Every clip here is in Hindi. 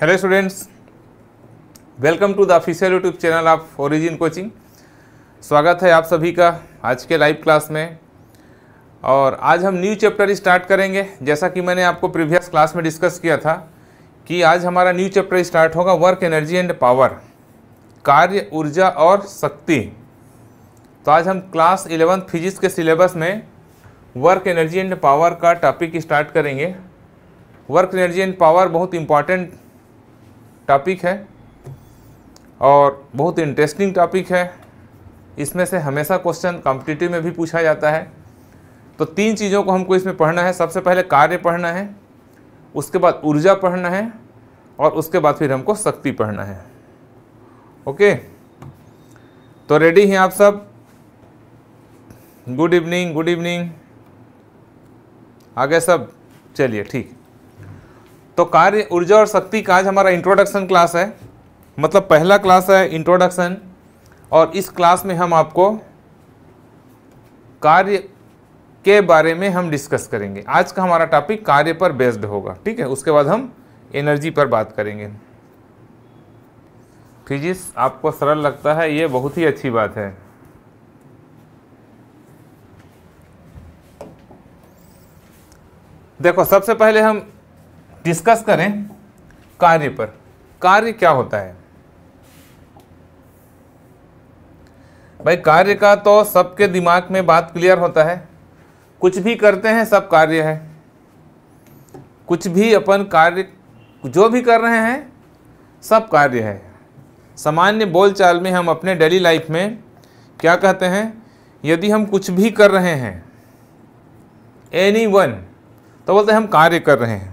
Hello students welcome to the official YouTube channel of origin coaching स्वागत है आप सभी का आज के लाइव क्लास में और आज हम न्यू चैप्टर स्टार्ट करेंगे जैसा कि मैंने आपको प्रीवियस क्लास में डिस्कस किया था कि आज हमारा न्यू चैप्टर स्टार्ट होगा वर्क एनर्जी एंड पावर कार्य ऊर्जा और शक्ति तो आज हम क्लास इलेवंथ फिजिक्स के सिलेबस में वर्क एनर्जी एंड पावर का टॉपिक स्टार्ट करेंगे वर्क एनर्जी एंड पावर बहुत इंपॉर्टेंट टॉपिक है और बहुत इंटरेस्टिंग टॉपिक है इसमें से हमेशा क्वेश्चन कॉम्पिटिटिव में भी पूछा जाता है तो तीन चीज़ों को हमको इसमें पढ़ना है सबसे पहले कार्य पढ़ना है उसके बाद ऊर्जा पढ़ना है और उसके बाद फिर हमको शक्ति पढ़ना है ओके तो रेडी हैं आप सब गुड इवनिंग गुड इवनिंग आगे सब चलिए ठीक तो कार्य ऊर्जा और शक्ति का आज हमारा इंट्रोडक्शन क्लास है मतलब पहला क्लास है इंट्रोडक्शन और इस क्लास में हम आपको कार्य के बारे में हम डिस्कस करेंगे आज का हमारा टॉपिक कार्य पर बेस्ड होगा ठीक है उसके बाद हम एनर्जी पर बात करेंगे फिजिक्स आपको सरल लगता है ये बहुत ही अच्छी बात है देखो सबसे पहले हम डिस्कस करें कार्य पर कार्य क्या होता है भाई कार्य का तो सबके दिमाग में बात क्लियर होता है कुछ भी करते हैं सब कार्य है कुछ भी अपन कार्य जो भी कर रहे हैं सब कार्य है सामान्य बोलचाल में हम अपने डेली लाइफ में क्या कहते हैं यदि हम कुछ भी कर रहे हैं एनी वन तो बोलते हैं हम कार्य कर रहे हैं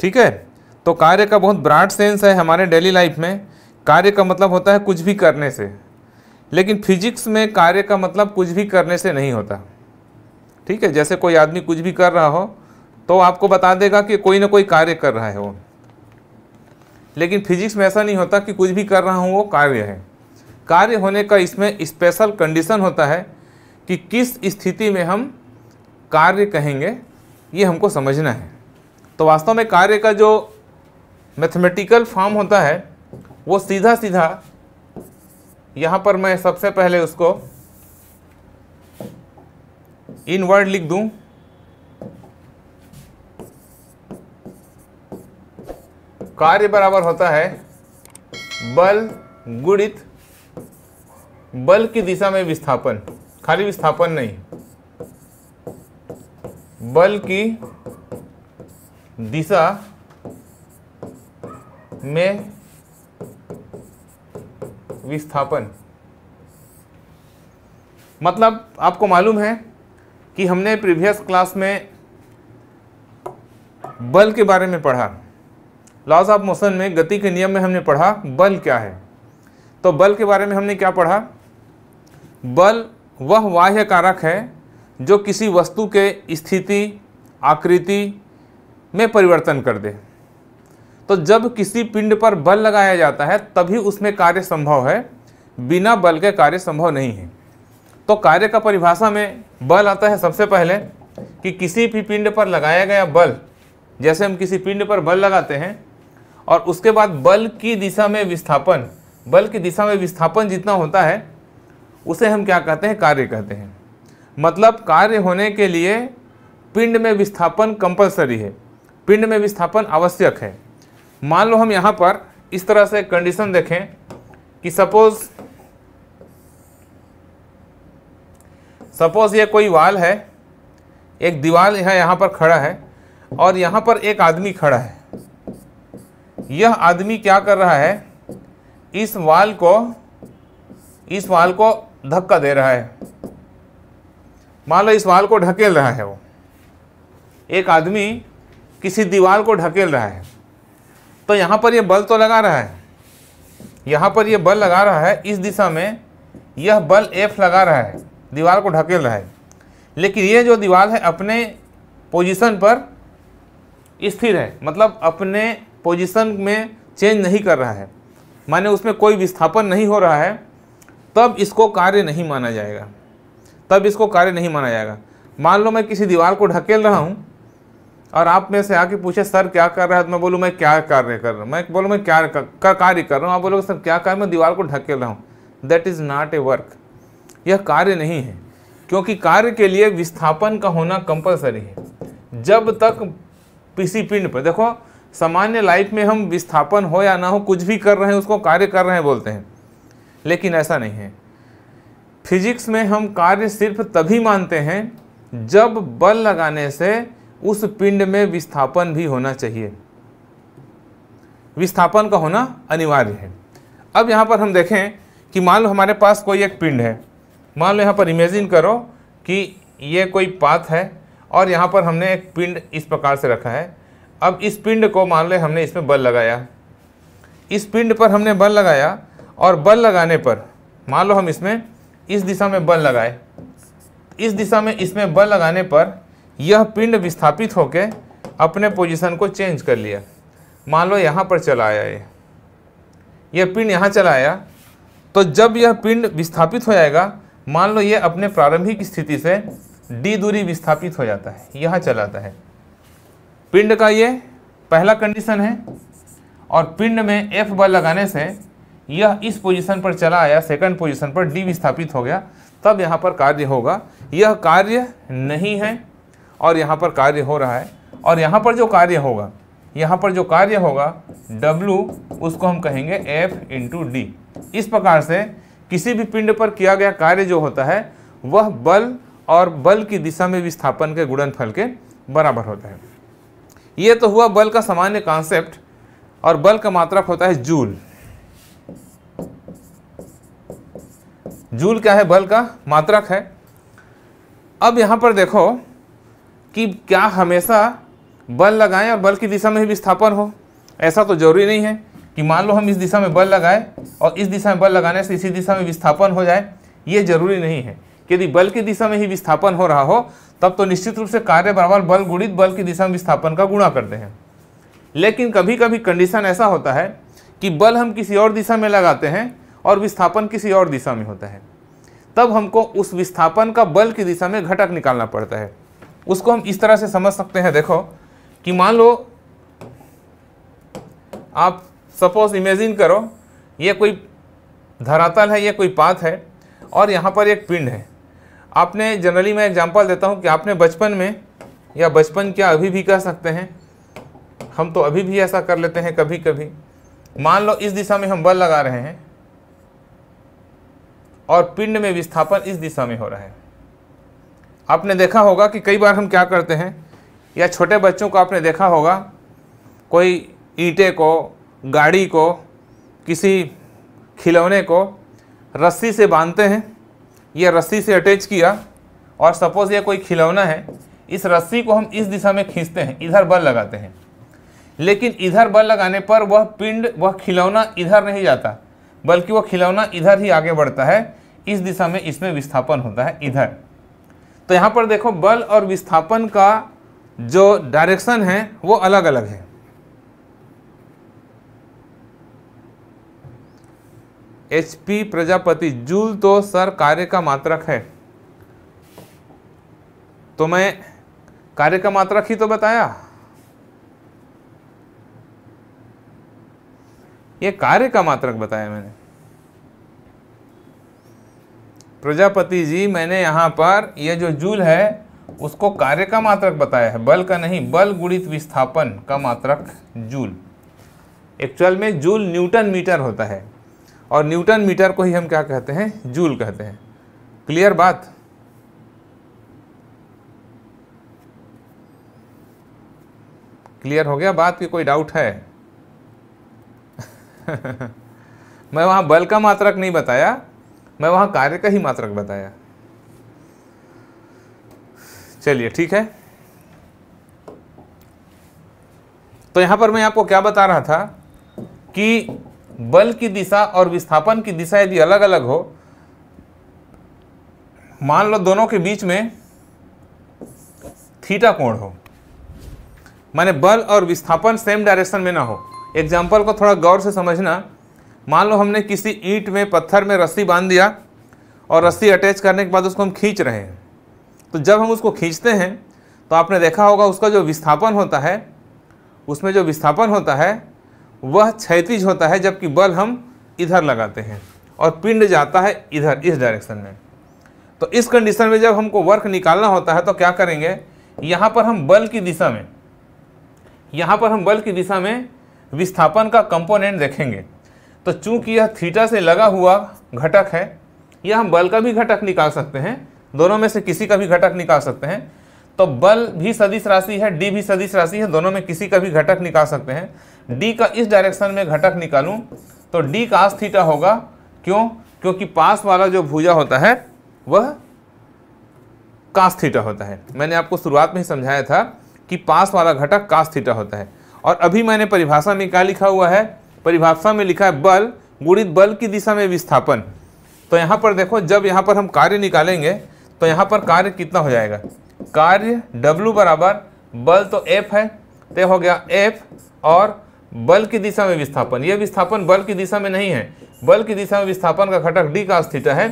ठीक है तो कार्य का बहुत ब्राड सेंस है हमारे डेली लाइफ में कार्य का मतलब होता है कुछ भी करने से लेकिन फिजिक्स में कार्य का मतलब कुछ भी करने से नहीं होता ठीक है जैसे कोई आदमी कुछ भी कर रहा हो तो आपको बता देगा कि कोई ना कोई कार्य कर रहा है वो लेकिन फिजिक्स में ऐसा नहीं होता कि कुछ भी कर रहा हूँ वो कार्य है कार्य होने का इसमें स्पेशल कंडीशन होता है कि किस स्थिति में हम कार्य कहेंगे ये हमको समझना है तो वास्तव में कार्य का जो मैथमेटिकल फॉर्म होता है वो सीधा सीधा यहाँ पर मैं सबसे पहले उसको इन वर्ड लिख दूँ कार्य बराबर होता है बल गुणित बल की दिशा में विस्थापन खाली विस्थापन नहीं बल की दिशा में विस्थापन मतलब आपको मालूम है कि हमने प्रीवियस क्लास में बल के बारे में पढ़ा लॉज ऑफ मोशन में गति के नियम में हमने पढ़ा बल क्या है तो बल के बारे में हमने क्या पढ़ा बल वह बाह्य कारक है जो किसी वस्तु के स्थिति आकृति में परिवर्तन कर दे तो जब किसी पिंड पर बल लगाया जाता है तभी उसमें कार्य संभव है बिना बल के कार्य संभव नहीं है तो कार्य का परिभाषा में बल आता है सबसे पहले कि किसी भी पिंड पर लगाया गया बल जैसे हम किसी पिंड पर बल लगाते हैं और उसके बाद बल की दिशा में विस्थापन बल की दिशा में विस्थापन जितना होता है उसे हम क्या कहते हैं कार्य कहते हैं मतलब कार्य होने के लिए पिंड में विस्थापन कंपलसरी है पिंड में विस्थापन आवश्यक है मान लो हम यहाँ पर इस तरह से कंडीशन देखें कि सपोज सपोज ये कोई वाल है एक दीवाल यहाँ यहाँ पर खड़ा है और यहाँ पर एक आदमी खड़ा है यह आदमी क्या कर रहा है इस वाल को इस वाल को धक्का दे रहा है मान लो इस वाल को ढकेल रहा है वो एक आदमी किसी दीवार को ढकेल रहा है तो यहाँ पर यह बल तो लगा रहा है यहाँ पर यह बल लगा रहा है इस दिशा में यह बल एफ लगा रहा है दीवार को ढकेल रहा है लेकिन ये जो दीवार है अपने पोजीशन पर स्थिर है मतलब अपने पोजीशन में चेंज नहीं कर रहा है माने उसमें कोई विस्थापन नहीं हो रहा है तब इसको कार्य नहीं माना जाएगा तब इसको कार्य नहीं माना जाएगा मान लो मैं किसी दीवार को ढकेल रहा हूँ और आप में से आके पूछे सर क्या कर रहा है तो मैं बोलूँ मैं क्या कार्य कर रहा हूँ मैं बोलूँ मैं क्या कार्य कर रहा हूँ आप बोलोगे सर क्या कार्य मैं दीवार को ढके रहा हूँ that is not a work यह कार्य नहीं है क्योंकि कार्य के लिए विस्थापन का होना कंपलसरी है जब तक पीसी पिंड पर देखो सामान्य लाइफ में हम विस्थापन हो या ना हो कुछ भी कर रहे हैं उसको कार्य कर रहे हैं बोलते हैं लेकिन ऐसा नहीं है फिजिक्स में हम कार्य सिर्फ तभी मानते हैं जब बल लगाने से उस पिंड में विस्थापन भी होना चाहिए विस्थापन का होना अनिवार्य है अब यहाँ पर हम देखें कि मान लो हमारे पास कोई एक पिंड है मान लो यहाँ पर इमेजिन करो कि ये कोई पाथ है और यहाँ पर हमने एक पिंड इस प्रकार से रखा है अब इस पिंड को मान लो हमने इसमें बल लगाया इस पिंड पर हमने बल लगाया और बल लगाने पर मान लो हम इसमें इस दिशा में बल लगाए इस दिशा में इसमें बल लगाने पर यह पिंड विस्थापित होकर अपने पोजीशन को चेंज कर लिया मान लो यहाँ पर चला आया ये यह पिंड यहाँ चला आया तो जब यह पिंड विस्थापित हो जाएगा मान लो ये अपने प्रारंभिक स्थिति से डी दूरी विस्थापित हो जाता है यहाँ चलाता है पिंड का ये पहला कंडीशन है और पिंड में एफ बल लगाने से यह इस पोजीशन पर चला आया सेकंड पोजीशन पर डी विस्थापित हो गया तब यहाँ पर कार्य होगा यह कार्य नहीं है और यहाँ पर कार्य हो रहा है और यहाँ पर जो कार्य होगा यहाँ पर जो कार्य होगा W उसको हम कहेंगे F इंटू डी इस प्रकार से किसी भी पिंड पर किया गया कार्य जो होता है वह बल और बल की दिशा में विस्थापन के गुणनफल के बराबर होता है ये तो हुआ बल का सामान्य कॉन्सेप्ट और बल का मात्रक होता है जूल जूल क्या है बल का मात्रक है अब यहाँ पर देखो कि क्या हमेशा बल लगाएं और बल की दिशा में ही विस्थापन हो ऐसा तो जरूरी नहीं है कि मान लो हम इस दिशा में बल लगाएं और इस दिशा में बल लगाने से इसी दिशा में विस्थापन हो जाए ये जरूरी नहीं है यदि बल की दिशा में ही विस्थापन हो रहा हो तब तो निश्चित रूप से कार्य बराबर बल गुणित बल की दिशा में विस्थापन का गुणा करते हैं लेकिन कभी कभी कंडीशन ऐसा होता है कि बल हम किसी और दिशा में लगाते हैं और विस्थापन किसी और दिशा में होता है तब हमको उस विस्थापन का बल की दिशा में घटक निकालना पड़ता है उसको हम इस तरह से समझ सकते हैं देखो कि मान लो आप सपोज इमेजिन करो ये कोई धरातल है ये कोई पाथ है और यहाँ पर एक पिंड है आपने जनरली मैं एग्जांपल देता हूँ कि आपने बचपन में या बचपन क्या अभी भी कह सकते हैं हम तो अभी भी ऐसा कर लेते हैं कभी कभी मान लो इस दिशा में हम बल लगा रहे हैं और पिंड में विस्थापन इस दिशा में हो रहा है आपने देखा होगा कि कई बार हम क्या करते हैं या छोटे बच्चों को आपने देखा होगा कोई ईंटे को गाड़ी को किसी खिलौने को रस्सी से बांधते हैं या रस्सी से अटैच किया और सपोज़ यह कोई खिलौना है इस रस्सी को हम इस दिशा में खींचते हैं इधर बल लगाते हैं लेकिन इधर बल लगाने पर वह पिंड वह खिलौना इधर नहीं जाता बल्कि वह खिलौना इधर ही आगे बढ़ता है इस दिशा में इसमें विस्थापन होता है इधर तो यहाँ पर देखो बल और विस्थापन का जो डायरेक्शन है वो अलग अलग है एच पी प्रजापति जूल तो सर कार्य का मात्रक है तो मैं कार्य का मात्रक ही तो बताया ये कार्य का मात्रक बताया मैंने प्रजापति जी मैंने यहाँ पर यह जो जूल है उसको कार्य का मात्रक बताया है बल का नहीं बल गुणित विस्थापन का मात्रक जूल एक्चुअल में जूल न्यूटन मीटर होता है और न्यूटन मीटर को ही हम क्या कहते हैं जूल कहते हैं क्लियर बात क्लियर हो गया बात की कोई डाउट है मैं वहां बल का मात्रक नहीं बताया मैं वहां कार्य का ही मात्रक बताया चलिए ठीक है तो यहां पर मैं आपको क्या बता रहा था कि बल की दिशा और विस्थापन की दिशा यदि अलग अलग हो मान लो दोनों के बीच में थीटा कोण हो माने बल और विस्थापन सेम डायरेक्शन में ना हो एग्जाम्पल को थोड़ा गौर से समझना मान लो हमने किसी ईंट में पत्थर में रस्सी बांध दिया और रस्सी अटैच करने के बाद उसको हम खींच रहे हैं तो जब हम उसको खींचते हैं तो आपने देखा होगा उसका जो विस्थापन होता है उसमें जो विस्थापन होता है वह क्षैतिज होता है जबकि बल हम इधर लगाते हैं और पिंड जाता है इधर इस डायरेक्शन में तो इस कंडीशन में जब हमको वर्क निकालना होता है तो क्या करेंगे यहाँ पर हम बल की दिशा में यहाँ पर हम बल की दिशा में विस्थापन का कंपोनेंट देखेंगे तो चूंकि यह थीटा से लगा हुआ घटक है यह हम बल का भी घटक निकाल सकते हैं दोनों में से किसी का भी घटक निकाल सकते हैं तो बल भी सदिश राशि है डी भी सदिश राशि है दोनों में किसी का भी घटक निकाल सकते हैं डी का इस डायरेक्शन में घटक निकालूं तो डी का थीटा होगा क्यों क्योंकि पास वाला जो भुजा होता है वह कास थीटा होता है मैंने आपको शुरुआत में ही समझाया था कि पास वाला घटक कास थीटा होता है और अभी मैंने परिभाषा में क्या लिखा हुआ है परिभाषा में लिखा है बल गुणित बल की दिशा में विस्थापन तो यहाँ पर देखो जब यहाँ पर हम कार्य निकालेंगे तो यहाँ पर कार्य कितना हो जाएगा कार्य W बराबर बल तो F है तो हो गया F और बल की दिशा में विस्थापन यह विस्थापन बल की दिशा में नहीं है बल की दिशा में विस्थापन का घटक डी का थीटा है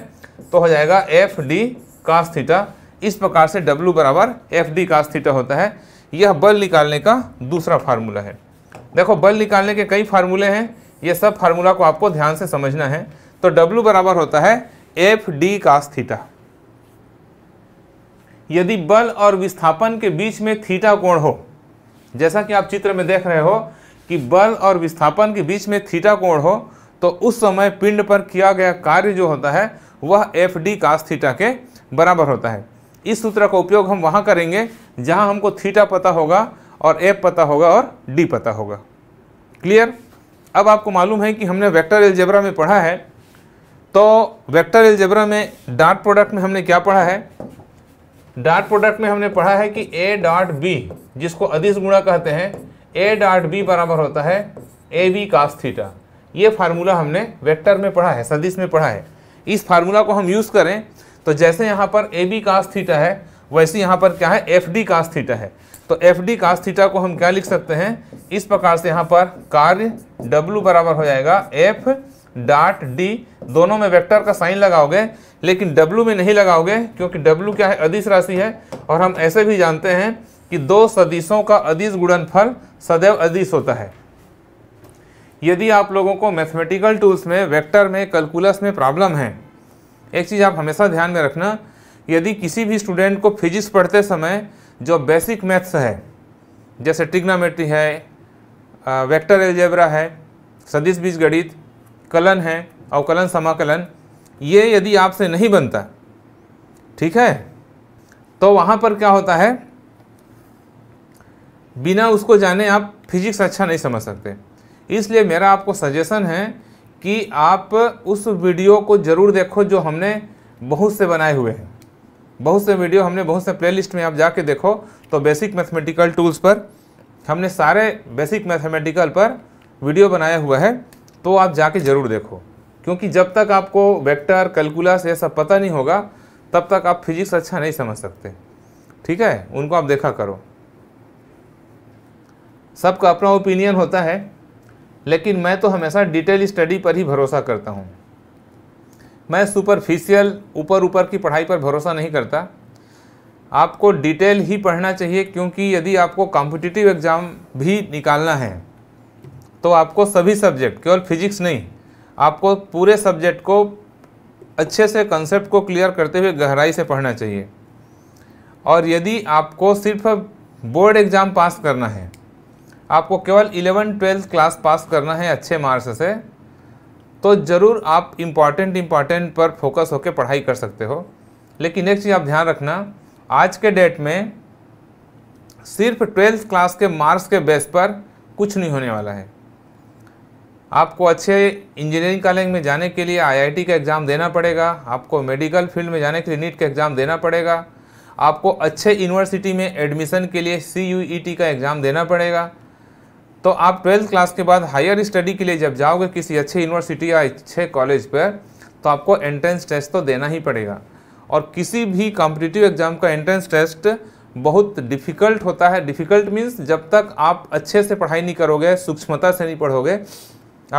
तो हो जाएगा एफ डी का थीटा इस प्रकार से W बराबर एफ डी का थीटा होता है यह बल निकालने का दूसरा फार्मूला है देखो बल निकालने के कई फार्मूले हैं ये सब फार्मूला को आपको ध्यान से समझना है तो W बराबर होता है एफ डी कास थीटा यदि बल और विस्थापन के बीच में थीटा कोण हो जैसा कि आप चित्र में देख रहे हो कि बल और विस्थापन के बीच में थीटा कोण हो तो उस समय पिंड पर किया गया कार्य जो होता है वह एफ डी कास थीटा के बराबर होता है इस सूत्र का उपयोग हम वहाँ करेंगे जहाँ हमको थीटा पता होगा और एफ पता होगा और डी पता होगा क्लियर अब आपको मालूम है कि हमने वेक्टर एल्जेब्रा में पढ़ा है तो वेक्टर एल्जेब्रा में डॉट प्रोडक्ट में हमने क्या पढ़ा है डॉट प्रोडक्ट में हमने पढ़ा है कि ए डॉट बी जिसको अधिस गुणा कहते हैं ए डॉट बी बराबर होता है ए बी कास थीटा ये फार्मूला हमने वेक्टर में पढ़ा है सदिश में पढ़ा है इस फार्मूला को हम यूज़ करें तो जैसे यहाँ पर ए बी कास थीटा है वैसे यहाँ पर क्या है एफ डी कास थीटा है तो एफ डी कास थीटा को हम क्या लिख सकते हैं इस प्रकार से यहाँ पर कार्य डब्लू बराबर हो जाएगा एफ डॉट डी दोनों में वेक्टर का साइन लगाओगे लेकिन डब्लू में नहीं लगाओगे क्योंकि W क्या है अधिस राशि है और हम ऐसे भी जानते हैं कि दो सदिशों का अधिस गुणनफल सदैव अधिस होता है यदि आप लोगों को मैथमेटिकल टूल्स में वेक्टर में कैलकुलस में प्रॉब्लम है एक चीज़ आप हमेशा ध्यान में रखना यदि किसी भी स्टूडेंट को फिजिक्स पढ़ते समय जो बेसिक मैथ्स है जैसे टिग्नामेट्री है वेक्टर एल्जेब्रा है सदिश बीज गणित कलन है अवकलन समाकलन ये यदि आपसे नहीं बनता ठीक है तो वहाँ पर क्या होता है बिना उसको जाने आप फिजिक्स अच्छा नहीं समझ सकते इसलिए मेरा आपको सजेशन है कि आप उस वीडियो को ज़रूर देखो जो हमने बहुत से बनाए हुए हैं बहुत से वीडियो हमने बहुत से प्लेलिस्ट में आप जाके देखो तो बेसिक मैथमेटिकल टूल्स पर हमने सारे बेसिक मैथमेटिकल पर वीडियो बनाया हुआ है तो आप जाके ज़रूर देखो क्योंकि जब तक आपको वेक्टर कैलकुलस ये सब पता नहीं होगा तब तक आप फिजिक्स अच्छा नहीं समझ सकते ठीक है उनको आप देखा करो सबका अपना ओपिनियन होता है लेकिन मैं तो हमेशा डिटेल स्टडी पर ही भरोसा करता हूँ मैं सुपरफिशियल ऊपर ऊपर की पढ़ाई पर भरोसा नहीं करता आपको डिटेल ही पढ़ना चाहिए क्योंकि यदि आपको कॉम्पिटिटिव एग्ज़ाम भी निकालना है तो आपको सभी सब्जेक्ट केवल फिजिक्स नहीं आपको पूरे सब्जेक्ट को अच्छे से कंसेप्ट को क्लियर करते हुए गहराई से पढ़ना चाहिए और यदि आपको सिर्फ बोर्ड एग्ज़ाम पास करना है आपको केवल इलेवन ट्वेल्थ क्लास पास करना है अच्छे मार्क्स से तो ज़रूर आप इम्पॉर्टेंट इम्पॉर्टेंट पर फोकस होकर पढ़ाई कर सकते हो लेकिन एक चीज़ आप ध्यान रखना आज के डेट में सिर्फ ट्वेल्थ क्लास के मार्क्स के बेस पर कुछ नहीं होने वाला है आपको अच्छे इंजीनियरिंग कॉलेज में जाने के लिए आईआईटी का एग्ज़ाम देना पड़ेगा आपको मेडिकल फील्ड में जाने के लिए नीट का एग्ज़ाम देना पड़ेगा आपको अच्छे यूनिवर्सिटी में एडमिशन के लिए सी e का एग्ज़ाम देना पड़ेगा तो आप ट्वेल्थ क्लास के बाद हायर स्टडी के लिए जब जाओगे किसी अच्छे यूनिवर्सिटी या अच्छे कॉलेज पर तो आपको एंट्रेंस टेस्ट तो देना ही पड़ेगा और किसी भी कॉम्पिटिटिव एग्ज़ाम का एंट्रेंस टेस्ट बहुत डिफ़िकल्ट होता है डिफ़िकल्ट मीन्स जब तक आप अच्छे से पढ़ाई नहीं करोगे सूक्ष्मता से नहीं पढ़ोगे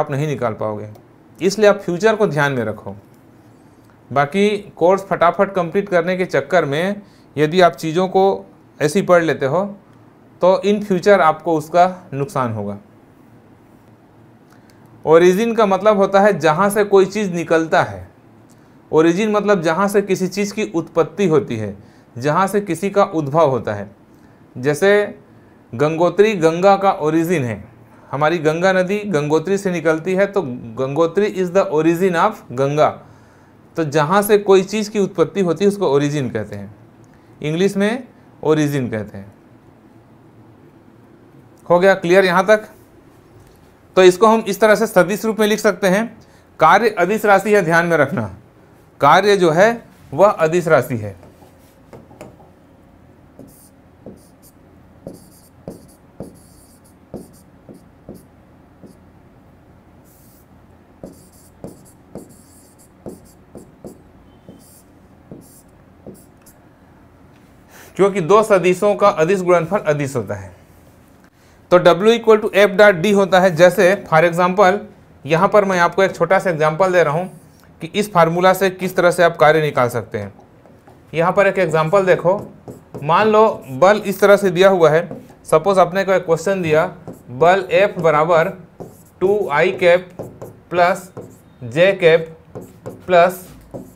आप नहीं निकाल पाओगे इसलिए आप फ्यूचर को ध्यान में रखो बाकी कोर्स फटाफट कंप्लीट करने के चक्कर में यदि आप चीज़ों को ऐसी पढ़ लेते हो तो इन फ्यूचर आपको उसका नुकसान होगा ओरिजिन का मतलब होता है जहाँ से कोई चीज़ निकलता है ओरिजिन मतलब जहाँ से किसी चीज़ की उत्पत्ति होती है जहाँ से किसी का उद्भव होता है जैसे गंगोत्री गंगा का ओरिजिन है हमारी गंगा नदी गंगोत्री से निकलती है तो Gangotri is the origin of Ganga तो जहाँ से कोई चीज़ की उत्पत्ति होती है उसको ओरिजिन कहते हैं इंग्लिश में ओरिजिन कहते हैं हो गया क्लियर यहाँ तक तो इसको हम इस तरह से सदिश रूप में लिख सकते हैं कार्य अधिस राशि है ध्यान में रखना कार्य जो है वह अधिस राशि है क्योंकि दो सदिशों का अधिस गुणनफल अधिस होता है तो W equal to F dot D होता है जैसे फॉर एग्जाम्पल यहाँ पर मैं आपको एक छोटा सा एग्जाम्पल दे रहा हूँ कि इस फार्मूला से किस तरह से आप कार्य निकाल सकते हैं यहाँ पर एक एग्जाम्पल देखो मान लो बल इस तरह से दिया हुआ है सपोज आपने को एक क्वेश्चन दिया बल F बराबर two I cap plus J cap plus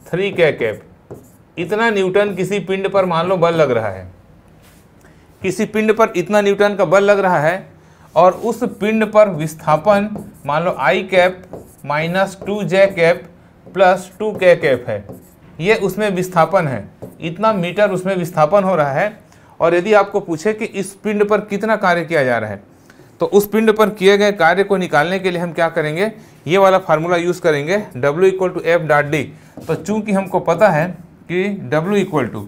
three K cap इतना न्यूटन किसी पिंड पर मान लो बल लग रहा है किसी पिंड पर इतना न्यूटन का बल लग रहा है और उस पिंड पर विस्थापन मान लो I cap minus two J cap plus two K cap है ये उसमें विस्थापन है इतना मीटर उसमें विस्थापन हो रहा है और यदि आपको पूछे कि इस पिंड पर कितना कार्य किया जा रहा है तो उस पिंड पर किए गए कार्य को निकालने के लिए हम क्या करेंगे ये वाला फार्मूला यूज़ करेंगे W equal to F dot D तो चूंकि हमको पता है कि W इक्वल टू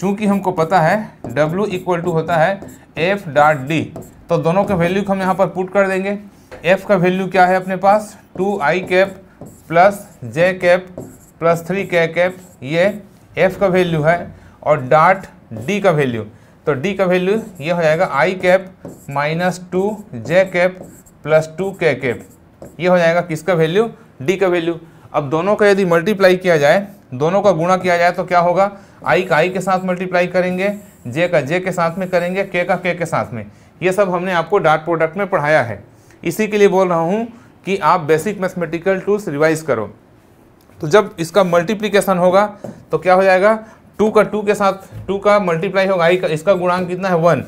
चूंकि हमको पता है W इक्वल टू होता है F डॉट डी तो दोनों के वैल्यू को हम यहाँ पर पुट कर देंगे F का वैल्यू क्या है अपने पास two I cap plus J cap plus three K cap ये F का वैल्यू है और डॉट D का वैल्यू तो D का वैल्यू ये हो जाएगा I cap minus two J cap plus two K cap ये हो जाएगा किसका वैल्यू D का वैल्यू अब दोनों का यदि मल्टीप्लाई किया जाए दोनों का गुणा किया जाए तो क्या होगा आई का आई के साथ मल्टीप्लाई करेंगे जे का जे के साथ में करेंगे के का के के साथ में ये सब हमने आपको डाट प्रोडक्ट में पढ़ाया है इसी के लिए बोल रहा हूँ कि आप बेसिक मैथमेटिकल टूल्स रिवाइज करो तो जब इसका मल्टीप्लीकेशन होगा तो क्या हो जाएगा टू का टू के साथ टू का मल्टीप्लाई होगा आई का इसका गुणांक कितना है वन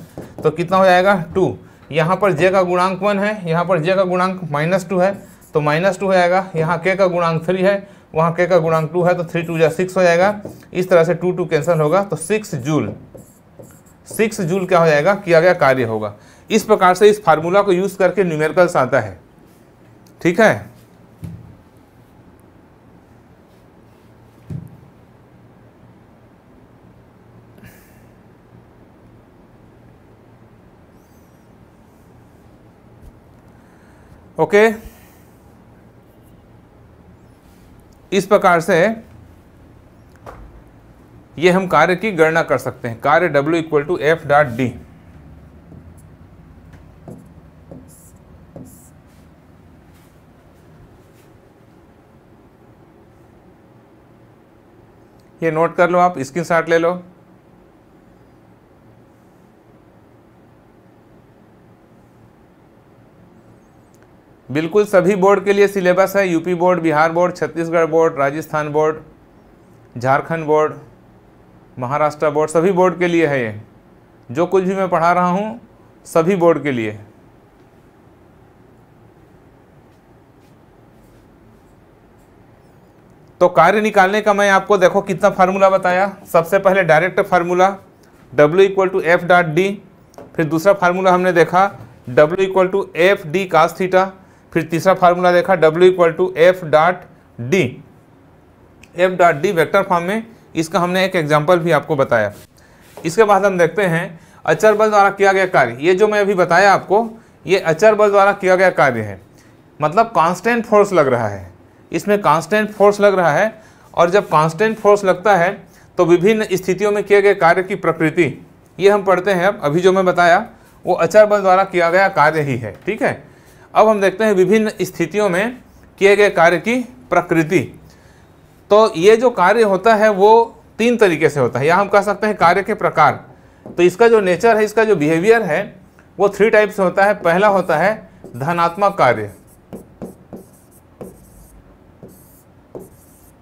तो कितना हो जाएगा टू यहाँ पर जे का गुणांक वन है यहाँ पर जे का गुणांक माइनस टू है तो माइनस टू हो जाएगा यहाँ के का गुणांक थ्री है वहाँ के का गुणांक टू है तो थ्री टू या सिक्स हो जाएगा इस तरह से टू टू कैंसिल होगा तो सिक्स जूल सिक्स जूल क्या हो जाएगा किया गया कार्य होगा इस प्रकार से इस फार्मूला को यूज़ करके न्यूमेरिकल्स आता है ठीक है ओके okay. इस प्रकार से ये हम कार्य की गणना कर सकते हैं कार्य W equal to F dot D ये नोट कर लो आप स्क्रीन ले लो बिल्कुल सभी बोर्ड के लिए सिलेबस है UP board Bihar board Chhattisgarh board Rajasthan board Jharkhand board Maharashtra board सभी बोर्ड के लिए है ये जो कुछ भी मैं पढ़ा रहा हूँ सभी बोर्ड के लिए तो कार्य निकालने का मैं आपको देखो कितना फार्मूला बताया सबसे पहले direct formula W equal to F dot D फिर दूसरा फार्मूला हमने देखा W equal to F D cos theta फिर तीसरा फार्मूला देखा W equal to F dot D F dot D vector form में इसका हमने एक एग्जाम्पल भी आपको बताया इसके बाद हम देखते हैं अचर बल द्वारा किया गया कार्य ये जो मैं अभी बताया आपको ये अचर बल द्वारा किया गया कार्य है मतलब कांस्टेंट फोर्स लग रहा है इसमें कांस्टेंट फोर्स लग रहा है और जब कांस्टेंट फोर्स लगता है तो विभिन्न स्थितियों में किए गए कार्य की प्रकृति ये हम पढ़ते हैं अब अभी जो मैं बताया वो अचर बल द्वारा किया गया कार्य ही है ठीक है अब हम देखते हैं विभिन्न स्थितियों में किए गए कार्य की प्रकृति तो ये जो कार्य होता है वो तीन तरीके से होता है या हम कह सकते हैं कार्य के प्रकार तो इसका जो नेचर है इसका जो बिहेवियर है वो थ्री टाइप से होता है पहला होता है धनात्मक कार्य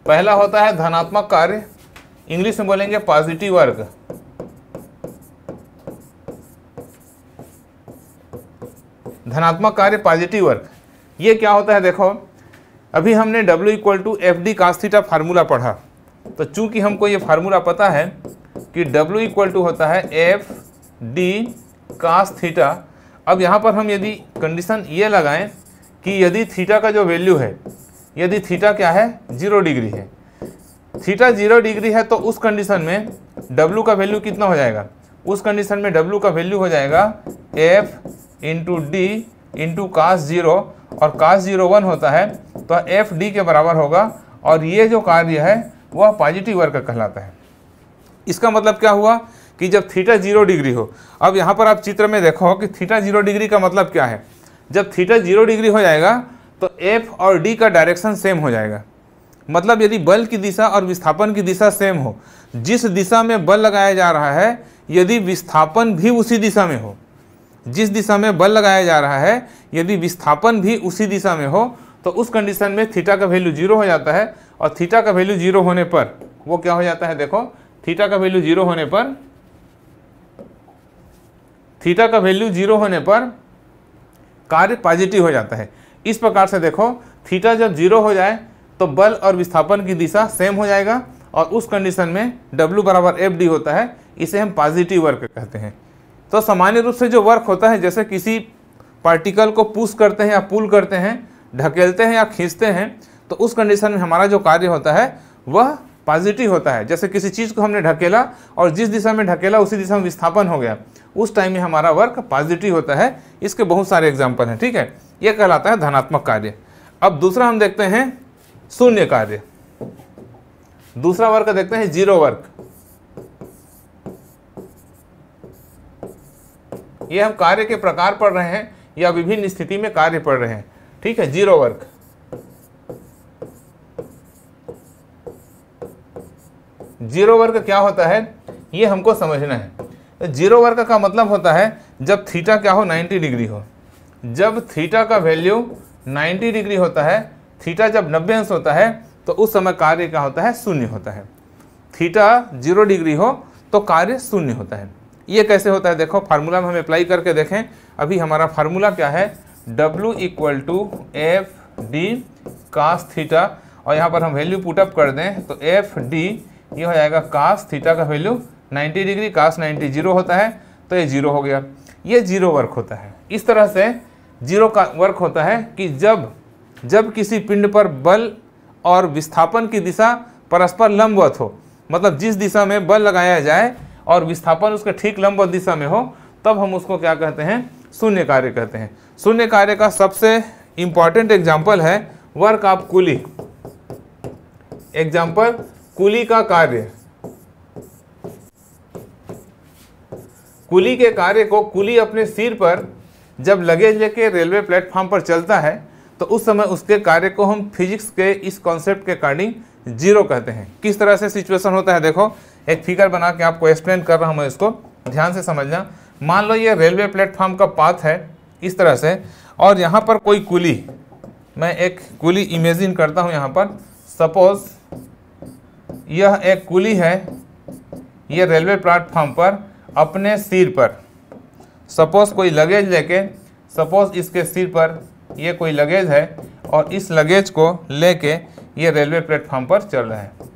पहला होता है धनात्मक कार्य इंग्लिश में बोलेंगे पॉजिटिव वर्क धनात्मक कार्य पॉजिटिव वर्क ये क्या होता है देखो अभी हमने W equal to F D cos theta formula पढ़ा तो चूंकि हमको ये फार्मूला पता है कि W इक्वल टू होता है एफ डी कास्थीटा अब यहाँ पर हम यदि कंडीशन ये लगाएं कि यदि थीटा का जो वैल्यू है यदि थीटा क्या है जीरो डिग्री है थीटा जीरो डिग्री है तो उस कंडीशन में W का वैल्यू कितना हो जाएगा उस कंडीशन में W का वैल्यू हो जाएगा F into D into cos zero और कास ज़ीरो वन होता है तो एफ डी के बराबर होगा और ये जो कार्य है वह पॉजिटिव वर्क कहलाता है इसका मतलब क्या हुआ कि जब थीटा जीरो डिग्री हो अब यहाँ पर आप चित्र में देखो कि थीटा जीरो डिग्री का मतलब क्या है जब थीटा जीरो डिग्री हो जाएगा तो एफ और डी का डायरेक्शन सेम हो जाएगा मतलब यदि बल की दिशा और विस्थापन की दिशा सेम हो जिस दिशा में बल लगाया जा रहा है यदि विस्थापन भी उसी दिशा में हो जिस दिशा में बल लगाया जा रहा है यदि विस्थापन भी उसी दिशा में हो तो उस कंडीशन में थीटा का वैल्यू जीरो हो जाता है और थीटा का वैल्यू जीरो होने पर वो क्या हो जाता है देखो थीटा का वैल्यू जीरो होने पर थीटा का वैल्यू जीरो होने पर कार्य पॉजिटिव हो जाता है इस प्रकार से देखो थीटा जब जीरो हो जाए तो बल और विस्थापन की दिशा सेम हो जाएगा और उस कंडीशन में W बराबर एफ डी होता है इसे हम पॉजिटिव वर्क कहते हैं तो सामान्य रूप से जो वर्क होता है जैसे किसी पार्टिकल को पुश करते हैं या पुल करते हैं ढकेलते हैं या खींचते हैं तो उस कंडीशन में हमारा जो कार्य होता है वह पॉजिटिव होता है जैसे किसी चीज़ को हमने ढकेला और जिस दिशा में ढकेला उसी दिशा में विस्थापन हो गया उस टाइम में हमारा वर्क पॉजिटिव होता है इसके बहुत सारे एग्जाम्पल हैं ठीक है यह कहलाता है धनात्मक कार्य अब दूसरा हम देखते हैं शून्य कार्य दूसरा वर्क देखते हैं जीरो वर्क ये हम कार्य के प्रकार पढ़ रहे हैं या विभिन्न स्थिति में कार्य पढ़ रहे हैं ठीक है जीरो वर्क जीरो वर्क क्या होता है ये हमको समझना है जीरो वर्क का मतलब होता है जब थीटा क्या हो 90 डिग्री हो जब थीटा का वैल्यू 90 डिग्री होता है थीटा जब नब्बे अंश होता है तो उस समय कार्य क्या होता है शून्य होता है थीटा जीरो डिग्री हो तो कार्य शून्य होता है ये कैसे होता है देखो फार्मूला में हम अप्लाई करके देखें अभी हमारा फार्मूला क्या है W equal to F D cos theta और यहाँ पर हम वैल्यू पुटअप कर दें तो एफ डी ये हो जाएगा कास थीटा का वैल्यू 90 डिग्री कास 90 जीरो होता है तो ये जीरो हो गया ये जीरो वर्क होता है इस तरह से जीरो का वर्क होता है कि जब जब किसी पिंड पर बल और विस्थापन की दिशा परस्पर लंबवत हो मतलब जिस दिशा में बल लगाया जाए और विस्थापन उसके ठीक लंब दिशा में हो तब हम उसको क्या कहते हैं शून्य कार्य कहते हैं शून्य कार्य का सबसे इंपॉर्टेंट एग्जाम्पल है वर्क ऑफ कुली एग्जाम्पल कुली का कार्य कुली के कार्य को कुली अपने सिर पर जब लगेज लेके रेलवे प्लेटफॉर्म पर चलता है तो उस समय उसके कार्य को हम फिजिक्स के इस कॉन्सेप्ट के अकॉर्डिंग जीरो कहते हैं किस तरह से सिचुएशन होता है देखो एक फिगर बना के आपको एक्सप्लेन कर रहा हूँ मैं इसको ध्यान से समझना मान लो ये रेलवे प्लेटफॉर्म का पाथ है इस तरह से और यहाँ पर कोई कुली मैं एक कुली इमेजिन करता हूँ यहाँ पर सपोज यह एक कुली है यह रेलवे प्लेटफॉर्म पर अपने सिर पर सपोज कोई लगेज लेके सपोज इसके सिर पर यह कोई लगेज है और इस लगेज को लेके ये रेलवे प्लेटफॉर्म पर चल रहा है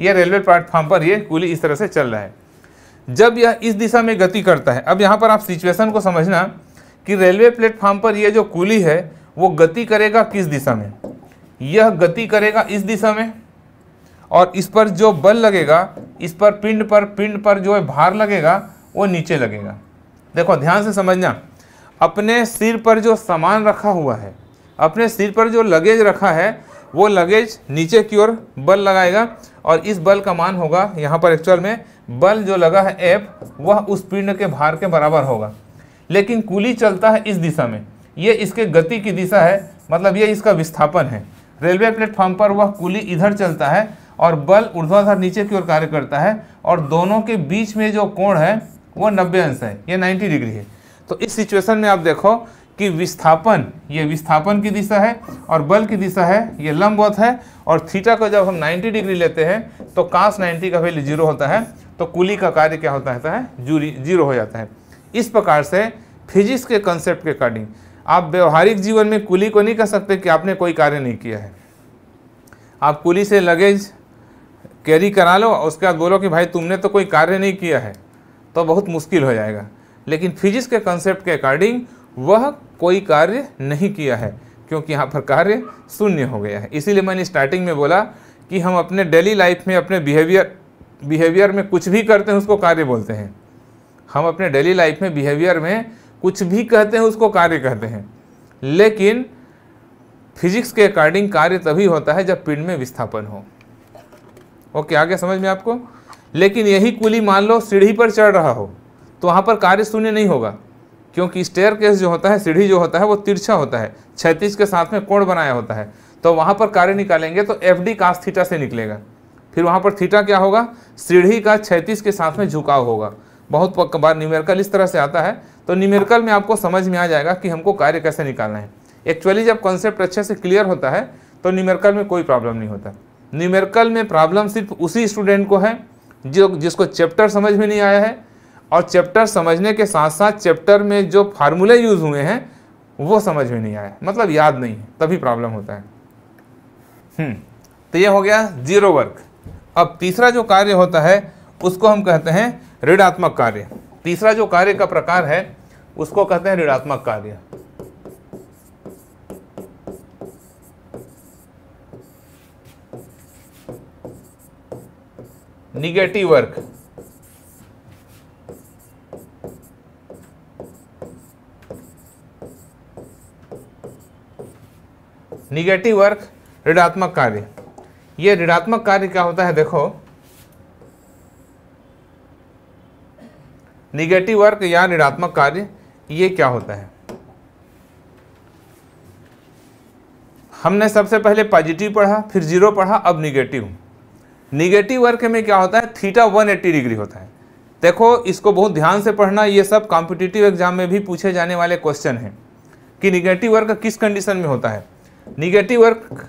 यह रेलवे प्लेटफॉर्म पर यह कुली इस तरह से चल रहा है जब यह इस दिशा में गति करता है अब यहाँ पर आप सिचुएशन को समझना कि रेलवे प्लेटफॉर्म पर यह जो कुली है वो गति करेगा किस दिशा में यह गति करेगा इस दिशा में और इस पर जो बल लगेगा इस पर पिंड पर पिंड पर जो है भार लगेगा वो नीचे लगेगा देखो ध्यान से समझना अपने सिर पर जो सामान रखा हुआ है अपने सिर पर जो लगेज रखा है वो लगेज नीचे की ओर बल लगाएगा और इस बल का मान होगा यहाँ पर एक्चुअल में बल जो लगा है एफ वह उस पिंड के भार के बराबर होगा लेकिन कुली चलता है इस दिशा में ये इसके गति की दिशा है मतलब ये इसका विस्थापन है रेलवे प्लेटफॉर्म पर वह कुली इधर चलता है और बल ऊर्ध्वाधर नीचे की ओर कार्य करता है और दोनों के बीच में जो कोण है वह नब्बे अंश है यह नाइन्टी डिग्री है तो इस सिचुएशन में आप देखो कि विस्थापन ये विस्थापन की दिशा है और बल की दिशा है ये लंबवत है और थीटा को जब हम 90 डिग्री लेते हैं तो कांस 90 का वैल्यू जीरो होता है तो कुली का कार्य क्या होता रहता है जूरी जीरो हो जाता है इस प्रकार से फिजिक्स के कंसेप्ट के अकॉर्डिंग आप व्यवहारिक जीवन में कुली को नहीं कह सकते कि आपने कोई कार्य नहीं किया है आप कुली से लगेज कैरी करा लो उसके बाद बोलो कि भाई तुमने तो कोई कार्य नहीं किया है तो बहुत मुश्किल हो जाएगा लेकिन फिजिक्स के कंसेप्ट के अकॉर्डिंग वह कोई कार्य नहीं किया है क्योंकि यहाँ पर कार्य शून्य हो गया है इसीलिए मैंने स्टार्टिंग में बोला कि हम अपने डेली लाइफ में अपने बिहेवियर बिहेवियर में कुछ भी करते हैं उसको कार्य बोलते हैं हम अपने डेली लाइफ में बिहेवियर में कुछ भी कहते हैं उसको कार्य कहते हैं लेकिन फिजिक्स के अकॉर्डिंग कार्य तभी होता है जब पिंड में विस्थापन हो ओके आगे समझ में आपको लेकिन यही कुली मान लो सीढ़ी पर चढ़ रहा हो तो वहाँ पर कार्य शून्य नहीं होगा क्योंकि स्टेयर केस जो होता है सीढ़ी जो होता है वो तिरछा होता है छैतीस के साथ में कोण बनाया होता है तो वहाँ पर कार्य निकालेंगे तो एफ डी थीटा से निकलेगा फिर वहाँ पर थीटा क्या होगा सीढ़ी का छैतीस के साथ में झुकाव होगा बहुत बार न्यूमेरिकल इस तरह से आता है तो न्यूमेरिकल में आपको समझ में आ जाएगा कि हमको कार्य कैसे निकालना है एक्चुअली जब कॉन्सेप्ट अच्छे से क्लियर होता है तो न्यूमेरिकल में कोई प्रॉब्लम नहीं होता न्यूमेरिकल में प्रॉब्लम सिर्फ उसी स्टूडेंट को है जो जिसको चैप्टर समझ में नहीं आया है और चैप्टर समझने के साथ साथ चैप्टर में जो फार्मूले यूज़ हुए हैं वो समझ में नहीं आया मतलब याद नहीं है तभी प्रॉब्लम होता है हम्म, तो ये हो गया जीरो वर्क अब तीसरा जो कार्य होता है उसको हम कहते हैं ऋणात्मक कार्य तीसरा जो कार्य का प्रकार है उसको कहते हैं ऋणात्मक कार्य निगेटिव वर्क निगेटिव वर्क ऋणात्मक कार्य ये ऋणात्मक कार्य क्या होता है देखो निगेटिव वर्क या ऋणात्मक कार्य ये क्या होता है हमने सबसे पहले पॉजिटिव पढ़ा फिर जीरो पढ़ा अब निगेटिव निगेटिव वर्क में क्या होता है थीटा 180 डिग्री होता है देखो इसको बहुत ध्यान से पढ़ना ये सब कॉम्पिटिटिव एग्जाम में भी पूछे जाने वाले क्वेश्चन हैं कि निगेटिव वर्क किस कंडीशन में होता है निगेटिव वर्क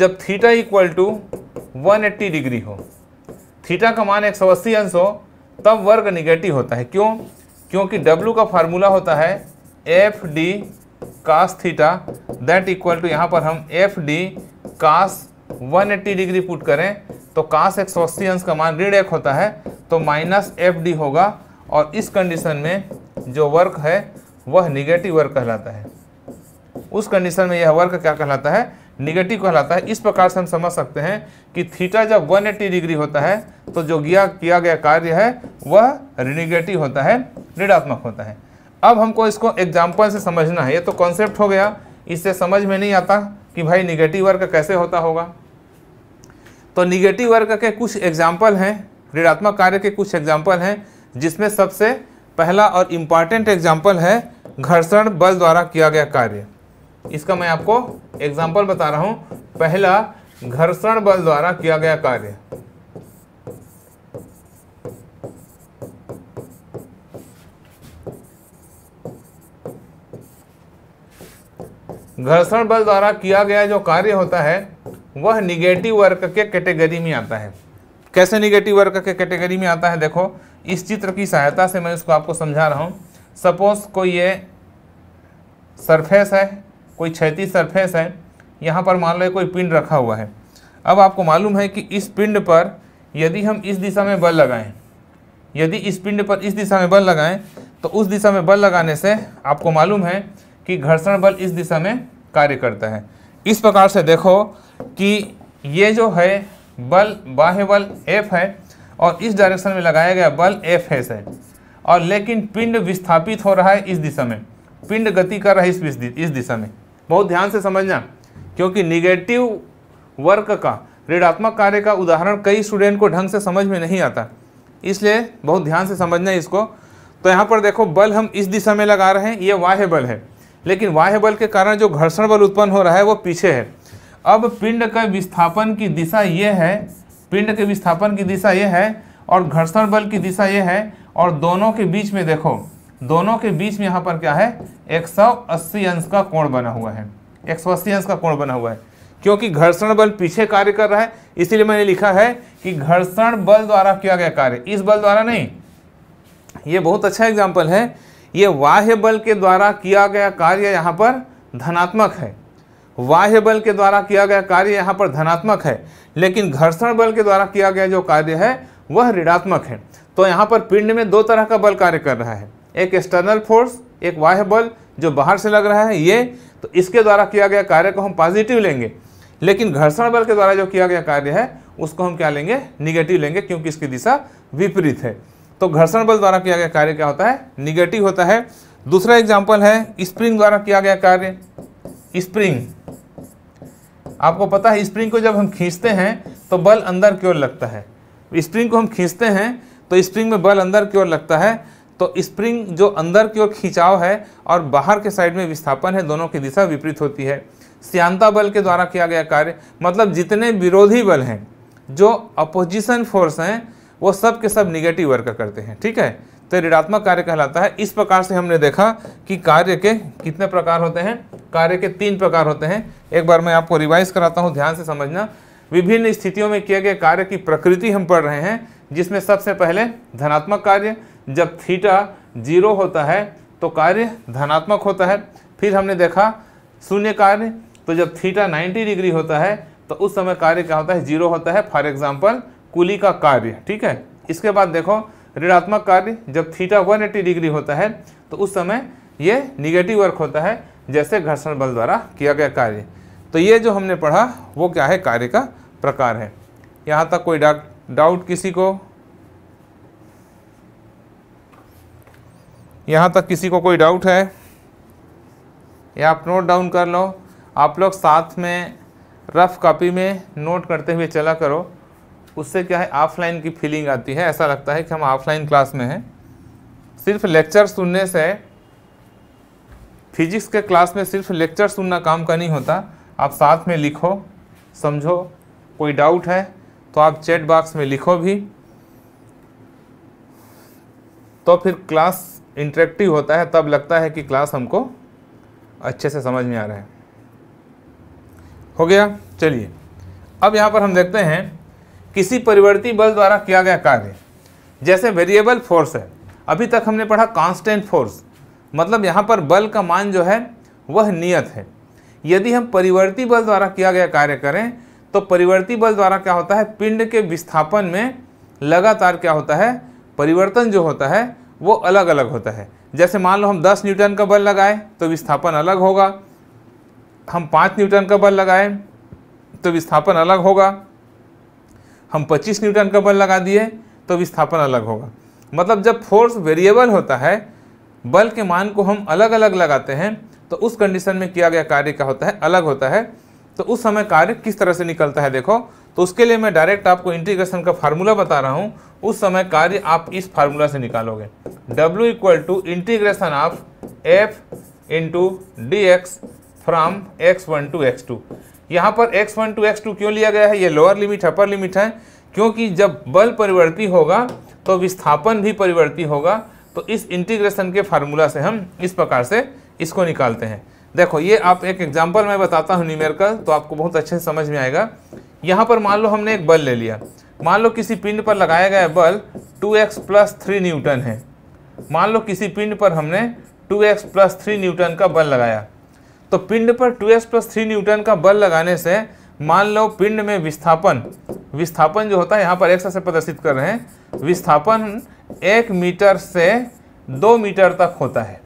जब थीटा इक्वल टू 180 डिग्री हो थीटा का मान एक सौ अस्सी अंश हो तब वर्ग निगेटिव होता है क्यों क्योंकि W का फार्मूला होता है F D cos theta that equal to यहाँ पर हम F D cos eighty degree put करें तो कास एक सौ अस्सी अंश का मान रीड एक होता है तो माइनस एफ डी होगा और इस कंडीशन में जो वर्क है वह निगेटिव वर्क कहलाता है उस कंडीशन में यह वर्क क्या कहलाता है निगेटिव कहलाता है इस प्रकार से हम समझ सकते हैं कि थीटा जब 180 डिग्री होता है तो जो किया किया गया कार्य है वह निगेटिव होता है ऋणात्मक होता है अब हमको इसको एग्जाम्पल से समझना है ये तो कॉन्सेप्ट हो गया इससे समझ में नहीं आता कि भाई निगेटिव वर्क कैसे होता होगा तो निगेटिव वर्क के कुछ एग्जाम्पल हैं ऋणात्मक कार्य के कुछ एग्जाम्पल हैं जिसमें सबसे पहला और इम्पॉर्टेंट एग्जाम्पल है घर्षण बल द्वारा किया गया कार्य इसका मैं आपको एग्जाम्पल बता रहा हूं पहला घर्षण बल द्वारा किया गया कार्य घर्षण बल द्वारा किया गया जो कार्य होता है वह निगेटिव वर्क के कैटेगरी में आता है कैसे निगेटिव वर्क के कैटेगरी में आता है देखो इस चित्र की सहायता से मैं इसको आपको समझा रहा हूँ सपोज कोई ये सरफेस है कोई क्षैती सरफेस है यहाँ पर मान लो कोई पिंड रखा हुआ है अब आपको मालूम है कि इस पिंड पर यदि हम इस दिशा में बल लगाएं यदि इस पिंड पर इस दिशा में बल लगाएं तो उस दिशा में बल लगाने से आपको मालूम है कि घर्षण बल इस दिशा में कार्य करता है इस प्रकार से देखो कि ये जो है बल बाह्य बल एफ है और इस डायरेक्शन में लगाया गया बल एफ एस है और लेकिन पिंड विस्थापित हो रहा है इस दिशा में पिंड गति कर रहा है इस इस दिशा में बहुत ध्यान से समझना क्योंकि निगेटिव वर्क का ऋणात्मक कार्य का उदाहरण कई स्टूडेंट को ढंग से समझ में नहीं आता इसलिए बहुत ध्यान से समझना इसको तो यहाँ पर देखो बल हम इस दिशा में लगा रहे हैं ये वाह्य बल है लेकिन वाह्य बल के कारण जो घर्षण बल उत्पन्न हो रहा है वो पीछे है अब पिंड का विस्थापन की दिशा ये है पिंड के विस्थापन की दिशा ये है और घर्षण बल की दिशा ये है और दोनों के बीच में देखो दोनों के बीच में यहाँ पर क्या है 180 अंश का कोण बना हुआ है 180 अंश का कोण बना हुआ है क्योंकि घर्षण बल पीछे कार्य कर रहा है इसलिए मैंने लिखा है कि घर्षण बल द्वारा किया गया कार्य इस बल द्वारा नहीं ये बहुत अच्छा एग्जाम्पल है ये बाह्य बल के द्वारा किया गया कार्य यहाँ पर धनात्मक है बाह्य बल के द्वारा किया गया कार्य यहाँ पर धनात्मक है लेकिन घर्षण बल के द्वारा किया गया जो कार्य है वह ऋणात्मक है तो यहाँ पर पिंड में दो तरह का बल कार्य कर रहा है एक एक्सटर्नल फोर्स एक वाह बल जो बाहर से लग रहा है ये तो इसके द्वारा किया गया कार्य को हम पॉजिटिव लेंगे लेकिन घर्षण बल के द्वारा जो किया गया कार्य है उसको हम क्या लेंगे निगेटिव लेंगे क्योंकि इसकी दिशा विपरीत है तो घर्षण बल द्वारा किया गया कार्य क्या होता है निगेटिव होता है दूसरा एग्जाम्पल है स्प्रिंग द्वारा किया गया कार्य स्प्रिंग आपको पता है स्प्रिंग को जब हम खींचते हैं तो बल अंदर की ओर लगता है स्प्रिंग को हम खींचते हैं तो स्प्रिंग में बल अंदर की ओर लगता है तो स्प्रिंग जो अंदर की ओर खिंचाव है और बाहर के साइड में विस्थापन है दोनों की दिशा विपरीत होती है श्यांता बल के द्वारा किया गया कार्य मतलब जितने विरोधी बल हैं जो अपोजिशन फोर्स हैं वो सब के सब निगेटिव वर्क करते हैं ठीक है तो ऋणात्मक कार्य कहलाता है इस प्रकार से हमने देखा कि कार्य के कितने प्रकार होते हैं कार्य के तीन प्रकार होते हैं एक बार मैं आपको रिवाइज कराता हूँ ध्यान से समझना विभिन्न स्थितियों में किए गए कार्य की प्रकृति हम पढ़ रहे हैं जिसमें सबसे पहले धनात्मक कार्य जब थीटा जीरो होता है तो कार्य धनात्मक होता है फिर हमने देखा शून्य कार्य तो जब थीटा 90 डिग्री होता है तो उस समय कार्य क्या होता है जीरो होता है फॉर एग्जाम्पल कुली का कार्य ठीक है इसके बाद देखो ऋणात्मक कार्य जब थीटा 180 डिग्री होता है तो उस समय ये निगेटिव वर्क होता है जैसे घर्षण बल द्वारा किया गया कार्य तो ये जो हमने पढ़ा वो क्या है कार्य का प्रकार है यहाँ तक कोई डाउट किसी को यहाँ तक किसी को कोई डाउट है या आप नोट डाउन कर लो आप लोग साथ में रफ कॉपी में नोट करते हुए चला करो उससे क्या है ऑफलाइन की फीलिंग आती है ऐसा लगता है कि हम ऑफलाइन क्लास में हैं सिर्फ लेक्चर सुनने से फिजिक्स के क्लास में सिर्फ लेक्चर सुनना काम का नहीं होता आप साथ में लिखो समझो कोई डाउट है तो आप चैट बॉक्स में लिखो भी तो फिर क्लास इंटरेक्टिव होता है तब लगता है कि क्लास हमको अच्छे से समझ में आ रहा है हो गया चलिए अब यहाँ पर हम देखते हैं किसी परिवर्ती बल द्वारा किया गया कार्य जैसे वेरिएबल फोर्स है अभी तक हमने पढ़ा कांस्टेंट फोर्स मतलब यहाँ पर बल का मान जो है वह नियत है यदि हम परिवर्ती बल द्वारा किया गया कार्य करें तो परिवर्ती बल द्वारा क्या होता है पिंड के विस्थापन में लगातार क्या होता है परिवर्तन जो होता है वो अलग अलग होता है जैसे मान लो हम 10 न्यूटन का बल लगाए तो विस्थापन अलग होगा हम 5 न्यूटन का बल लगाए तो विस्थापन अलग होगा हम 25 न्यूटन का बल लगा दिए तो विस्थापन अलग होगा मतलब जब फोर्स वेरिएबल होता है बल के मान को हम अलग अलग लगाते हैं तो उस कंडीशन में किया गया कार्य क्या होता है अलग होता है तो उस समय कार्य किस तरह से निकलता है देखो तो उसके लिए मैं डायरेक्ट आपको इंटीग्रेशन का फार्मूला बता रहा हूँ उस समय कार्य आप इस फार्मूला से निकालोगे W equal to integration of F into D X from X one to X two यहाँ पर X one to X two क्यों लिया गया है ये लोअर लिमिट अपर लिमिट है क्योंकि जब बल परिवर्ती होगा तो विस्थापन भी परिवर्ती होगा तो इस इंटीग्रेशन के फार्मूला से हम इस प्रकार से इसको निकालते हैं देखो ये आप एक एग्जाम्पल मैं बताता हूँ न्यूमेरिकल तो आपको बहुत अच्छे से समझ में आएगा यहाँ पर मान लो हमने एक बल ले लिया मान लो किसी पिंड पर लगाया गया बल 2x x plus three Newton है मान लो किसी पिंड पर हमने 2x x plus three newton का बल लगाया तो पिंड पर 2x x plus three newton का बल लगाने से मान लो पिंड में विस्थापन विस्थापन जो होता है यहाँ पर एक से प्रदर्शित कर रहे हैं विस्थापन एक मीटर से दो मीटर तक होता है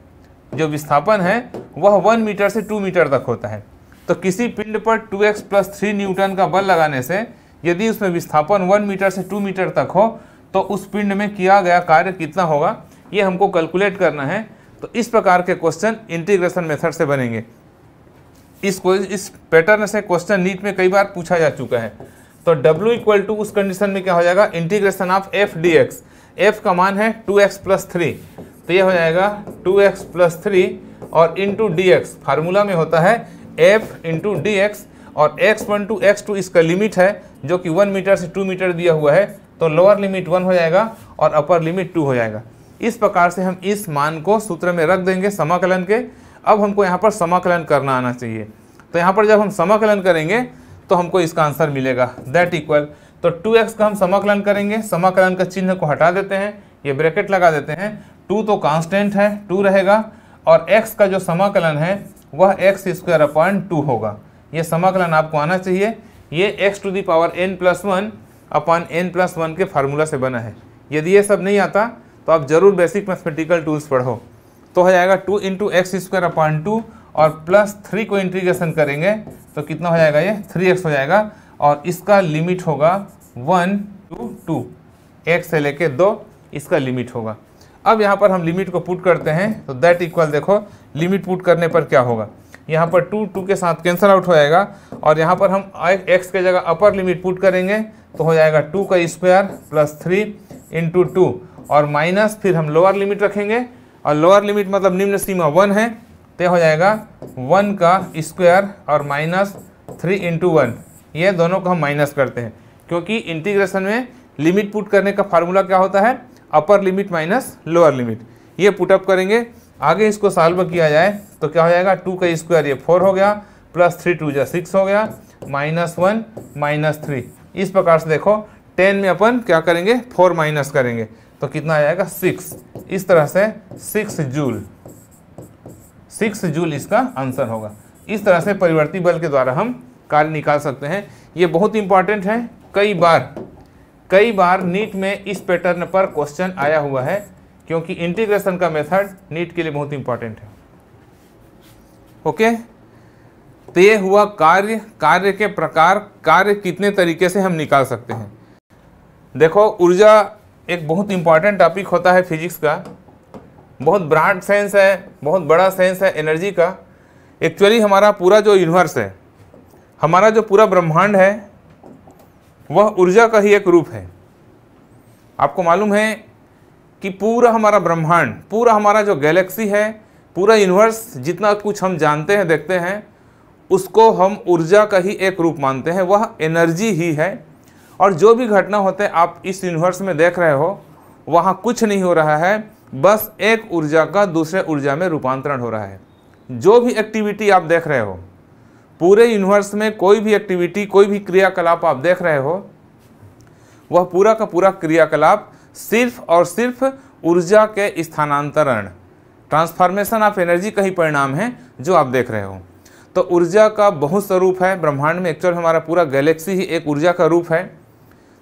जो विस्थापन है वह वन मीटर से टू मीटर तक होता है तो किसी पिंड पर two X plus three newton का बल लगाने से यदि उसमें विस्थापन वन मीटर से टू मीटर तक हो तो उस पिंड में किया गया कार्य कितना होगा ये हमको कैलकुलेट करना है तो इस प्रकार के क्वेश्चन इंटीग्रेशन मेथड से बनेंगे इस इस पैटर्न से क्वेश्चन नीट में कई बार पूछा जा चुका है तो W इक्वल टू उस कंडीशन में क्या हो जाएगा integration of F D X F का मान है टू एक्स प्लस थ्री तो ये हो जाएगा टू एक्स प्लस थ्री और इंटू डी एक्स फार्मूला में होता है एफ इंटू डी एक्स और X one to X two इसका लिमिट है जो कि वन मीटर से टू मीटर दिया हुआ है तो लोअर लिमिट वन हो जाएगा और अपर लिमिट टू हो जाएगा इस प्रकार से हम इस मान को सूत्र में रख देंगे समाकलन के अब हमको यहाँ पर समाकलन करना आना चाहिए तो यहाँ पर जब हम समाकलन करेंगे तो हमको इसका आंसर मिलेगा दैट इक्वल तो 2x का हम समाकलन करेंगे समाकलन का चिन्ह को हटा देते हैं ये ब्रैकेट लगा देते हैं 2 तो कांस्टेंट है 2 रहेगा और x का जो समाकलन है वह एक्स स्क्वायर अपॉन टू होगा ये समाकलन आपको आना चाहिए ये X to the power N plus one upon N plus one के फार्मूला से बना है यदि ये सब नहीं आता तो आप ज़रूर बेसिक मैथमेटिकल टूल्स पढ़ो तो हो जाएगा two into X square upon two और प्लस थ्री को इंटीग्रेशन करेंगे तो कितना हो जाएगा ये थ्री एक्स हो जाएगा और इसका लिमिट होगा वन टू टू एक्स से लेके दो इसका लिमिट होगा अब यहाँ पर हम लिमिट को पुट करते हैं तो दैट इक्वल देखो लिमिट पुट करने पर क्या होगा यहाँ पर टू टू के साथ कैंसल आउट हो जाएगा और यहाँ पर हम एक्स के जगह अपर लिमिट पुट करेंगे तो हो जाएगा टू का square plus three into two और माइनस फिर हम लोअर लिमिट रखेंगे और लोअर लिमिट मतलब निम्न सीमा वन है तो हो जाएगा वन का स्क्वायर और माइनस थ्री इंटू वन ये दोनों को हम माइनस करते हैं क्योंकि इंटीग्रेशन में लिमिट पुट करने का फार्मूला क्या होता है upper limit minus lower limit ये पुटअप करेंगे आगे इसको सॉल्व किया जाए तो क्या हो जाएगा टू का स्क्वायर ये फोर हो गया प्लस थ्री टू जो सिक्स हो गया माइनस वन माइनस थ्री इस प्रकार से देखो टेन में अपन क्या करेंगे फोर माइनस करेंगे तो कितना आ जाएगा सिक्स इस तरह से सिक्स जूल सिक्स जूल इसका आंसर होगा इस तरह से परिवर्ती बल के द्वारा हम कार्य निकाल सकते हैं ये बहुत इंपॉर्टेंट है कई बार कई बार नीट में इस पैटर्न पर क्वेश्चन आया हुआ है क्योंकि इंटीग्रेशन का मेथड नीट के लिए बहुत इंपॉर्टेंट है ओके तो ये हुआ कार्य कार्य के प्रकार कार्य कितने तरीके से हम निकाल सकते हैं देखो ऊर्जा एक बहुत इंपॉर्टेंट टॉपिक होता है फिजिक्स का बहुत ब्राड सेंस है बहुत बड़ा सेंस है एनर्जी का एक्चुअली हमारा पूरा जो यूनिवर्स है हमारा जो पूरा ब्रह्मांड है वह ऊर्जा का ही एक रूप है आपको मालूम है कि पूरा हमारा ब्रह्मांड पूरा हमारा जो गैलेक्सी है पूरा यूनिवर्स जितना कुछ हम जानते हैं देखते हैं उसको हम ऊर्जा का ही एक रूप मानते हैं वह एनर्जी ही है और जो भी घटना होते हैं आप इस यूनिवर्स में देख रहे हो वहाँ कुछ नहीं हो रहा है बस एक ऊर्जा का दूसरे ऊर्जा में रूपांतरण हो रहा है जो भी एक्टिविटी आप देख रहे हो पूरे यूनिवर्स में कोई भी एक्टिविटी कोई भी क्रियाकलाप आप देख रहे हो वह पूरा का पूरा क्रियाकलाप सिर्फ और सिर्फ ऊर्जा के स्थानांतरण ट्रांसफॉर्मेशन ऑफ एनर्जी का ही परिणाम है जो आप देख रहे हो तो ऊर्जा का बहुत स्वरूप है ब्रह्मांड में एक्चुअल हमारा पूरा गैलेक्सी ही एक ऊर्जा का रूप है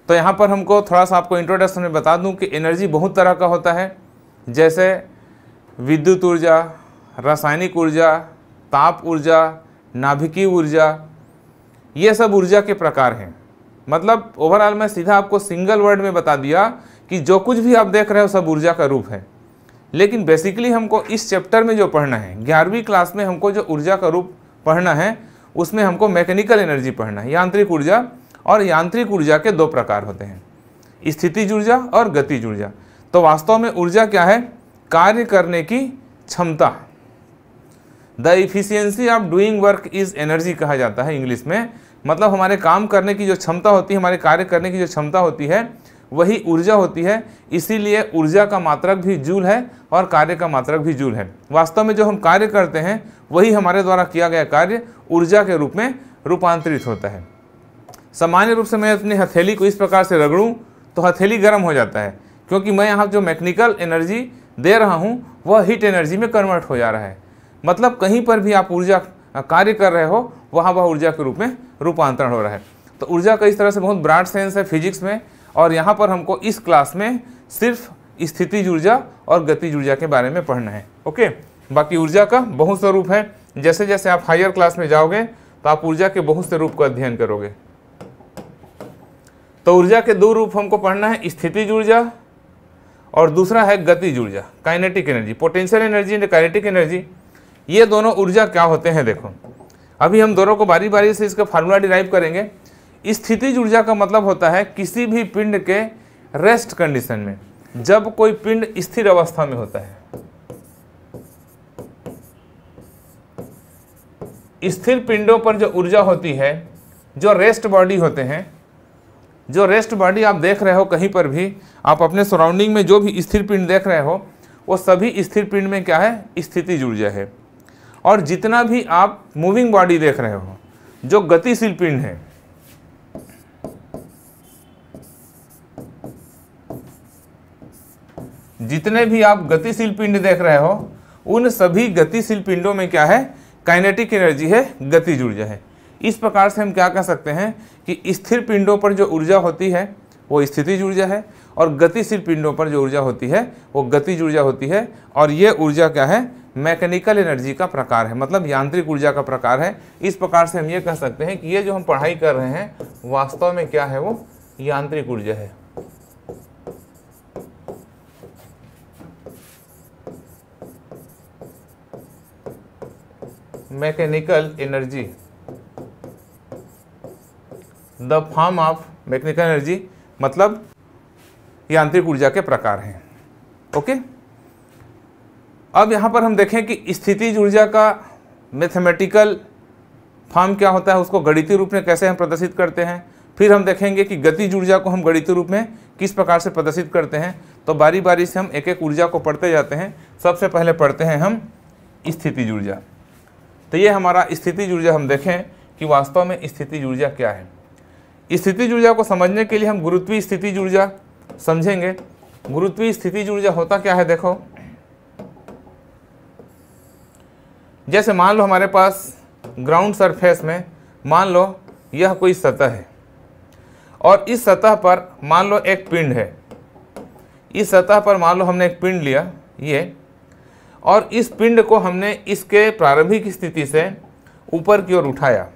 तो यहाँ पर हमको थोड़ा सा आपको इंट्रोडक्शन में बता दूँ कि एनर्जी बहुत तरह का होता है जैसे विद्युत ऊर्जा रासायनिक ऊर्जा ताप ऊर्जा नाभिकीय ऊर्जा ये सब ऊर्जा के प्रकार हैं मतलब ओवरऑल मैं सीधा आपको सिंगल वर्ड में बता दिया कि जो कुछ भी आप देख रहे हो सब ऊर्जा का रूप है लेकिन बेसिकली हमको इस चैप्टर में जो पढ़ना है ग्यारहवीं क्लास में हमको जो ऊर्जा का रूप पढ़ना है उसमें हमको मैकेनिकल एनर्जी पढ़ना है यांत्रिक ऊर्जा और यांत्रिक ऊर्जा के दो प्रकार होते हैं स्थिति ऊर्जा और गतिज ऊर्जा तो वास्तव में ऊर्जा क्या है कार्य करने की क्षमता the efficiency of doing work is energy कहा जाता है इंग्लिश में मतलब हमारे काम करने की जो क्षमता होती है हमारे कार्य करने की जो क्षमता होती है वही ऊर्जा होती है इसीलिए ऊर्जा का मात्रक भी जूल है और कार्य का मात्रक भी जूल है वास्तव में जो हम कार्य करते हैं वही हमारे द्वारा किया गया कार्य ऊर्जा के रूप में रूपांतरित होता है सामान्य रूप से मैं अपनी हथेली को इस प्रकार से रगड़ूँ तो हथेली गर्म हो जाता है क्योंकि मैं यहाँ जो मैकेनिकल एनर्जी दे रहा हूँ वह हीट एनर्जी में कन्वर्ट हो जा रहा है मतलब कहीं पर भी आप ऊर्जा कार्य कर रहे हो वहाँ वह ऊर्जा के रूप में रूपांतरण हो रहा है तो ऊर्जा का इस तरह से बहुत ब्राड सेंस है फिजिक्स में और यहाँ पर हमको इस क्लास में सिर्फ स्थिति ऊर्जा और गति ऊर्जा के बारे में पढ़ना है ओके बाकी ऊर्जा का बहुत स्वरूप है जैसे जैसे आप हायर क्लास में जाओगे तो आप ऊर्जा के बहुत से रूप का अध्ययन करोगे तो ऊर्जा के दो रूप हमको पढ़ना है स्थिति ऊर्जा और दूसरा है गति ऊर्जा kinetic energy potential energy and kinetic energy ये दोनों ऊर्जा क्या होते हैं देखो अभी हम दोनों को बारी बारी से इसका फार्मूला डिराइव करेंगे स्थितिज ऊर्जा का मतलब होता है किसी भी पिंड के रेस्ट कंडीशन में जब कोई पिंड स्थिर अवस्था में होता है स्थिर पिंडों पर जो ऊर्जा होती है जो रेस्ट बॉडी होते हैं जो रेस्ट बॉडी आप देख रहे हो कहीं पर भी आप अपने सराउंडिंग में जो भी स्थिर पिंड देख रहे हो वो सभी स्थिर पिंड में क्या है स्थिति ऊर्जा है और जितना भी आप मूविंग बॉडी देख रहे हो जो गतिशील पिंड है जितने भी आप गतिशील पिंड देख रहे हो उन सभी गतिशील पिंडों में क्या है काइनेटिक एनर्जी है गति ऊर्जा है इस प्रकार से हम क्या कह सकते हैं कि स्थिर पिंडों पर जो ऊर्जा होती है वो स्थिति ऊर्जा है और गतिशील पिंडों पर जो ऊर्जा होती है वो गति ऊर्जा होती है और ये ऊर्जा क्या है मैकेनिकल एनर्जी का प्रकार है मतलब यांत्रिक ऊर्जा का प्रकार है इस प्रकार से हम ये कह सकते हैं कि ये जो हम पढ़ाई कर रहे हैं वास्तव में क्या है वो यांत्रिक ऊर्जा है mechanical energy the form of mechanical energy मतलब यांत्रिक ऊर्जा के प्रकार हैं ओके okay? अब यहाँ पर हम देखें कि स्थिति ऊर्जा का मैथमेटिकल फॉर्म क्या होता है उसको गणितीय रूप में कैसे हम प्रदर्शित करते हैं फिर हम देखेंगे कि गति ऊर्जा को हम गणितीय रूप में किस प्रकार से प्रदर्शित करते हैं तो बारी बारी से हम एक एक ऊर्जा को पढ़ते जाते हैं सबसे पहले पढ़ते हैं हम स्थिति ऊर्जा तो ये हमारा स्थिति ऊर्जा हम देखें कि वास्तव में स्थिति ऊर्जा क्या है स्थिति ऊर्जा को समझने के लिए हम गुरुत्वीय स्थिति ऊर्जा समझेंगे गुरुत्वीय स्थिति ऊर्जा होता क्या है देखो जैसे मान लो हमारे पास ग्राउंड सरफेस में मान लो यह कोई सतह है और इस सतह पर मान लो एक पिंड है इस सतह पर मान लो हमने एक पिंड लिया ये और इस पिंड को हमने इसके प्रारंभिक स्थिति से ऊपर की ओर उठाया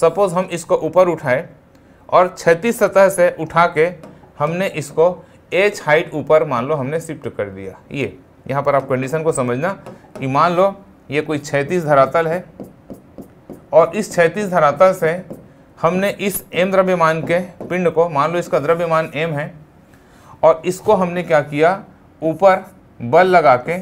सपोज हम इसको ऊपर उठाए और क्षतिज सतह से उठा के हमने इसको एच हाइट ऊपर मान लो हमने शिफ्ट कर दिया ये यहाँ पर आप कंडीशन को समझना कि मान लो ये कोई छैतीस धरातल है और इस छैतीस धरातल से हमने इस एम द्रव्यमान के पिंड को मान लो इसका द्रव्यमान एम है और इसको हमने क्या किया ऊपर बल लगा के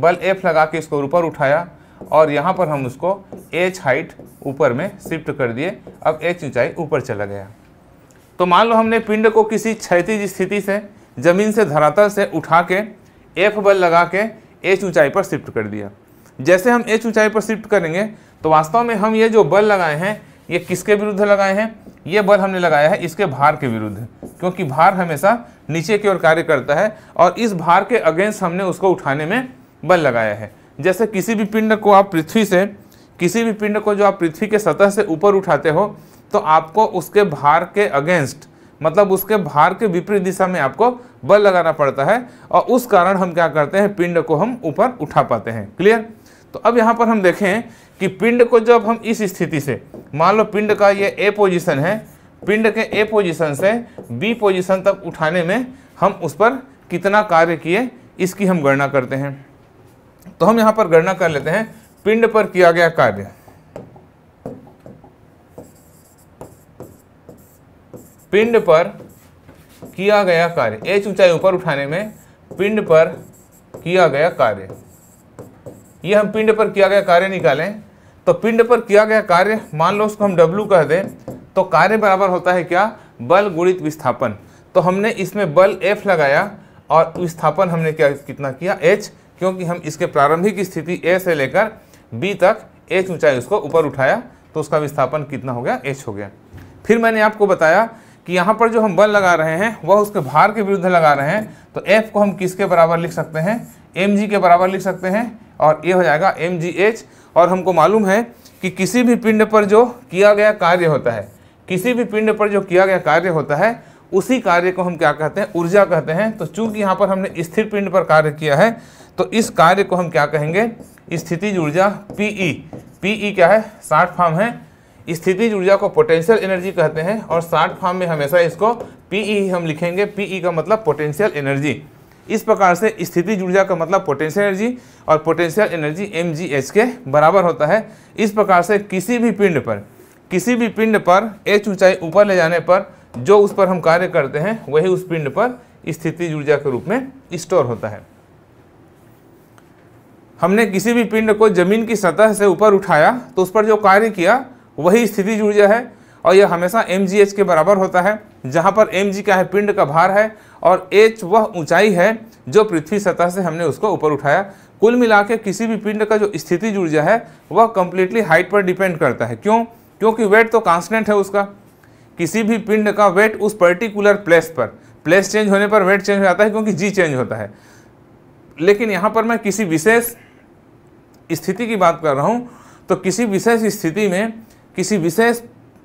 बल एफ लगा के इसको ऊपर उठाया और यहाँ पर हम उसको एच हाइट ऊपर में शिफ्ट कर दिए अब एच ऊंचाई ऊपर चला गया तो मान लो हमने पिंड को किसी क्षैतिज स्थिति से ज़मीन से धरातल से उठा के एफ बल लगा के एच ऊंचाई पर शिफ्ट कर दिया जैसे हम एच ऊंचाई पर शिफ्ट करेंगे तो वास्तव में हम ये जो बल लगाए हैं ये किसके विरुद्ध लगाए हैं ये बल हमने लगाया है इसके भार के विरुद्ध क्योंकि भार हमेशा नीचे की ओर कार्य करता है और इस भार के अगेंस्ट हमने उसको उठाने में बल लगाया है जैसे किसी भी पिंड को आप पृथ्वी से किसी भी पिंड को जो आप पृथ्वी के सतह से ऊपर उठाते हो तो आपको उसके भार के अगेंस्ट मतलब उसके भार के विपरीत दिशा में आपको बल लगाना पड़ता है और उस कारण हम क्या करते हैं पिंड को हम ऊपर उठा पाते हैं क्लियर तो अब यहाँ पर हम देखें कि पिंड को जब हम इस स्थिति से मान लो पिंड का ये ए पोजीशन है पिंड के ए पोजीशन से बी पोजीशन तक उठाने में हम उस पर कितना कार्य किए इसकी हम गणना करते हैं तो हम यहाँ पर गणना कर लेते हैं पिंड पर किया गया कार्य पिंड पर किया गया कार्य एच ऊंचाई ऊपर उठाने में पिंड पर किया गया कार्य ये हम पिंड पर किया गया कार्य निकालें तो पिंड पर किया गया कार्य मान लो उसको हम डब्लू कह दें तो कार्य बराबर होता है क्या बल गुणित विस्थापन तो हमने इसमें बल एफ लगाया और विस्थापन हमने क्या कितना किया एच क्योंकि हम इसके प्रारंभिक स्थिति ए से लेकर बी तक एच ऊंचाई उसको ऊपर उठाया तो उसका विस्थापन कितना हो गया एच हो गया फिर मैंने आपको बताया कि यहाँ पर जो हम बल लगा रहे हैं वह उसके भार के विरुद्ध लगा रहे हैं तो एफ को हम किसके बराबर लिख सकते हैं एम जी के बराबर लिख सकते हैं और ये हो जाएगा एम जी एच और हमको मालूम है कि किसी भी पिंड पर जो किया गया कार्य होता है किसी भी पिंड पर जो किया गया कार्य होता है उसी कार्य को हम क्या कहते हैं ऊर्जा कहते हैं तो चूंकि यहाँ पर हमने स्थिर पिंड पर कार्य किया है तो इस कार्य को हम क्या कहेंगे स्थिति ऊर्जा पी ई e। e क्या है साठ फार्म है स्थिति ऊर्जा को पोटेंशियल एनर्जी कहते हैं और साठ फार्म में हमेशा इसको पी e ई हम लिखेंगे ई का मतलब पोटेंशियल एनर्जी इस प्रकार से स्थिति ऊर्जा का मतलब पोटेंशियल एनर्जी और पोटेंशियल एनर्जी एम के बराबर होता है इस प्रकार से किसी भी पिंड पर किसी भी पिंड पर एच ऊंचाई ऊपर ले जाने पर जो उस पर हम कार्य करते हैं वही उस पिंड पर स्थिति ऊर्जा के रूप में स्टोर होता है हमने किसी भी पिंड को जमीन की सतह से ऊपर उठाया तो उस पर जो कार्य किया वही स्थिति ऊर्जा है और यह हमेशा एम के बराबर होता है जहाँ पर एम क्या है पिंड का भार है और एच वह ऊंचाई है जो पृथ्वी सतह से हमने उसको ऊपर उठाया कुल मिला के किसी भी पिंड का जो स्थिति ऊर्जा है वह कम्प्लीटली हाइट पर डिपेंड करता है क्यों क्योंकि वेट तो कांस्टेंट है उसका किसी भी पिंड का वेट उस पर्टिकुलर प्लेस पर प्लेस चेंज होने पर वेट चेंज हो जाता है क्योंकि जी चेंज होता है लेकिन यहाँ पर मैं किसी विशेष स्थिति की बात कर रहा हूँ तो किसी विशेष स्थिति में किसी विशेष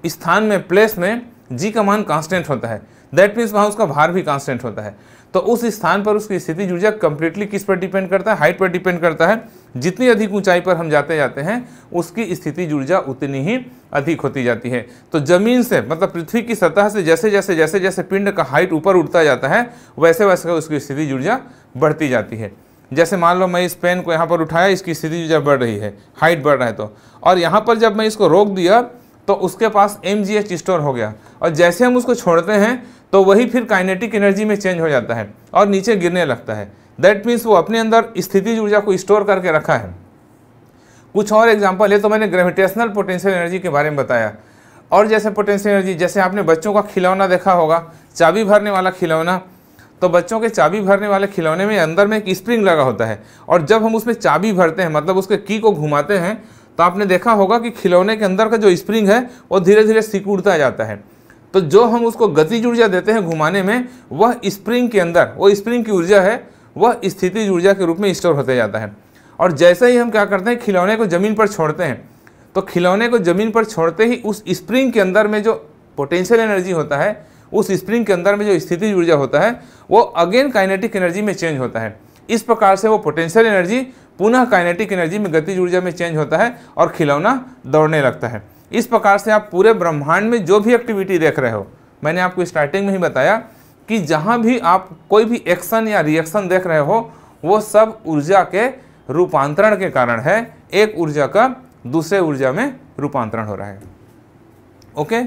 स्थान में प्लेस में जी का मान कांस्टेंट होता है दैट मीन्स वहाँ उसका भार भी कांस्टेंट होता है तो उस स्थान पर उसकी स्थिति ऊर्जा कंप्लीटली किस पर डिपेंड करता है हाइट पर डिपेंड करता है जितनी अधिक ऊंचाई पर हम जाते जाते हैं उसकी स्थिति ऊर्जा उतनी ही अधिक होती जाती है तो जमीन से मतलब पृथ्वी की सतह से जैसे जैसे जैसे जैसे पिंड का हाइट ऊपर उठता जाता है वैसे वैसे उसकी स्थिति ऊर्जा बढ़ती जाती है जैसे मान लो मैं इस पेन को यहाँ पर उठाया इसकी स्थिति ऊर्जा बढ़ रही है हाइट बढ़ रहा है तो और यहाँ पर जब मैं इसको रोक दिया तो उसके पास एम स्टोर हो गया और जैसे हम उसको छोड़ते हैं तो वही फिर काइनेटिक एनर्जी में चेंज हो जाता है और नीचे गिरने लगता है दैट मीन्स वो अपने अंदर स्थिति ऊर्जा को स्टोर करके रखा है कुछ और एग्जाम्पल है तो मैंने ग्रेविटेशनल पोटेंशियल एनर्जी के बारे में बताया और जैसे पोटेंशियल एनर्जी जैसे आपने बच्चों का खिलौना देखा होगा चाबी भरने वाला खिलौना तो बच्चों के चाबी भरने वाले खिलौने में अंदर में एक स्प्रिंग लगा होता है और जब हम उसमें चाबी भरते हैं मतलब उसके की को घुमाते हैं तो आपने देखा होगा कि खिलौने के अंदर का जो स्प्रिंग है वो धीरे धीरे सिकुड़ता जाता है तो जो हम उसको गतिज ऊर्जा देते हैं घुमाने में वह स्प्रिंग के अंदर वो स्प्रिंग की ऊर्जा है वह स्थिति ऊर्जा के रूप में स्टोर होते जाता है और जैसे ही हम क्या करते हैं खिलौने को ज़मीन पर छोड़ते हैं तो खिलौने को ज़मीन पर छोड़ते ही उस स्प्रिंग के अंदर में जो पोटेंशियल एनर्जी होता है उस स्प्रिंग के अंदर में जो स्थिति ऊर्जा होता है वो अगेन काइनेटिक एनर्जी में चेंज होता है इस प्रकार से वो पोटेंशियल एनर्जी पुनः काइनेटिक एनर्जी में गतिज ऊर्जा में चेंज होता है और खिलौना दौड़ने लगता है इस प्रकार से आप पूरे ब्रह्मांड में जो भी एक्टिविटी देख रहे हो मैंने आपको स्टार्टिंग में ही बताया कि जहाँ भी आप कोई भी एक्शन या रिएक्शन देख रहे हो वो सब ऊर्जा के रूपांतरण के कारण है एक ऊर्जा का दूसरे ऊर्जा में रूपांतरण हो रहा है ओके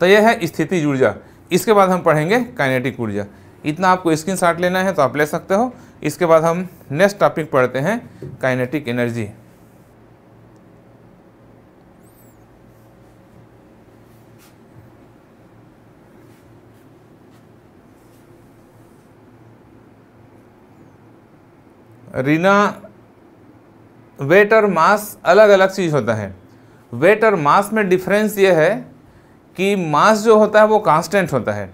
तो यह है स्थिति ऊर्जा इसके बाद हम पढ़ेंगे काइनेटिक ऊर्जा इतना आपको स्क्रीन लेना है तो आप ले सकते हो इसके बाद हम नेक्स्ट टॉपिक पढ़ते हैं काइनेटिक एनर्जी रीना वेट और मास अलग अलग चीज़ होता है वेट और मास में डिफरेंस ये है कि मास जो होता है वो कांस्टेंट होता है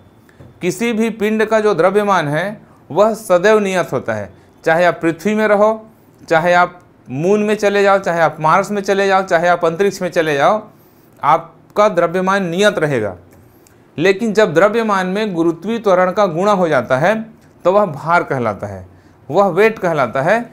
किसी भी पिंड का जो द्रव्यमान है वह सदैव नियत होता है चाहे आप पृथ्वी में रहो चाहे आप मून में चले जाओ चाहे आप मार्स में चले जाओ चाहे आप अंतरिक्ष में चले जाओ आपका द्रव्यमान नियत रहेगा लेकिन जब द्रव्यमान में गुरुत्वीय त्वरण का गुणा हो जाता है तो वह भार कहलाता है वह वेट कहलाता है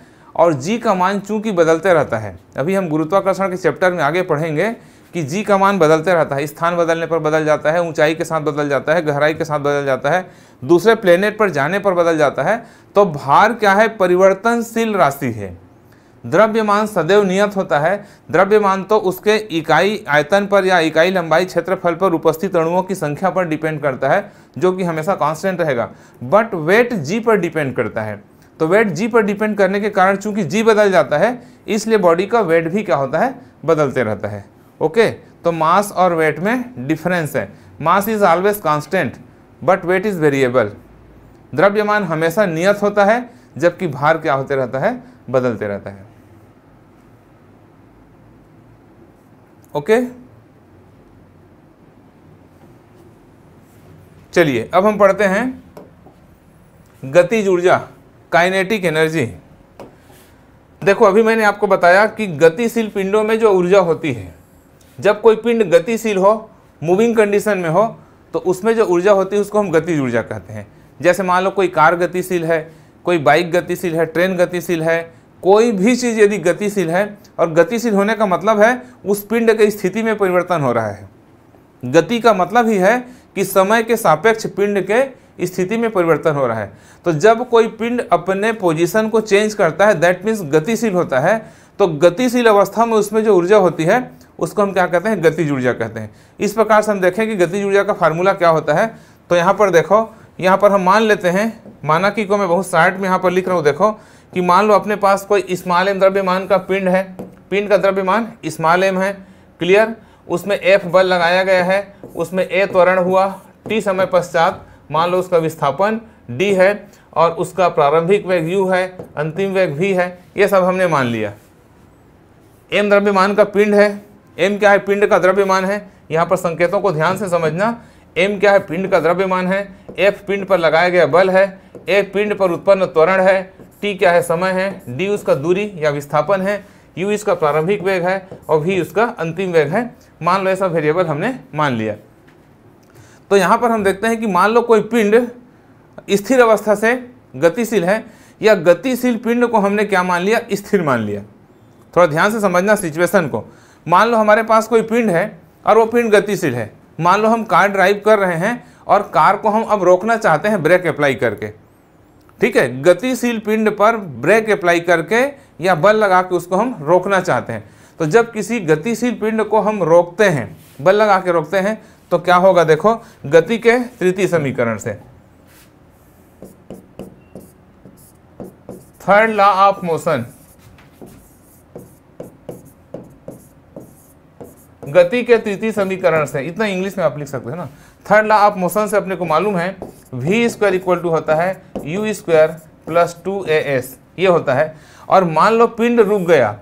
और जी का मान चूंकि बदलते रहता है अभी हम गुरुत्वाकर्षण के चैप्टर में आगे पढ़ेंगे कि जी का मान बदलते रहता है स्थान बदलने पर बदल जाता है ऊंचाई के साथ बदल जाता है गहराई के साथ बदल जाता है दूसरे प्लेनेट पर जाने पर बदल जाता है तो भार क्या है परिवर्तनशील राशि है द्रव्यमान सदैव नियत होता है द्रव्यमान तो उसके इकाई आयतन पर या इकाई लंबाई क्षेत्रफल पर उपस्थित अणुओं की संख्या पर डिपेंड करता है जो कि हमेशा कांस्टेंट रहेगा बट वेट जी पर डिपेंड करता है तो वेट जी पर डिपेंड करने के कारण चूंकि जी बदल जाता है इसलिए बॉडी का वेट भी क्या होता है बदलते रहता है ओके तो मास और वेट में डिफरेंस है mass is always constant but weight is variable द्रव्यमान हमेशा नियत होता है जबकि भार क्या होते रहता है बदलते रहता है ओके चलिए अब हम पढ़ते हैं गतिज ऊर्जा काइनेटिक एनर्जी देखो अभी मैंने आपको बताया कि गतिशील पिंडों में जो ऊर्जा होती है जब कोई पिंड गतिशील हो मूविंग कंडीशन में हो तो उसमें जो ऊर्जा होती है उसको हम गतिज ऊर्जा कहते हैं जैसे मान लो कोई कार गतिशील है कोई बाइक गतिशील है ट्रेन गतिशील है कोई भी चीज़ यदि गतिशील है और गतिशील होने का मतलब है उस पिंड की स्थिति में परिवर्तन हो रहा है गति का मतलब ही है कि समय के सापेक्ष पिंड के स्थिति में परिवर्तन हो रहा है तो जब कोई पिंड अपने पोजीशन को चेंज करता है दैट मीन्स गतिशील होता है तो गतिशील अवस्था में उसमें जो ऊर्जा होती है उसको हम क्या कहते हैं गति ऊर्जा कहते हैं इस प्रकार से हम देखें कि गति ऊर्जा का फार्मूला क्या होता है तो यहाँ पर देखो यहाँ पर हम मान लेते हैं माना कि को मैं बहुत शार्ट में यहाँ पर लिख रहा हूँ देखो कि मान लो अपने पास कोई इस्माल एम द्रव्यमान का पिंड है पिंड का द्रव्यमान इस्माल एम है क्लियर उसमें एफ बल लगाया गया है उसमें ए त्वरण हुआ टी समय पश्चात मान लो उसका विस्थापन डी है और उसका प्रारंभिक वेग यू है अंतिम वेग भी है ये सब हमने मान लिया एम द्रव्यमान का पिंड है एम क्या है पिंड का द्रव्यमान है यहाँ पर संकेतों को ध्यान से समझना एम क्या है पिंड का द्रव्यमान है एफ पिंड पर लगाया गया बल है ए पिंड पर उत्पन्न त्वरण है टी क्या है समय है डी उसका दूरी या विस्थापन है यू इसका प्रारंभिक वेग है और भी उसका अंतिम वेग है मान लो ऐसा वेरिएबल हमने मान लिया तो यहाँ पर हम देखते हैं कि मान लो कोई पिंड स्थिर अवस्था से गतिशील है या गतिशील पिंड को हमने क्या मान लिया स्थिर मान लिया थोड़ा ध्यान से समझना सिचुएशन को मान लो हमारे पास कोई पिंड है और वो पिंड गतिशील है मान लो हम कार ड्राइव कर रहे हैं और कार को हम अब रोकना चाहते हैं ब्रेक अप्लाई करके ठीक है गतिशील पिंड पर ब्रेक अप्लाई करके या बल लगा के उसको हम रोकना चाहते हैं तो जब किसी गतिशील पिंड को हम रोकते हैं बल लगा के रोकते हैं तो क्या होगा देखो गति के तृतीय समीकरण से थर्ड लॉ ऑफ मोशन गति के तृतीय समीकरण से इतना इंग्लिश में आप लिख सकते हैं ना थर्ड ला आप मोशन से अपने को मालूम है वी स्क्वायर इक्वल टू होता है U square plus two A S ये होता है और मान लो पिंड रुक गया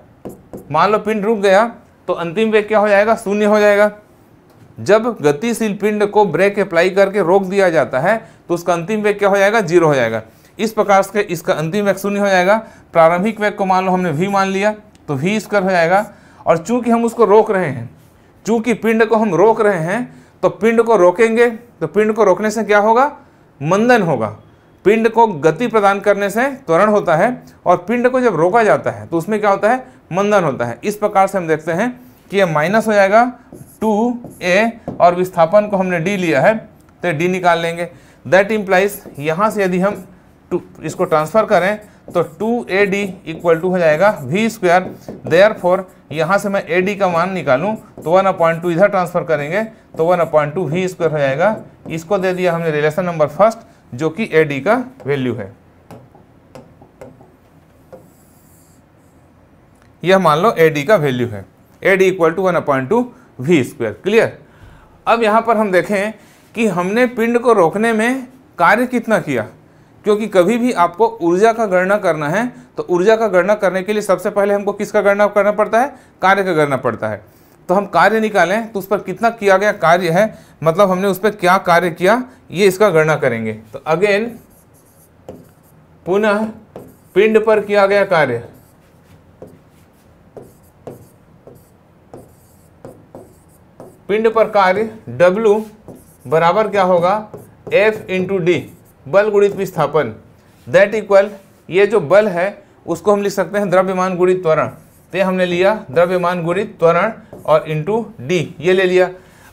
मान लो पिंड रुक गया तो अंतिम वेग क्या हो जाएगा शून्य हो जाएगा जब गतिशील पिंड को ब्रेक अप्लाई करके रोक दिया जाता है तो उसका अंतिम वेग क्या हो जाएगा जीरो हो जाएगा इस प्रकार से इसका अंतिम वेग शून्य हो जाएगा प्रारंभिक वेग को मान लो हमने वी मान लिया तो वी स्क्वायर हो जाएगा और चूंकि हम उसको रोक रहे हैं चूंकि पिंड को हम रोक रहे हैं तो पिंड को रोकेंगे तो पिंड को रोकने से क्या होगा मंदन होगा पिंड को गति प्रदान करने से त्वरण होता है और पिंड को जब रोका जाता है तो उसमें क्या होता है मंदन होता है इस प्रकार से हम देखते हैं कि यह माइनस हो जाएगा टू ए और विस्थापन को हमने डी लिया है तो डी निकाल लेंगे दैट इम्प्लाइज यहाँ से यदि हम इसको ट्रांसफ़र करें तो two A D equal to हो जाएगा वी स्क्वायर देयर फोर यहाँ से मैं ए डी का मान निकालूं तो वन अपॉइंट टू इधर ट्रांसफर करेंगे तो one upon two V square हो जाएगा इसको दे दिया हमने रिलेशन नंबर फर्स्ट जो कि ए डी का वैल्यू है यह मान लो ए डी का वैल्यू है A D equal to one upon two V square clear अब यहाँ पर हम देखें कि हमने पिंड को रोकने में कार्य कितना किया क्योंकि कभी भी आपको ऊर्जा का गणना करना है तो ऊर्जा का गणना करने के लिए सबसे पहले हमको किसका गणना करना पड़ता है कार्य का करना पड़ता है तो हम कार्य निकालें तो उस पर कितना किया गया कार्य है मतलब हमने उस पर क्या कार्य किया ये इसका गणना करेंगे तो अगेन पुनः पिंड पर किया गया कार्य पिंड पर कार्य W बराबर क्या होगा F इंटू डी बल गुणित विस्थापन दैट इक्वल ये जो बल है उसको हम लिख सकते हैं द्रव्यमान गुणित त्वरण तो ये हमने लिया द्रव्यमान गुणित त्वरण और इंटू डी ये ले लिया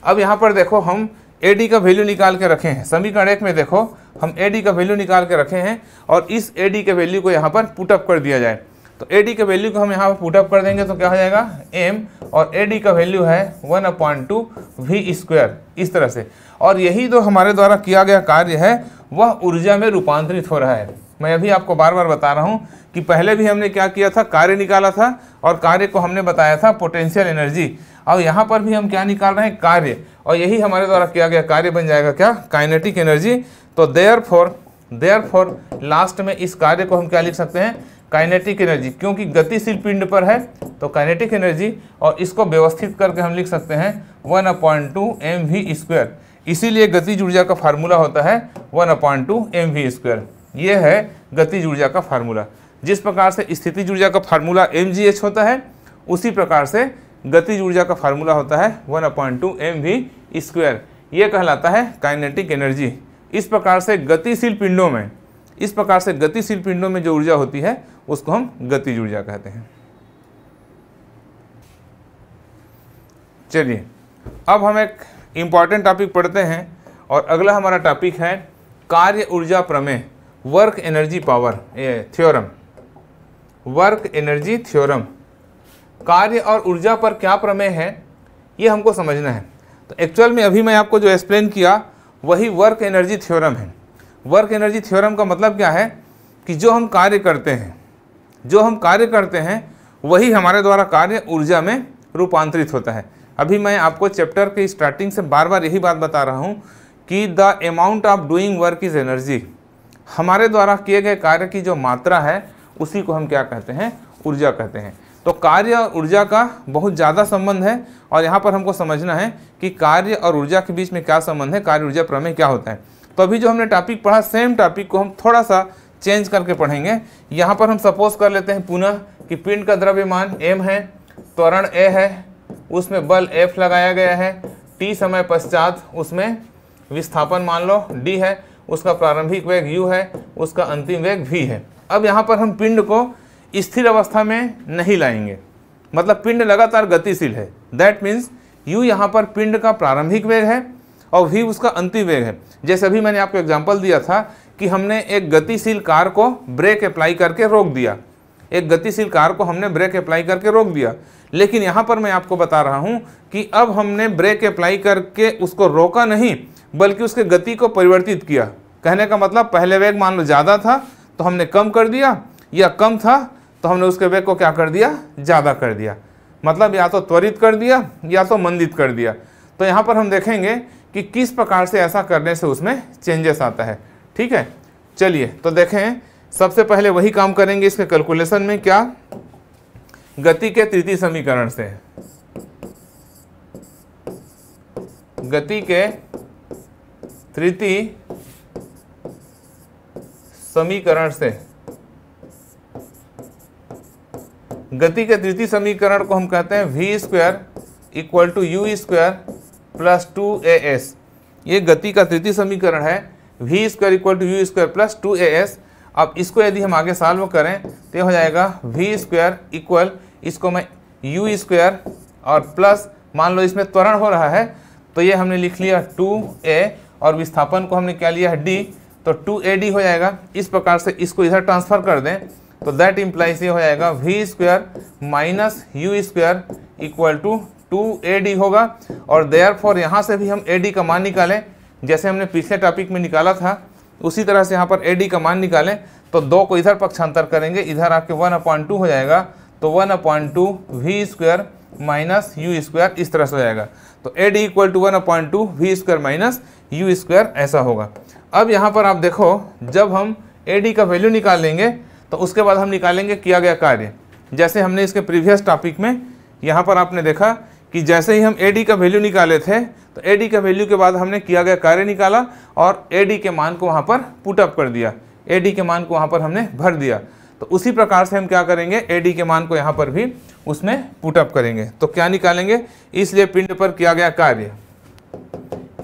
अब यहाँ पर देखो हम ए डी का वैल्यू निकाल के रखे हैं समीकरण एक में देखो हम ए डी का वैल्यू निकाल के रखे हैं और इस ए डी के वैल्यू को यहाँ पर पुटअप कर दिया जाए तो ए डी के वैल्यू को हम यहाँ पर पुटअप कर देंगे तो क्या हो जाएगा एम और ए डी का वैल्यू है one upon two V square इस तरह से और यही जो हमारे द्वारा किया गया कार्य है वह ऊर्जा में रूपांतरित हो रहा है मैं अभी आपको बार बार बता रहा हूँ कि पहले भी हमने क्या किया था कार्य निकाला था और कार्य को हमने बताया था पोटेंशियल एनर्जी और यहाँ पर भी हम क्या निकाल रहे हैं कार्य और यही हमारे द्वारा किया गया कार्य बन जाएगा क्या काइनेटिक एनर्जी तो therefore therefore last में इस कार्य को हम क्या लिख सकते हैं काइनेटिक एनर्जी क्योंकि गतिशील पिंड पर है तो काइनेटिक एनर्जी और इसको व्यवस्थित करके हम लिख सकते हैं one upon two M V square इसीलिए गतिज ऊर्जा का फार्मूला होता है one upon two M V square यह है गतिज ऊर्जा का फार्मूला जिस प्रकार से स्थिति ऊर्जा का फार्मूला एम जी एच होता है उसी प्रकार से गतिज ऊर्जा का फार्मूला होता है one upon two M V square यह कहलाता है काइनेटिक एनर्जी इस प्रकार से गतिशील पिंडों में इस प्रकार से गतिशील पिंडों में जो ऊर्जा होती है उसको हम गतिज ऊर्जा कहते हैं चलिए अब हम एक इम्पॉर्टेंट टॉपिक पढ़ते हैं और अगला हमारा टॉपिक है कार्य ऊर्जा प्रमेय वर्क एनर्जी पावर ये थ्योरम वर्क एनर्जी थ्योरम कार्य और ऊर्जा पर क्या प्रमेय है ये हमको समझना है तो एक्चुअल में अभी मैं आपको जो एक्सप्लेन किया वही वर्क एनर्जी थ्योरम है वर्क एनर्जी थ्योरम का मतलब क्या है कि जो हम कार्य करते हैं जो हम कार्य करते हैं वही हमारे द्वारा कार्य ऊर्जा में रूपांतरित होता है अभी मैं आपको चैप्टर के स्टार्टिंग से बार बार यही बात बता रहा हूँ कि the amount of doing work is energy हमारे द्वारा किए गए कार्य की जो मात्रा है उसी को हम क्या कहते हैं ऊर्जा कहते हैं तो कार्य और ऊर्जा का बहुत ज़्यादा संबंध है और यहाँ पर हमको समझना है कि कार्य और ऊर्जा के बीच में क्या संबंध है कार्य ऊर्जा प्रमेय क्या होता है तो अभी जो हमने टॉपिक पढ़ा सेम टॉपिक को हम थोड़ा सा चेंज करके पढ़ेंगे यहाँ पर हम सपोज कर लेते हैं पुनः कि पिंड का द्रव्यमान एम है त्वरण ए है उसमें बल एफ लगाया गया है टी समय पश्चात उसमें विस्थापन मान लो डी है उसका प्रारंभिक वेग यू है उसका अंतिम वेग वी है अब यहाँ पर हम पिंड को स्थिर अवस्था में नहीं लाएंगे मतलब पिंड लगातार गतिशील है दैट मीन्स यू यहाँ पर पिंड का प्रारंभिक वेग है और वी उसका अंतिम वेग है जैसे अभी मैंने आपको एग्जाम्पल दिया था कि हमने एक गतिशील कार को ब्रेक अप्लाई करके रोक दिया एक गतिशील कार को हमने ब्रेक अप्लाई करके रोक दिया लेकिन यहाँ पर मैं आपको बता रहा हूँ कि अब हमने ब्रेक अप्लाई करके उसको रोका नहीं बल्कि उसके गति को परिवर्तित किया कहने का मतलब पहले वेग मान लो ज़्यादा था तो हमने कम कर दिया या कम था तो हमने उसके वेग को क्या कर दिया ज़्यादा कर दिया मतलब या तो त्वरित कर दिया या तो मंदित कर दिया तो यहाँ पर हम देखेंगे कि किस प्रकार से ऐसा करने से उसमें चेंजेस आता है ठीक है चलिए तो देखें सबसे पहले वही काम करेंगे इसके कैलकुलेशन में क्या गति के तृतीय समीकरण से गति के तृतीय समीकरण से गति के तृतीय समीकरण को हम कहते हैं V square equal to U square plus two A S ये गति का तृतीय समीकरण है V square equal to U square plus two A S अब इसको यदि हम आगे सॉल्व करें तो हो जाएगा वी स्क्वायर इक्वल इसको मैं यू स्क्वायर और प्लस मान लो इसमें त्वरण हो रहा है तो ये हमने लिख लिया टू ए और विस्थापन को हमने क्या लिया है डी तो टू ए डी हो जाएगा इस प्रकार से इसको इधर ट्रांसफर कर दें तो दैट इम्प्लाइज ये हो जाएगा V square minus U square equal to two A D होगा और देयर फॉर यहाँ से भी हम ए डी का मान निकालें जैसे हमने पिछले टॉपिक में निकाला था उसी तरह से यहाँ पर ए डी का मान निकालें तो दो को इधर पक्षांतर करेंगे इधर आपके वन अपॉइंट टू हो जाएगा तो one upon two V square minus U square इस तरह से हो जाएगा तो A D equal to one upon two V square minus U square ऐसा होगा अब यहाँ पर आप देखो जब हम ए डी का वैल्यू निकालेंगे तो उसके बाद हम निकालेंगे किया गया कार्य जैसे हमने इसके प्रीवियस टॉपिक में यहाँ पर आपने देखा कि जैसे ही हम ए का वैल्यू निकाले थे तो ए का वैल्यू के बाद हमने किया गया कार्य निकाला और ए के मान को वहाँ पर पुटअप कर दिया ए के मान को वहाँ पर हमने भर दिया तो उसी प्रकार से हम क्या करेंगे ए के मान को यहाँ पर भी उसमें पुटअप करेंगे तो क्या निकालेंगे इसलिए पिंड पर किया गया कार्य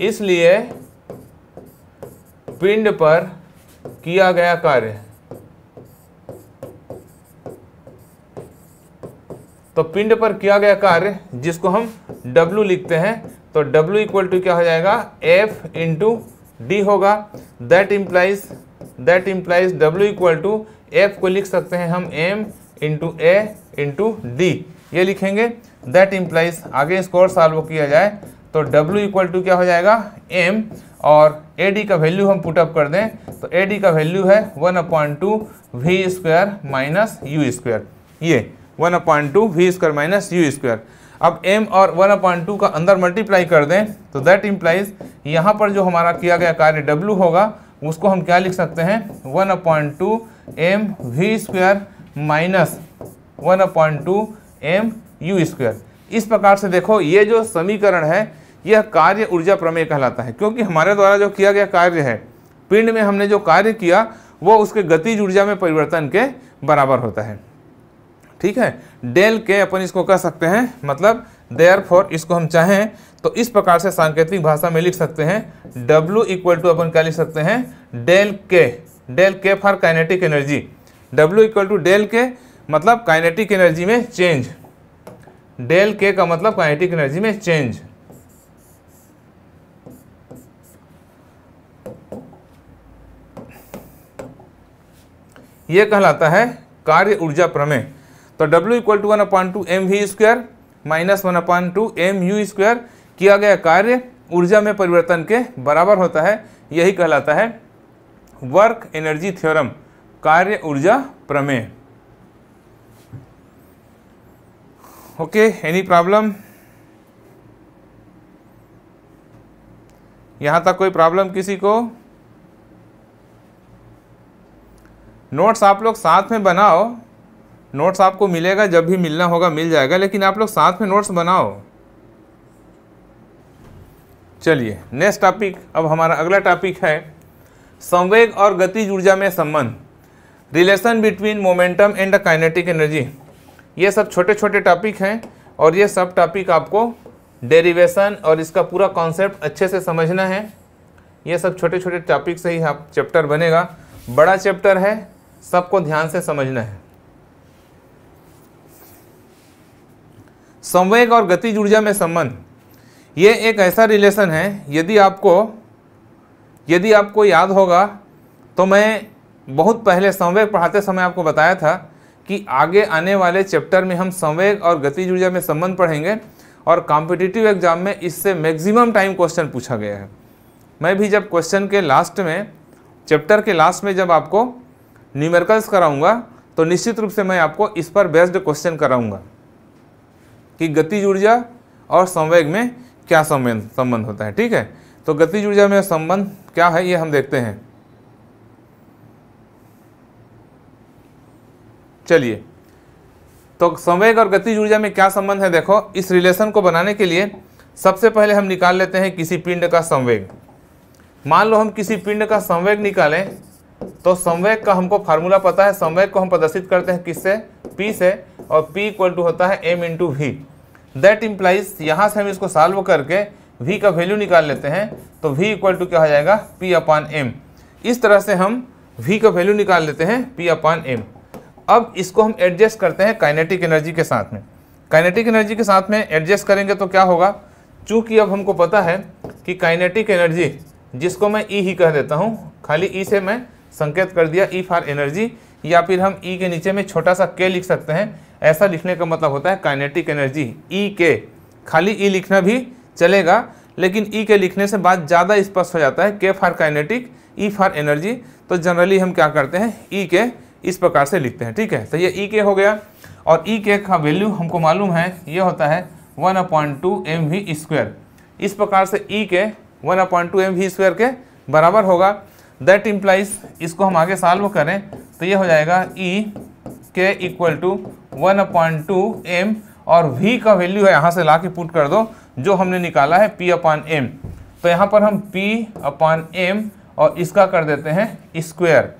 इसलिए पिंड पर किया गया कार्य तो पिंड पर किया गया कार्य जिसको हम W लिखते हैं तो W इक्वल टू क्या हो जाएगा F इंटू डी होगा that implies that implies W equal to F को लिख सकते हैं हम M into A into D ये लिखेंगे दैट इम्प्लाइज आगे इसको और सॉल्व किया जाए तो W इक्वल टू क्या हो जाएगा m और डी का वैल्यू हम पुटअप कर दें तो डी का वैल्यू है one upon two V square minus U square ये one point two V square minus U square अब m और वन पॉइंट टू का अंदर मल्टीप्लाई कर दें तो दैट इम्प्लाइज यहाँ पर जो हमारा किया गया कार्य w होगा उसको हम क्या लिख सकते हैं one point two M V square minus one point two M U square इस प्रकार से देखो ये जो समीकरण है यह कार्य ऊर्जा प्रमेय कहलाता है क्योंकि हमारे द्वारा जो किया गया कार्य है पिंड में हमने जो कार्य किया वो उसके गतिज ऊर्जा में परिवर्तन के बराबर होता है ठीक है डेल के अपन इसको कह सकते हैं मतलब देयर फॉर इसको हम चाहें तो इस प्रकार से सांकेतिक भाषा में लिख सकते हैं डब्ल्यू इक्वल टू अपन क्या लिख सकते हैं del K del K for kinetic energy W equal to del K मतलब काइनेटिक एनर्जी में चेंज डेल के का मतलब काइनेटिक एनर्जी में चेंज ये कहलाता है कार्य ऊर्जा प्रमेय तो W equal to one upon two M V square minus one upon two M U square किया गया कार्य ऊर्जा में परिवर्तन के बराबर होता है यही कहलाता है वर्क एनर्जी थ्योरम कार्य ऊर्जा प्रमेय ओके एनी प्रॉब्लम यहां तक कोई प्रॉब्लम किसी को नोट्स आप लोग साथ में बनाओ नोट्स आपको मिलेगा जब भी मिलना होगा मिल जाएगा लेकिन आप लोग साथ में नोट्स बनाओ चलिए नेक्स्ट टॉपिक अब हमारा अगला टॉपिक है संवेग और गतिज ऊर्जा में संबंध relation between momentum and the kinetic energy ये सब छोटे छोटे टॉपिक हैं और ये सब टॉपिक आपको डेरिवेशन और इसका पूरा कॉन्सेप्ट अच्छे से समझना है ये सब छोटे छोटे टॉपिक से ही आप चैप्टर बनेगा बड़ा चैप्टर है सबको ध्यान से समझना है संवेग और गतिज ऊर्जा में संबंध ये एक ऐसा रिलेशन है यदि आपको यदि आपको याद होगा तो मैं बहुत पहले संवेग पढ़ाते समय आपको बताया था कि आगे आने वाले चैप्टर में हम संवेग और गतिज ऊर्जा में संबंध पढ़ेंगे और कॉम्पिटिटिव एग्जाम में इससे मैक्सिमम टाइम क्वेश्चन पूछा गया है मैं भी जब क्वेश्चन के लास्ट में चैप्टर के लास्ट में जब आपको न्यूमेरिकल्स कराऊंगा तो निश्चित रूप से मैं आपको इस पर बेस्ड क्वेश्चन कराऊंगा कि गतिज ऊर्जा और संवेग में क्या संबंध संबंध होता है ठीक है तो गतिज ऊर्जा में संबंध क्या है ये हम देखते हैं चलिए तो संवेग और गतिज ऊर्जा में क्या संबंध है देखो इस रिलेशन को बनाने के लिए सबसे पहले हम निकाल लेते हैं किसी पिंड का संवेग मान लो हम किसी पिंड का संवेग निकालें तो संवेग का हमको फार्मूला पता है संवेग को हम प्रदर्शित करते हैं किससे पी से और पी इक्वल टू होता है M into V that implies यहाँ से हम इसको सॉल्व करके वी का वैल्यू निकाल लेते हैं तो वी इक्वल टू क्या हो जाएगा पी अपान एम इस तरह से हम वी का वैल्यू निकाल लेते हैं पी अपान एम अब इसको हम एडजस्ट करते हैं काइनेटिक एनर्जी के साथ में काइनेटिक एनर्जी के साथ में एडजस्ट करेंगे तो क्या होगा चूँकि अब हमको पता है कि काइनेटिक एनर्जी जिसको मैं ई e ही कह देता हूँ खाली ई e से मैं संकेत कर दिया ई फॉर एनर्जी या फिर हम ई e के नीचे में छोटा सा के लिख सकते हैं ऐसा लिखने का मतलब होता है काइनेटिक एनर्जी ई के खाली ई e लिखना भी चलेगा लेकिन ई e के लिखने से बात ज़्यादा स्पष्ट हो जाता है K for kinetic E for energy तो जनरली हम क्या करते हैं ई के इस प्रकार से लिखते हैं ठीक है तो ये ई के हो गया और ई के का वैल्यू हमको मालूम है ये होता है one upon two M V square इस प्रकार से E K one upon two M V square के बराबर होगा दैट इम्प्लाइज इसको हम आगे सॉल्व करें तो ये हो जाएगा E K equal to one upon two M और वी का वैल्यू है यहाँ से ला के पुट कर दो जो हमने निकाला है पी अपॉन एम तो यहाँ पर हम पी अपॉन एम और इसका कर देते हैं स्क्वेयर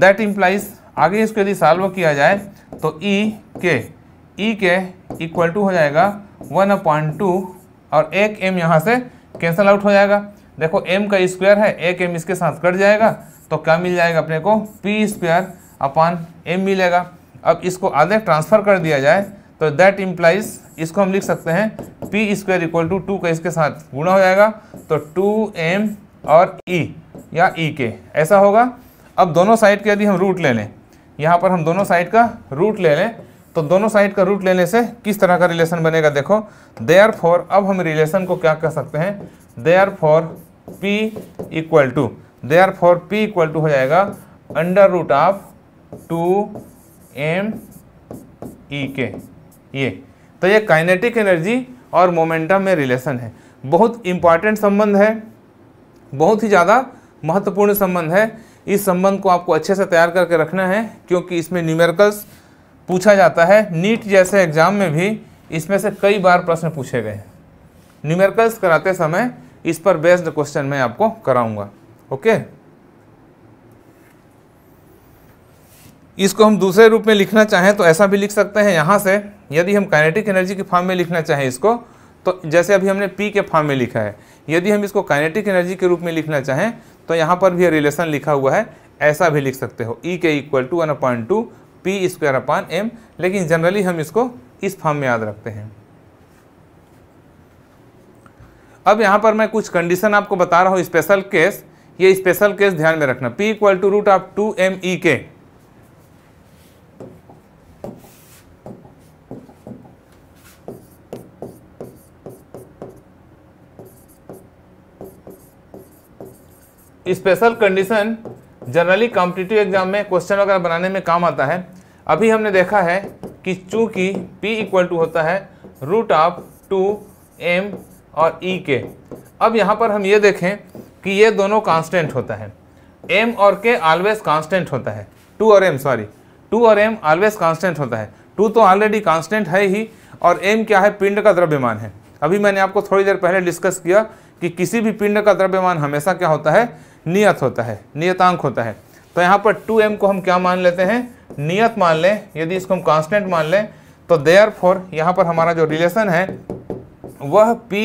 दैट इम्प्लाइज आगे इसको यदि सॉल्व किया जाए तो ई के ई के इक्वल टू हो जाएगा वन अपॉइंट टू और एक एम यहाँ से कैंसल आउट हो जाएगा देखो एम का स्क्वायर है एक एम इसके साथ कट जाएगा तो क्या मिल जाएगा अपने को पी स्क्वायर अपान एम मिलेगा अब इसको आधे ट्रांसफ़र कर दिया जाए तो दैट इम्प्लाइज इसको हम लिख सकते हैं P square equal to two का इसके साथ गुणा हो जाएगा तो टू एम और ई e, या ई e के ऐसा होगा अब दोनों साइड के यदि हम रूट ले लें यहाँ पर हम दोनों साइड का रूट ले लें तो दोनों साइड का रूट लेने से किस तरह का रिलेशन बनेगा देखो देयर फॉर अब हम रिलेशन को क्या कह सकते हैं therefore p equal to therefore P equal to हो जाएगा under root of two M E K ये तो ये काइनेटिक एनर्जी और मोमेंटम में रिलेशन है बहुत इंपॉर्टेंट संबंध है बहुत ही ज़्यादा महत्वपूर्ण संबंध है इस संबंध को आपको अच्छे से तैयार करके रखना है क्योंकि इसमें न्यूमेरिकल्स पूछा जाता है नीट जैसे एग्जाम में भी इसमें से कई बार प्रश्न पूछे गए हैं न्यूमेरिकल्स कराते समय इस पर बेस्ड क्वेश्चन मैं आपको कराऊंगा ओके इसको हम दूसरे रूप में लिखना चाहें तो ऐसा भी लिख सकते हैं यहाँ से यदि हम काइनेटिक एनर्जी के फॉर्म में लिखना चाहें इसको तो जैसे अभी हमने पी के फॉर्म में लिखा है यदि हम इसको काइनेटिक एनर्जी के रूप में लिखना चाहें तो यहाँ पर भी रिलेशन लिखा हुआ है ऐसा भी लिख सकते हो E e K equal to one upon two P square upon M लेकिन जनरली हम इसको इस फॉर्म में याद रखते हैं अब यहाँ पर मैं कुछ कंडीशन आपको बता रहा हूँ स्पेशल केस ये स्पेशल केस ध्यान में रखना P equal to root of two M E K special condition generally competitive exam में क्वेश्चन वगैरह बनाने में काम आता है अभी हमने देखा है कि चूंकि p इक्वल टू होता है रूट ऑफ टू एम और ई e के अब यहाँ पर हम ये देखें कि ये दोनों कांस्टेंट होता है एम और के ऑलवेज कांस्टेंट होता है टू और एम सॉरी टू और एम ऑलवेज कांस्टेंट होता है टू तो ऑलरेडी कांस्टेंट है ही और एम क्या है पिंड का द्रव्यमान है अभी मैंने आपको थोड़ी देर पहले डिस्कस किया कि किसी भी पिंड का द्रव्यमान हमेशा क्या होता है नियत होता है नियतांक होता है तो यहाँ पर टू एम को हम क्या मान लेते हैं नियत मान लें यदि इसको हम कांस्टेंट मान लें तो देयर फोर यहाँ पर हमारा जो रिलेशन है वह p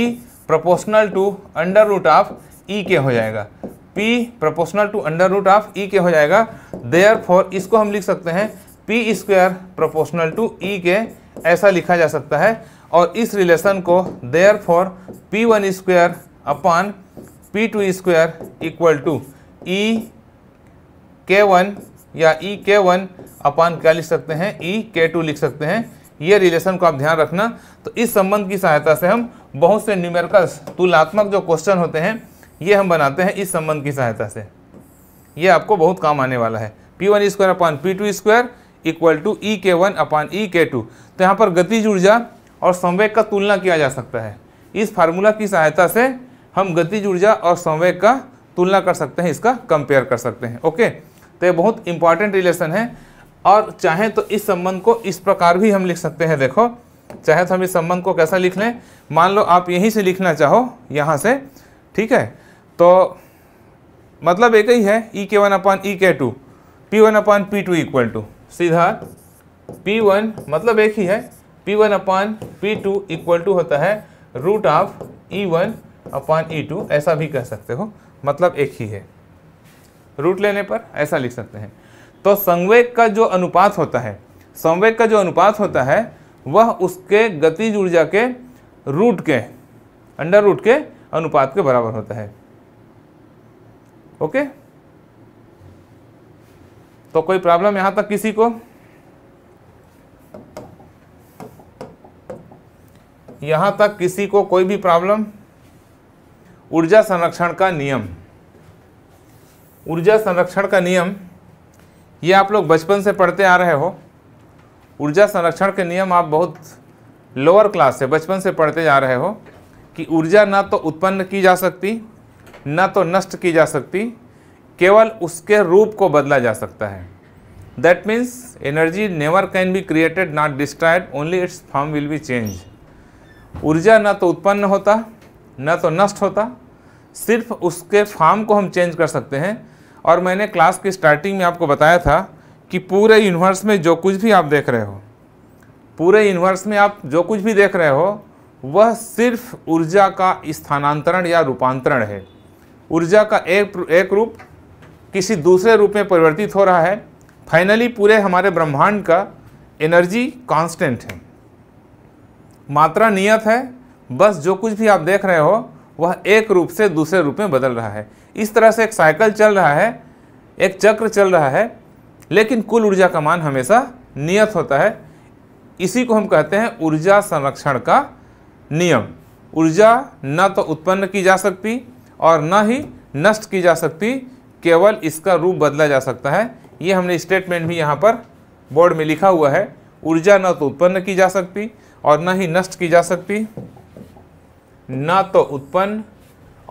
proportional to under root of E K हो जाएगा p proportional to under root of E K हो जाएगा देयर फॉर इसको हम लिख सकते हैं P square proportional to E K ऐसा लिखा जा सकता है और इस रिलेशन को therefore P one square upon P two square equal to E K one या ई के वन अपॉन क्या लिख सकते हैं ई के टू लिख सकते हैं ये रिलेशन को आप ध्यान रखना तो इस संबंध की सहायता से हम बहुत से न्यूमेरिकल्स तुलनात्मक जो क्वेश्चन होते हैं ये हम बनाते हैं इस संबंध की सहायता से ये आपको बहुत काम आने वाला है P one square upon P two square equal to E K one upon E K to तो यहाँ पर गतिज ऊर्जा और संवेग का तुलना किया जा सकता है इस फार्मूला की सहायता से हम गतिज ऊर्जा और संवेग का तुलना कर सकते हैं इसका कंपेयर कर सकते हैं ओके तो ये बहुत इंपॉर्टेंट रिलेशन है और चाहे तो इस संबंध को इस प्रकार भी हम लिख सकते हैं देखो चाहे तो हम इस संबंध को कैसा लिख लें मान लो आप यहीं से लिखना चाहो यहाँ से ठीक है तो मतलब एक ही है ई K one upon E K two P one upon P two equal to सीधा पी वन मतलब एक ही है P one upon P two equal to होता है root of E one upon E two ऐसा भी कह सकते हो मतलब एक ही है रूट लेने पर ऐसा लिख सकते हैं तो संवेग का जो अनुपात होता है संवेग का जो अनुपात होता है वह उसके गतिज ऊर्जा के रूट के अंडर रूट के अनुपात के बराबर होता है ओके तो कोई प्रॉब्लम यहां तक किसी को यहां तक किसी को कोई भी प्रॉब्लम ऊर्जा संरक्षण का नियम ऊर्जा संरक्षण का नियम ये आप लोग बचपन से पढ़ते आ रहे हो ऊर्जा संरक्षण के नियम आप बहुत लोअर क्लास से बचपन से पढ़ते जा रहे हो कि ऊर्जा ना तो उत्पन्न की जा सकती ना तो नष्ट की जा सकती केवल उसके रूप को बदला जा सकता है that means energy never can be created not destroyed only it's form will be change ऊर्जा ना तो उत्पन्न होता ना तो नष्ट होता सिर्फ उसके फॉर्म को हम चेंज कर सकते हैं और मैंने क्लास की स्टार्टिंग में आपको बताया था कि पूरे यूनिवर्स में जो कुछ भी आप देख रहे हो पूरे यूनिवर्स में आप जो कुछ भी देख रहे हो वह सिर्फ ऊर्जा का स्थानांतरण या रूपांतरण है ऊर्जा का एक एक रूप किसी दूसरे रूप में परिवर्तित हो रहा है फाइनली पूरे हमारे ब्रह्मांड का एनर्जी कांस्टेंट है मात्रा नियत है बस जो कुछ भी आप देख रहे हो वह एक रूप से दूसरे रूप में बदल रहा है इस तरह से एक साइकिल चल रहा है एक चक्र चल रहा है लेकिन कुल ऊर्जा का मान हमेशा नियत होता है इसी को हम कहते हैं ऊर्जा संरक्षण का नियम ऊर्जा न तो उत्पन्न की जा सकती और न ही नष्ट की जा सकती केवल इसका रूप बदला जा सकता है ये हमने स्टेटमेंट भी यहाँ पर बोर्ड में लिखा हुआ है ऊर्जा न तो उत्पन्न की जा सकती और न ही नष्ट की जा सकती ना तो उत्पन्न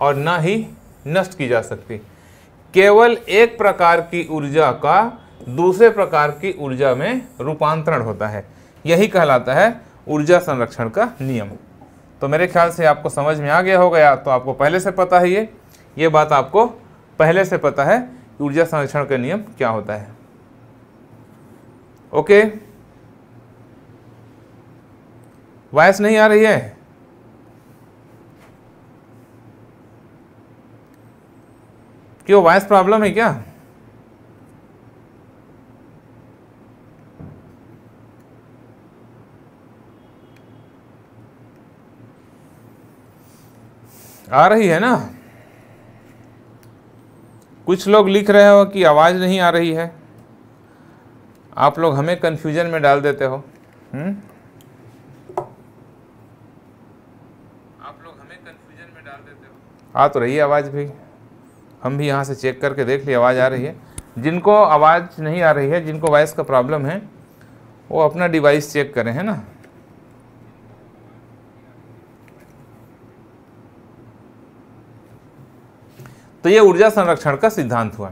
और ना ही नष्ट की जा सकती केवल एक प्रकार की ऊर्जा का दूसरे प्रकार की ऊर्जा में रूपांतरण होता है यही कहलाता है ऊर्जा संरक्षण का नियम तो मेरे ख्याल से आपको समझ में आ गया होगा या तो आपको पहले से पता है ये ये बात आपको पहले से पता है ऊर्जा संरक्षण का नियम क्या होता है ओके वायस नहीं आ रही है क्यों वॉइस प्रॉब्लम है क्या आ रही है ना कुछ लोग लिख रहे हो कि आवाज़ नहीं आ रही है आप लोग हमें कंफ्यूजन में डाल देते हो हुँ? हम्म? आप लोग हमें कंफ्यूजन में डाल देते हो आ तो रही आवाज़ भी हम भी यहाँ से चेक करके देख लिए आवाज़ आ रही है जिनको आवाज़ नहीं आ रही है जिनको वॉइस का प्रॉब्लम है वो अपना डिवाइस चेक करें है ना तो ये ऊर्जा संरक्षण का सिद्धांत हुआ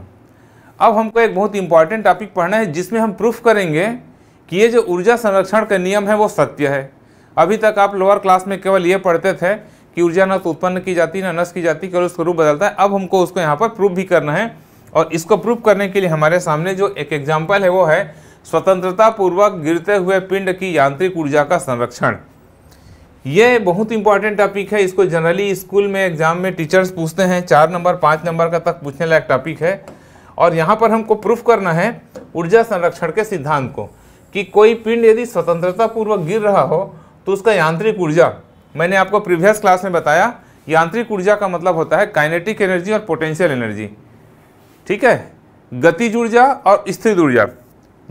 अब हमको एक बहुत इंपॉर्टेंट टॉपिक पढ़ना है जिसमें हम प्रूफ करेंगे कि ये जो ऊर्जा संरक्षण का नियम है वो सत्य है अभी तक आप लोअर क्लास में केवल ये पढ़ते थे कि ऊर्जा न तो उत्पन्न की जाती ना नष्ट की जाती केवल उसका रूप बदलता है अब हमको उसको यहाँ पर प्रूव भी करना है और इसको प्रूव करने के लिए हमारे सामने जो एक एग्जाम्पल है वो है स्वतंत्रता पूर्वक गिरते हुए पिंड की यांत्रिक ऊर्जा का संरक्षण ये बहुत इंपॉर्टेंट टॉपिक है इसको जनरली स्कूल में एग्जाम में टीचर्स पूछते हैं चार नंबर पाँच नंबर का तक पूछने लायक टॉपिक है और यहाँ पर हमको प्रूफ करना है ऊर्जा संरक्षण के सिद्धांत को कि कोई पिंड यदि स्वतंत्रता पूर्वक गिर रहा हो तो उसका यांत्रिक ऊर्जा मैंने आपको प्रीवियस क्लास में बताया यांत्रिक ऊर्जा का मतलब होता है काइनेटिक एनर्जी और पोटेंशियल एनर्जी ठीक है गतिज ऊर्जा और स्थिर ऊर्जा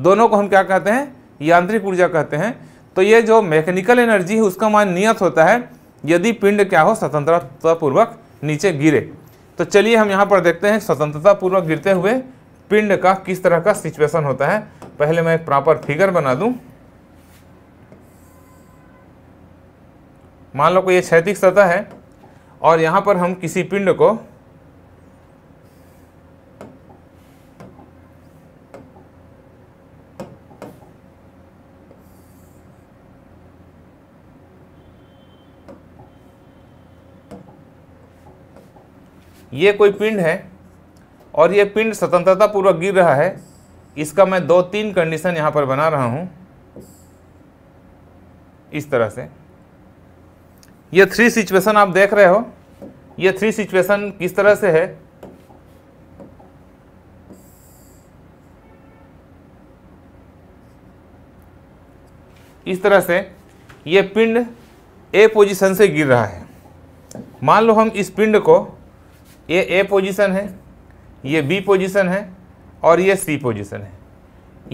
दोनों को हम क्या कहते हैं यांत्रिक ऊर्जा कहते हैं तो ये जो मैकेनिकल एनर्जी है उसका मान नियत होता है यदि पिंड क्या हो स्वतंत्रतापूर्वक नीचे गिरे तो चलिए हम यहाँ पर देखते हैं स्वतंत्रतापूर्वक गिरते हुए पिंड का किस तरह का सिचुएशन होता है पहले मैं एक प्रॉपर फिगर बना दूँ मान लो कोई ये क्षैतिक सतह है और यहाँ पर हम किसी पिंड को ये कोई पिंड है और ये पिंड स्वतंत्रता पूर्वक गिर रहा है इसका मैं दो तीन कंडीशन यहाँ पर बना रहा हूँ इस तरह से ये थ्री सिचुएशन आप देख रहे हो ये थ्री सिचुएशन किस तरह से है इस तरह से ये पिंड ए पोजीशन से गिर रहा है मान लो हम इस पिंड को ये ए पोजीशन है ये बी पोजीशन है और ये सी पोजीशन है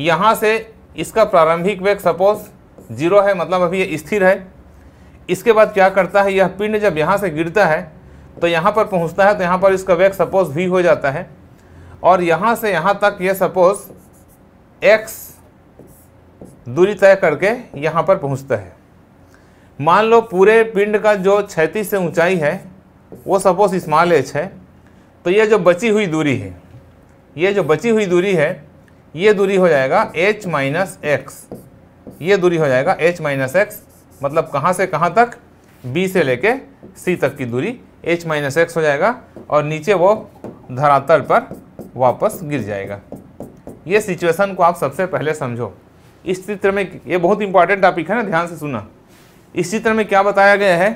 यहाँ से इसका प्रारंभिक वेग सपोज जीरो है मतलब अभी ये स्थिर है इसके बाद क्या करता है यह पिंड जब यहाँ से गिरता है तो यहाँ पर पहुँचता है तो यहाँ पर इसका वेग सपोज वी हो जाता है और यहाँ से यहाँ तक यह सपोज एक्स दूरी तय करके यहाँ पर पहुँचता है मान लो पूरे पिंड का जो छैतीस से ऊंचाई है वो सपोज स्मॉल एच है तो यह जो बची हुई दूरी है ये जो बची हुई दूरी है ये दूरी हो जाएगा h माइनस एक्स ये दूरी हो जाएगा h माइनस एक्स मतलब कहाँ से कहाँ तक बी से लेके सी तक की दूरी एच माइनस एक्स हो जाएगा और नीचे वो धरातल पर वापस गिर जाएगा ये सिचुएशन को आप सबसे पहले समझो इस चित्र में ये बहुत इंपॉर्टेंट टॉपिक है ना ध्यान से सुना इस चित्र में क्या बताया गया है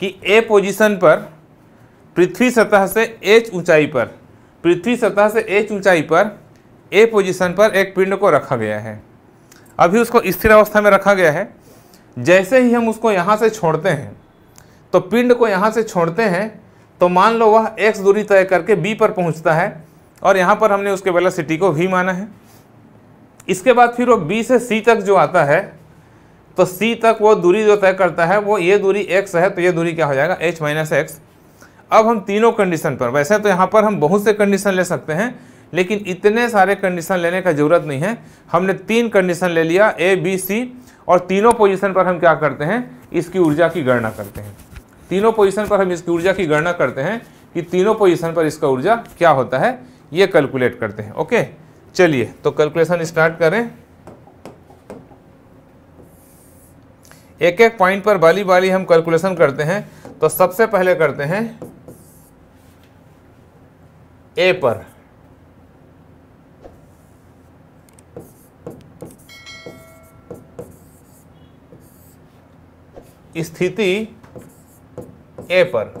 कि ए पोजीशन पर पृथ्वी सतह से एच ऊंचाई पर पृथ्वी सतह से एच ऊंचाई पर ए पोजीशन पर एक पिंड को रखा गया है अभी उसको स्थिर अवस्था में रखा गया है जैसे ही हम उसको यहाँ से छोड़ते हैं तो पिंड को यहाँ से छोड़ते हैं तो मान लो वह एक्स दूरी तय करके बी पर पहुँचता है और यहाँ पर हमने उसके वेलोसिटी को v माना है इसके बाद फिर वो बी से सी तक जो आता है तो सी तक वो दूरी जो तय करता है वो ये दूरी एक्स है तो ये दूरी क्या हो जाएगा एच माइनस एक्स अब हम तीनों कंडीशन पर वैसे तो यहाँ पर हम बहुत से कंडीशन ले सकते हैं लेकिन इतने सारे कंडीशन लेने का ज़रूरत नहीं है हमने तीन कंडीशन ले लिया ए बी सी और तीनों पोजीशन पर हम क्या करते हैं इसकी ऊर्जा की गणना करते हैं तीनों पोजीशन पर हम इसकी ऊर्जा की गणना करते हैं कि तीनों पोजीशन पर इसका ऊर्जा क्या होता है ये कैलकुलेट करते हैं ओके चलिए तो कैलकुलेशन स्टार्ट करें एक एक पॉइंट पर बाली बाली हम कैलकुलेशन करते हैं तो सबसे पहले करते हैं ए पर स्थिति ए पर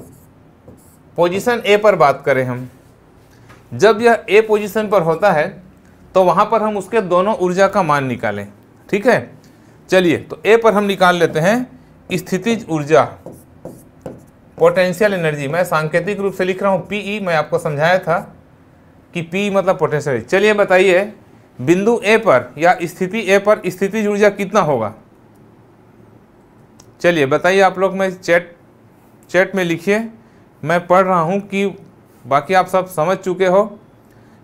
पोजीशन ए पर बात करें हम जब यह ए पोजीशन पर होता है तो वहाँ पर हम उसके दोनों ऊर्जा का मान निकालें ठीक है चलिए तो ए पर हम निकाल लेते हैं स्थितिज ऊर्जा पोटेंशियल एनर्जी मैं सांकेतिक रूप से लिख रहा हूँ पीई e, मैं आपको समझाया था कि पी e मतलब पोटेंशियल चलिए बताइए बिंदु ए पर या स्थिति ए पर स्थितिज ऊर्जा कितना होगा चलिए बताइए आप लोग मैं चैट चैट में लिखिए मैं पढ़ रहा हूँ कि बाकी आप सब समझ चुके हो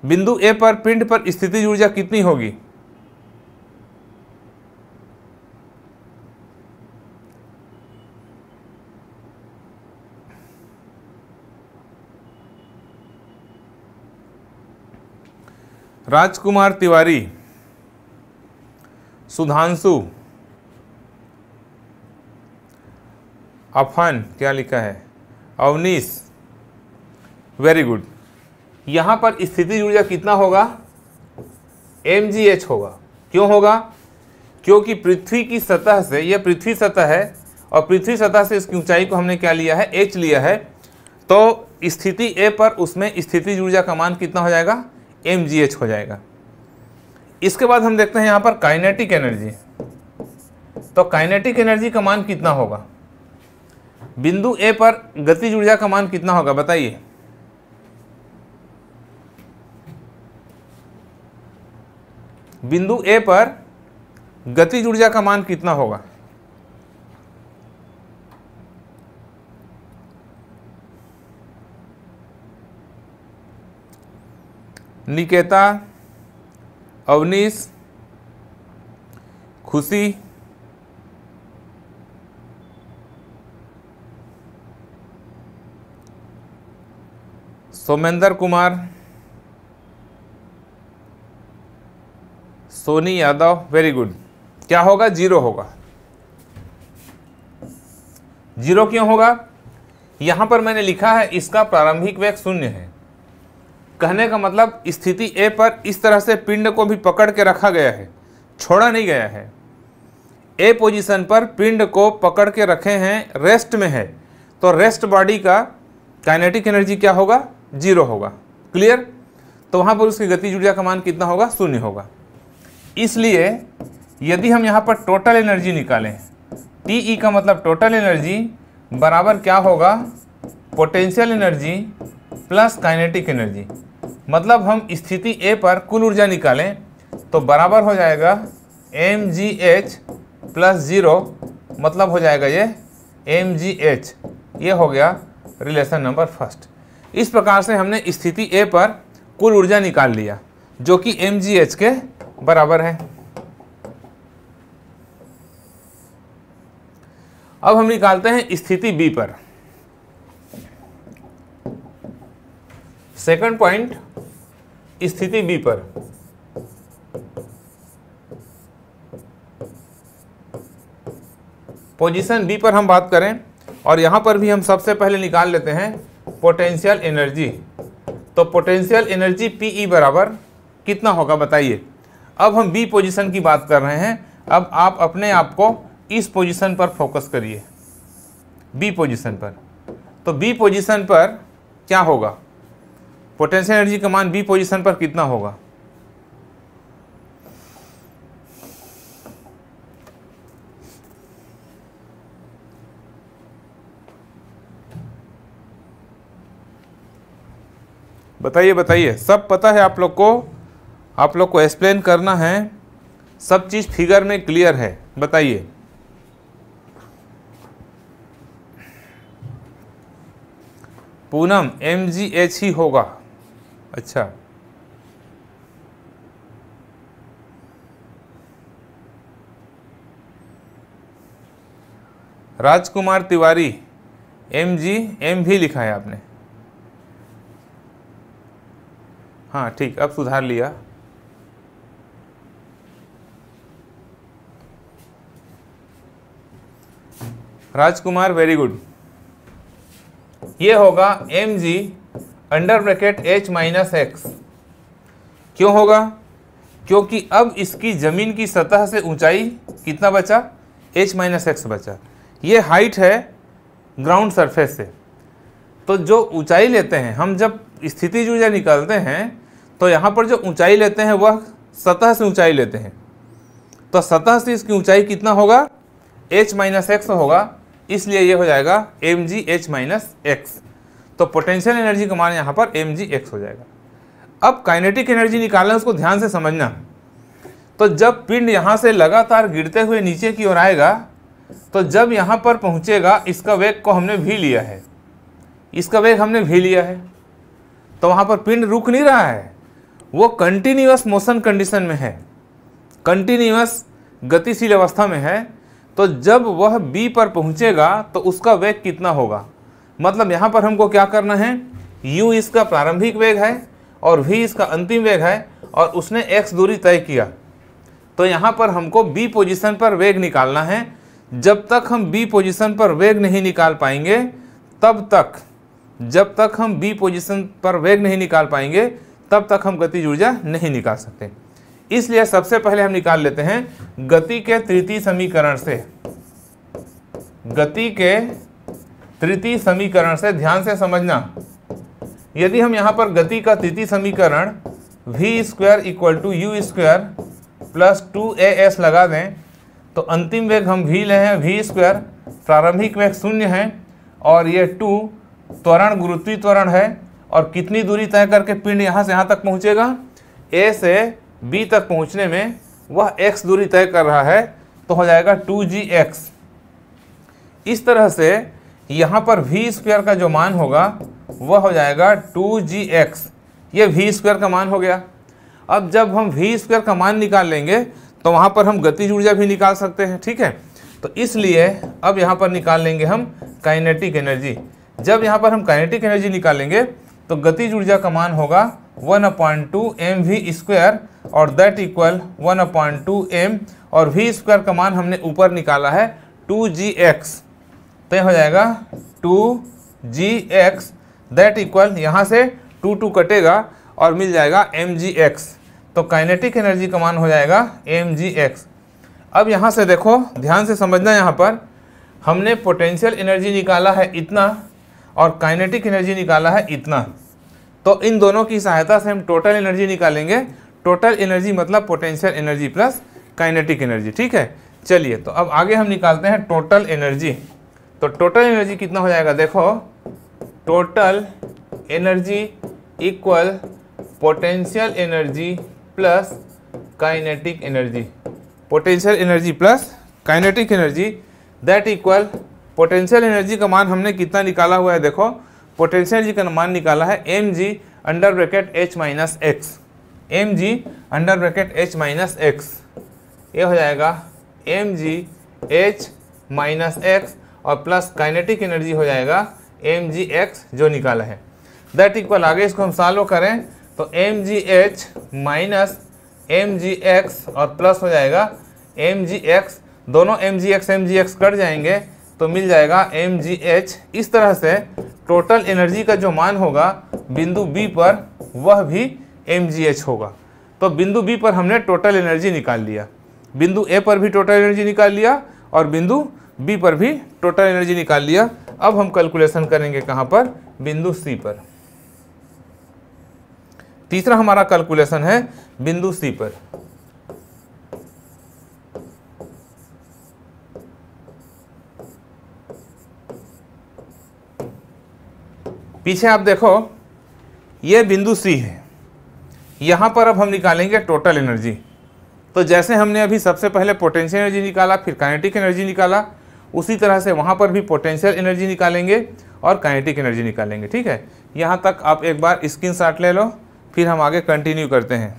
बिंदु ए पर पिंड पर स्थिति ऊर्जा कितनी होगी राजकुमार तिवारी सुधांशु अफन क्या लिखा है अवनीस वेरी गुड यहाँ पर स्थिति ऊर्जा कितना होगा एम होगा क्यों होगा क्योंकि पृथ्वी की सतह से यह पृथ्वी सतह है और पृथ्वी सतह से इसकी ऊंचाई को हमने क्या लिया है एच लिया है तो स्थिति ए पर उसमें स्थिति ऊर्जा का मान कितना हो जाएगा एम हो जाएगा इसके बाद हम देखते हैं यहाँ पर काइनेटिक एनर्जी तो काइनेटिक एनर्जी का मान कितना होगा बिंदु ए पर गति ऊर्जा का मान कितना होगा बताइए बिंदु ए पर गति ऊर्जा का मान कितना होगा निकेता अवनीश खुशी सोमेंद्र कुमार सोनी यादव वेरी गुड क्या होगा जीरो होगा जीरो क्यों होगा यहां पर मैंने लिखा है इसका प्रारंभिक वेग शून्य है कहने का मतलब स्थिति ए पर इस तरह से पिंड को भी पकड़ के रखा गया है छोड़ा नहीं गया है ए पोजीशन पर पिंड को पकड़ के रखे हैं रेस्ट में है तो रेस्ट बॉडी का काइनेटिक एनर्जी क्या होगा जीरो होगा क्लियर तो वहाँ पर उसकी गतिज ऊर्जा का मान कितना होगा शून्य होगा इसलिए यदि हम यहाँ पर टोटल एनर्जी निकालें टी ई का मतलब टोटल एनर्जी बराबर क्या होगा potential energy plus kinetic energy मतलब हम स्थिति ए पर कुल ऊर्जा निकालें तो बराबर हो जाएगा M G H plus zero मतलब हो जाएगा ये एम जी एच ये हो गया रिलेशन नंबर फर्स्ट इस प्रकार से हमने स्थिति ए पर कुल ऊर्जा निकाल लिया जो कि एम के बराबर है अब हम निकालते हैं स्थिति बी पर सेकंड पॉइंट स्थिति बी पर पोजीशन बी पर हम बात करें और यहां पर भी हम सबसे पहले निकाल लेते हैं पोटेंशियल एनर्जी तो पोटेंशियल एनर्जी पी ई बराबर कितना होगा बताइए अब हम बी पोजीशन की बात कर रहे हैं अब आप अपने आप को इस पोजीशन पर फोकस करिए बी पोजीशन पर तो बी पोजीशन पर क्या होगा पोटेंशियल एनर्जी का मान बी पोजीशन पर कितना होगा बताइए बताइए सब पता है आप लोग को आप लोग को एक्सप्लेन करना है सब चीज़ फिगर में क्लियर है बताइए पूनम एम जी एच ही होगा अच्छा Rajkumar Tiwari M G M भी लिखा है आपने हाँ ठीक अब सुधार लिया राजकुमार वेरी गुड ये होगा M G under bracket H minus X क्यों होगा क्योंकि अब इसकी ज़मीन की सतह से ऊंचाई कितना बचा एच माइनस एक्स बचा ये हाइट है ग्राउंड सरफेस से तो जो ऊंचाई लेते हैं हम जब स्थिति जूझा निकालते हैं तो यहाँ पर जो ऊंचाई लेते हैं वह सतह से ऊंचाई लेते हैं तो सतह से इसकी ऊंचाई कितना होगा h माइनस एक्स होगा इसलिए ये हो जाएगा M G H minus X तो पोटेंशियल एनर्जी का मान यहाँ पर एम जी एक्स हो जाएगा अब काइनेटिक एनर्जी निकालना उसको ध्यान से समझना तो जब पिंड यहाँ से लगातार गिरते हुए नीचे की ओर आएगा तो जब यहाँ पर पहुँचेगा इसका वेग को हमने भी लिया है इसका वेग हमने भी लिया है तो वहाँ पर पिंड रुक नहीं रहा है वो कंटिन्यूस मोशन कंडीशन में है कंटिन्यूस गतिशील अवस्था में है तो जब वह बी पर पहुंचेगा तो उसका वेग कितना होगा मतलब यहाँ पर हमको क्या करना है u इसका प्रारंभिक वेग है और v इसका अंतिम वेग है और उसने x दूरी तय किया तो यहाँ पर हमको b पोजीशन पर वेग निकालना है जब तक हम b पोजीशन पर वेग नहीं निकाल पाएंगे तब तक जब तक हम b पोजीशन पर वेग नहीं निकाल पाएंगे तब तक हम गतिज ऊर्जा नहीं निकाल सकते इसलिए सबसे पहले हम निकाल लेते हैं गति के तृतीय समीकरण से गति के तृतीय समीकरण से ध्यान से समझना यदि हम यहां पर गति का तृतीय समीकरण V square equal to U square plus two A S लगा दें तो अंतिम वेग हम वी ले हैं वी स्क्वायर प्रारंभिक वेग शून्य है और ये टू त्वरण गुरुत्वीय त्वरण है और कितनी दूरी तय करके पिंड यहाँ से यहाँ तक पहुँचेगा ए से बी तक पहुँचने में वह एक्स दूरी तय कर रहा है तो हो जाएगा टू जी एक्स इस तरह से यहाँ पर वी स्क्वेयर का जो मान होगा वह हो जाएगा टू जी एक्स ये वी स्क्वायर का मान हो गया अब जब हम वी स्क्वेयर का मान निकाल लेंगे तो वहाँ पर हम गतिज ऊर्जा भी निकाल सकते हैं ठीक है तो इसलिए अब यहाँ पर निकाल लेंगे हम काइनेटिक एनर्जी जब यहाँ पर हम काइनेटिक एनर्जी निकालेंगे तो गतिज ऊर्जा का मान होगा one upon two M V square और that equal one upon two M और वी स्क्वायर का मान हमने ऊपर निकाला है टू जी एक्स तय हो जाएगा two G X that equal यहाँ से टू टू कटेगा और मिल जाएगा एम जी एक्स तो काइनेटिक एनर्जी का मान हो जाएगा एम जी एक्स अब यहाँ से देखो ध्यान से समझना यहाँ पर हमने पोटेंशियल एनर्जी निकाला है इतना और काइनेटिक एनर्जी निकाला है इतना तो इन दोनों की सहायता से हम टोटल एनर्जी निकालेंगे टोटल एनर्जी मतलब potential energy plus kinetic energy ठीक है चलिए तो अब आगे हम निकालते हैं टोटल एनर्जी तो टोटल एनर्जी कितना हो जाएगा देखो total energy equal potential energy plus kinetic energy potential energy plus kinetic energy that equal potential energy का मान हमने कितना निकाला हुआ है देखो पोटेंशियल एनर्जी का मान निकाला है M G under bracket H minus X M G under bracket H minus X ये हो जाएगा M G H minus X और प्लस काइनेटिक एनर्जी हो जाएगा एम जी एक्स जो निकाला है दैट इक्वल आगे इसको हम सॉल्व करें तो M G H minus M G X और प्लस हो जाएगा एम जी एक्स दोनों M G X M G X कट जाएंगे तो मिल जाएगा एम जी एच इस तरह से टोटल एनर्जी का जो मान होगा बिंदु बी पर वह भी एम जी एच होगा तो बिंदु बी पर हमने टोटल एनर्जी निकाल लिया बिंदु ए पर भी टोटल एनर्जी निकाल लिया और बिंदु बी पर भी टोटल एनर्जी निकाल लिया अब हम कैलकुलेशन करेंगे कहाँ पर बिंदु सी पर तीसरा हमारा कैलकुलेशन है बिंदु सी पर पीछे आप देखो ये बिंदु सी है यहाँ पर अब हम निकालेंगे टोटल एनर्जी तो जैसे हमने अभी सबसे पहले पोटेंशियल एनर्जी निकाला फिर काइनेटिक एनर्जी निकाला उसी तरह से वहाँ पर भी पोटेंशियल एनर्जी निकालेंगे और काइनेटिक एनर्जी निकालेंगे ठीक है यहाँ तक आप एक बार स्क्रीन ले लो फिर हम आगे कंटिन्यू करते हैं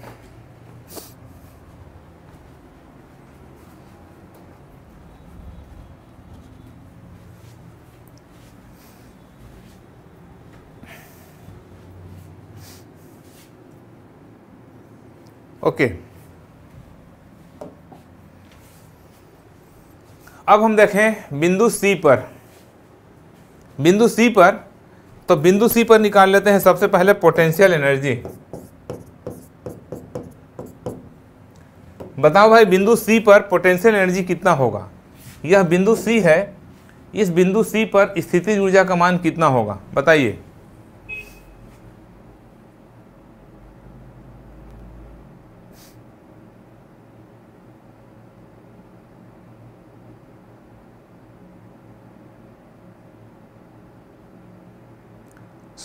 ओके अब हम देखें बिंदु सी पर बिंदु सी पर तो बिंदु सी पर निकाल लेते हैं सबसे पहले पोटेंशियल एनर्जी बताओ भाई बिंदु सी पर पोटेंशियल एनर्जी कितना होगा यह बिंदु सी है इस बिंदु सी पर स्थिति ऊर्जा का मान कितना होगा बताइए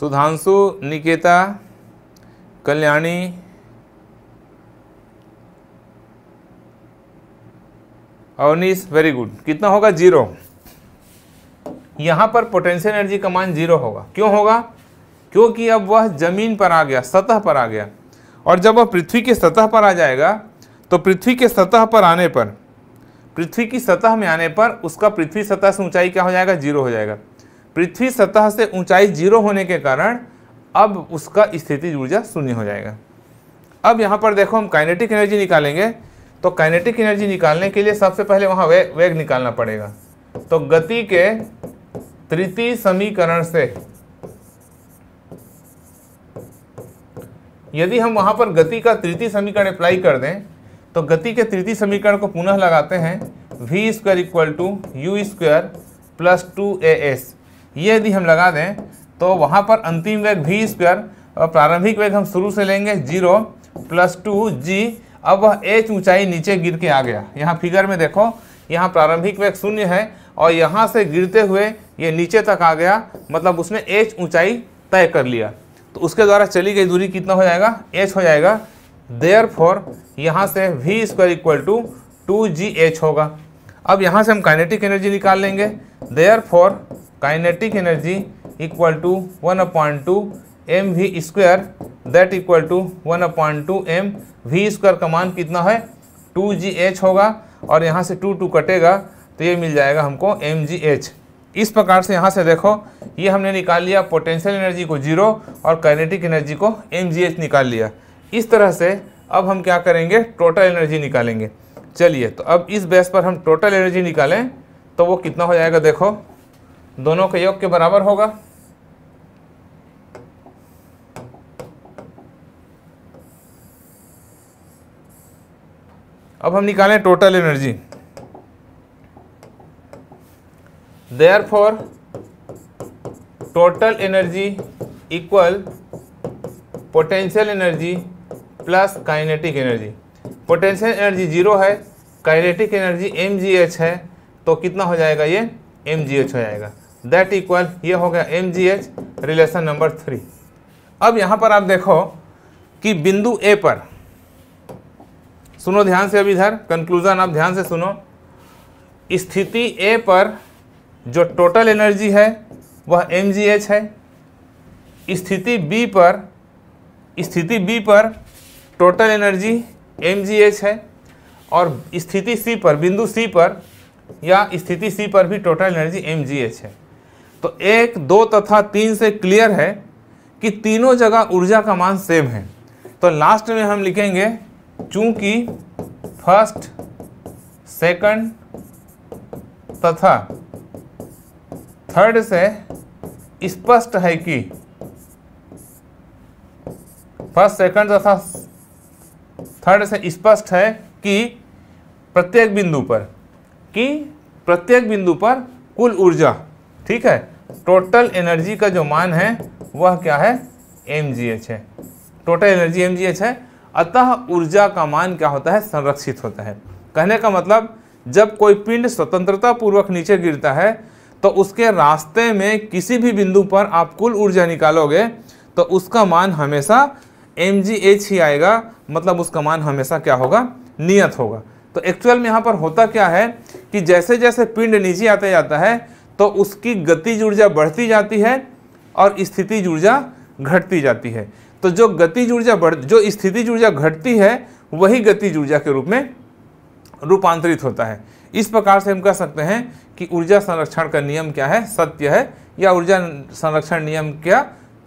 सुधांशु निकेता कल्याणी अवनीश वेरी गुड कितना होगा जीरो यहाँ पर पोटेंशियल एनर्जी का मान जीरो होगा क्यों होगा क्योंकि अब वह जमीन पर आ गया सतह पर आ गया और जब वह पृथ्वी की सतह पर आ जाएगा तो पृथ्वी के सतह पर आने पर पृथ्वी की सतह में आने पर उसका पृथ्वी सतह से ऊंचाई क्या हो जाएगा जीरो हो जाएगा पृथ्वी सतह से ऊंचाई जीरो होने के कारण अब उसका स्थिति ऊर्जा शून्य हो जाएगा अब यहाँ पर देखो हम काइनेटिक एनर्जी निकालेंगे तो काइनेटिक एनर्जी निकालने के लिए सबसे पहले वहाँ वे, वेग निकालना पड़ेगा तो गति के तृतीय समीकरण से यदि हम वहाँ पर गति का तृतीय समीकरण अप्लाई कर दें तो गति के तृतीय समीकरण को पुनः लगाते हैं V square equal to U square plus two A S ये यदि हम लगा दें तो वहाँ पर अंतिम वेग वी स्क्वेयर और प्रारंभिक वेग हम शुरू से लेंगे जीरो प्लस टू जी अब वह एच ऊंचाई नीचे गिर के आ गया यहाँ फिगर में देखो यहाँ प्रारंभिक वेग शून्य है और यहाँ से गिरते हुए ये नीचे तक आ गया मतलब उसने एच ऊंचाई तय कर लिया तो उसके द्वारा चली गई दूरी कितना हो जाएगा एच हो जाएगा देयर फोर यहाँ से V square equal to two G H होगा अब यहाँ से हम काइनेटिक एनर्जी निकाल लेंगे therefore kinetic energy equal to one upon two M V square that equal to one upon two M V square का मान कितना है टू जी एच होगा और यहाँ से टू टू कटेगा तो ये मिल जाएगा हमको एम जी एच इस प्रकार से यहाँ से देखो ये हमने निकाल लिया पोटेंशियल एनर्जी को जीरो और काइनेटिक एनर्जी को एम जी एच निकाल लिया इस तरह से अब हम क्या करेंगे टोटल एनर्जी निकालेंगे चलिए तो अब इस बेस पर हम टोटल एनर्जी निकालें तो वो कितना हो जाएगा देखो दोनों के योग के बराबर होगा अब हम निकालें total energy therefore total energy equal potential energy plus kinetic energy potential energy zero है काइनेटिक एनर्जी एम है तो कितना हो जाएगा ये एम हो जाएगा दैट इक्वल ये हो गया M G H relation number three अब यहाँ पर आप देखो कि बिंदु ए पर सुनो ध्यान से अभी इधर कंक्लूजन आप ध्यान से सुनो स्थिति ए पर जो टोटल एनर्जी है वह एम जी एच है स्थिति बी पर स्थिति बी पर total energy M G H है और स्थिति सी पर बिंदु सी पर या स्थिति सी पर भी total energy M G H है तो एक दो तथा तीन से क्लियर है कि तीनों जगह ऊर्जा का मान सेम है तो लास्ट में हम लिखेंगे चूंकि फर्स्ट सेकंड तथा थर्ड से स्पष्ट है कि फर्स्ट सेकंड तथा थर्ड से स्पष्ट है कि प्रत्येक बिंदु पर कि प्रत्येक बिंदु पर कुल ऊर्जा ठीक है टोटल एनर्जी का जो मान है वह क्या है एम है टोटल एनर्जी एम है अतः ऊर्जा का मान क्या होता है संरक्षित होता है कहने का मतलब जब कोई पिंड स्वतंत्रता पूर्वक नीचे गिरता है तो उसके रास्ते में किसी भी बिंदु पर आप कुल ऊर्जा निकालोगे तो उसका मान हमेशा एम ही आएगा मतलब उसका मान हमेशा क्या होगा नियत होगा तो एक्चुअल में यहाँ पर होता क्या है कि जैसे जैसे पिंड नीचे आता जाता है तो उसकी गतिज ऊर्जा बढ़ती जाती है और स्थिति ऊर्जा घटती जाती है तो जो गतिज ऊर्जा बढ़ जो स्थिति ऊर्जा घटती है वही गतिज ऊर्जा के रूप में रूपांतरित होता है इस प्रकार से हम कह सकते हैं कि ऊर्जा संरक्षण का नियम क्या है सत्य है या ऊर्जा संरक्षण नियम क्या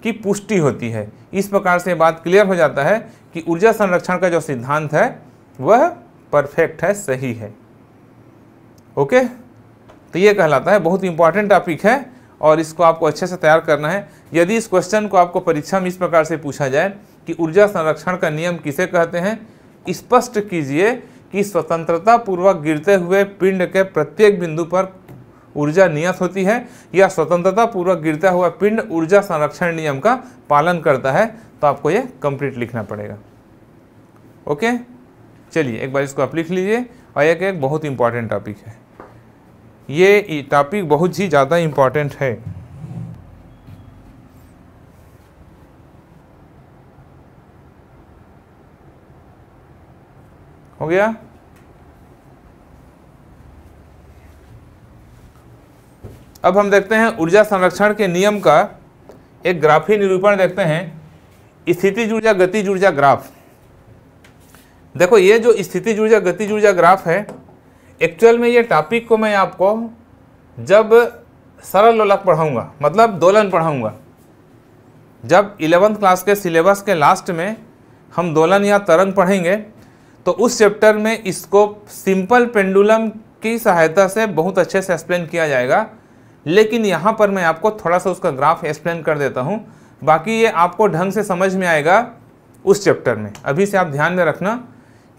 की पुष्टि होती है इस प्रकार से बात क्लियर हो जाता है कि ऊर्जा संरक्षण का जो सिद्धांत है वह परफेक्ट है सही है ओके तो ये कहलाता है बहुत इंपॉर्टेंट टॉपिक है और इसको आपको अच्छे से तैयार करना है यदि इस क्वेश्चन को आपको परीक्षा में इस प्रकार से पूछा जाए कि ऊर्जा संरक्षण का नियम किसे कहते हैं स्पष्ट कीजिए कि स्वतंत्रता पूर्वक गिरते हुए पिंड के प्रत्येक बिंदु पर ऊर्जा नियत होती है या स्वतंत्रता पूर्वक गिरता हुआ पिंड ऊर्जा संरक्षण नियम का पालन करता है तो आपको ये कंप्लीट लिखना पड़ेगा ओके चलिए एक बार इसको आप लिख लीजिए और एक एक बहुत इंपॉर्टेंट टॉपिक है ये टॉपिक बहुत ही ज़्यादा इम्पॉर्टेंट है हो गया अब हम देखते हैं ऊर्जा संरक्षण के नियम का एक ग्राफी निरूपण देखते हैं स्थिति ऊर्जा गति ऊर्जा ग्राफ देखो ये जो स्थिति ऊर्जा गति ऊर्जा ग्राफ है एक्चुअल में ये टॉपिक को मैं आपको जब सरल लोलक पढ़ाऊँगा मतलब दोलन पढ़ाऊँगा जब इलेवंथ क्लास के सिलेबस के लास्ट में हम दोलन या तरंग पढ़ेंगे तो उस चैप्टर में इसको सिंपल पेंडुलम की सहायता से बहुत अच्छे से एक्सप्लेन किया जाएगा लेकिन यहाँ पर मैं आपको थोड़ा सा उसका ग्राफ एक्सप्लेन कर देता हूँ बाकी ये आपको ढंग से समझ में आएगा उस चैप्टर में अभी से आप ध्यान में रखना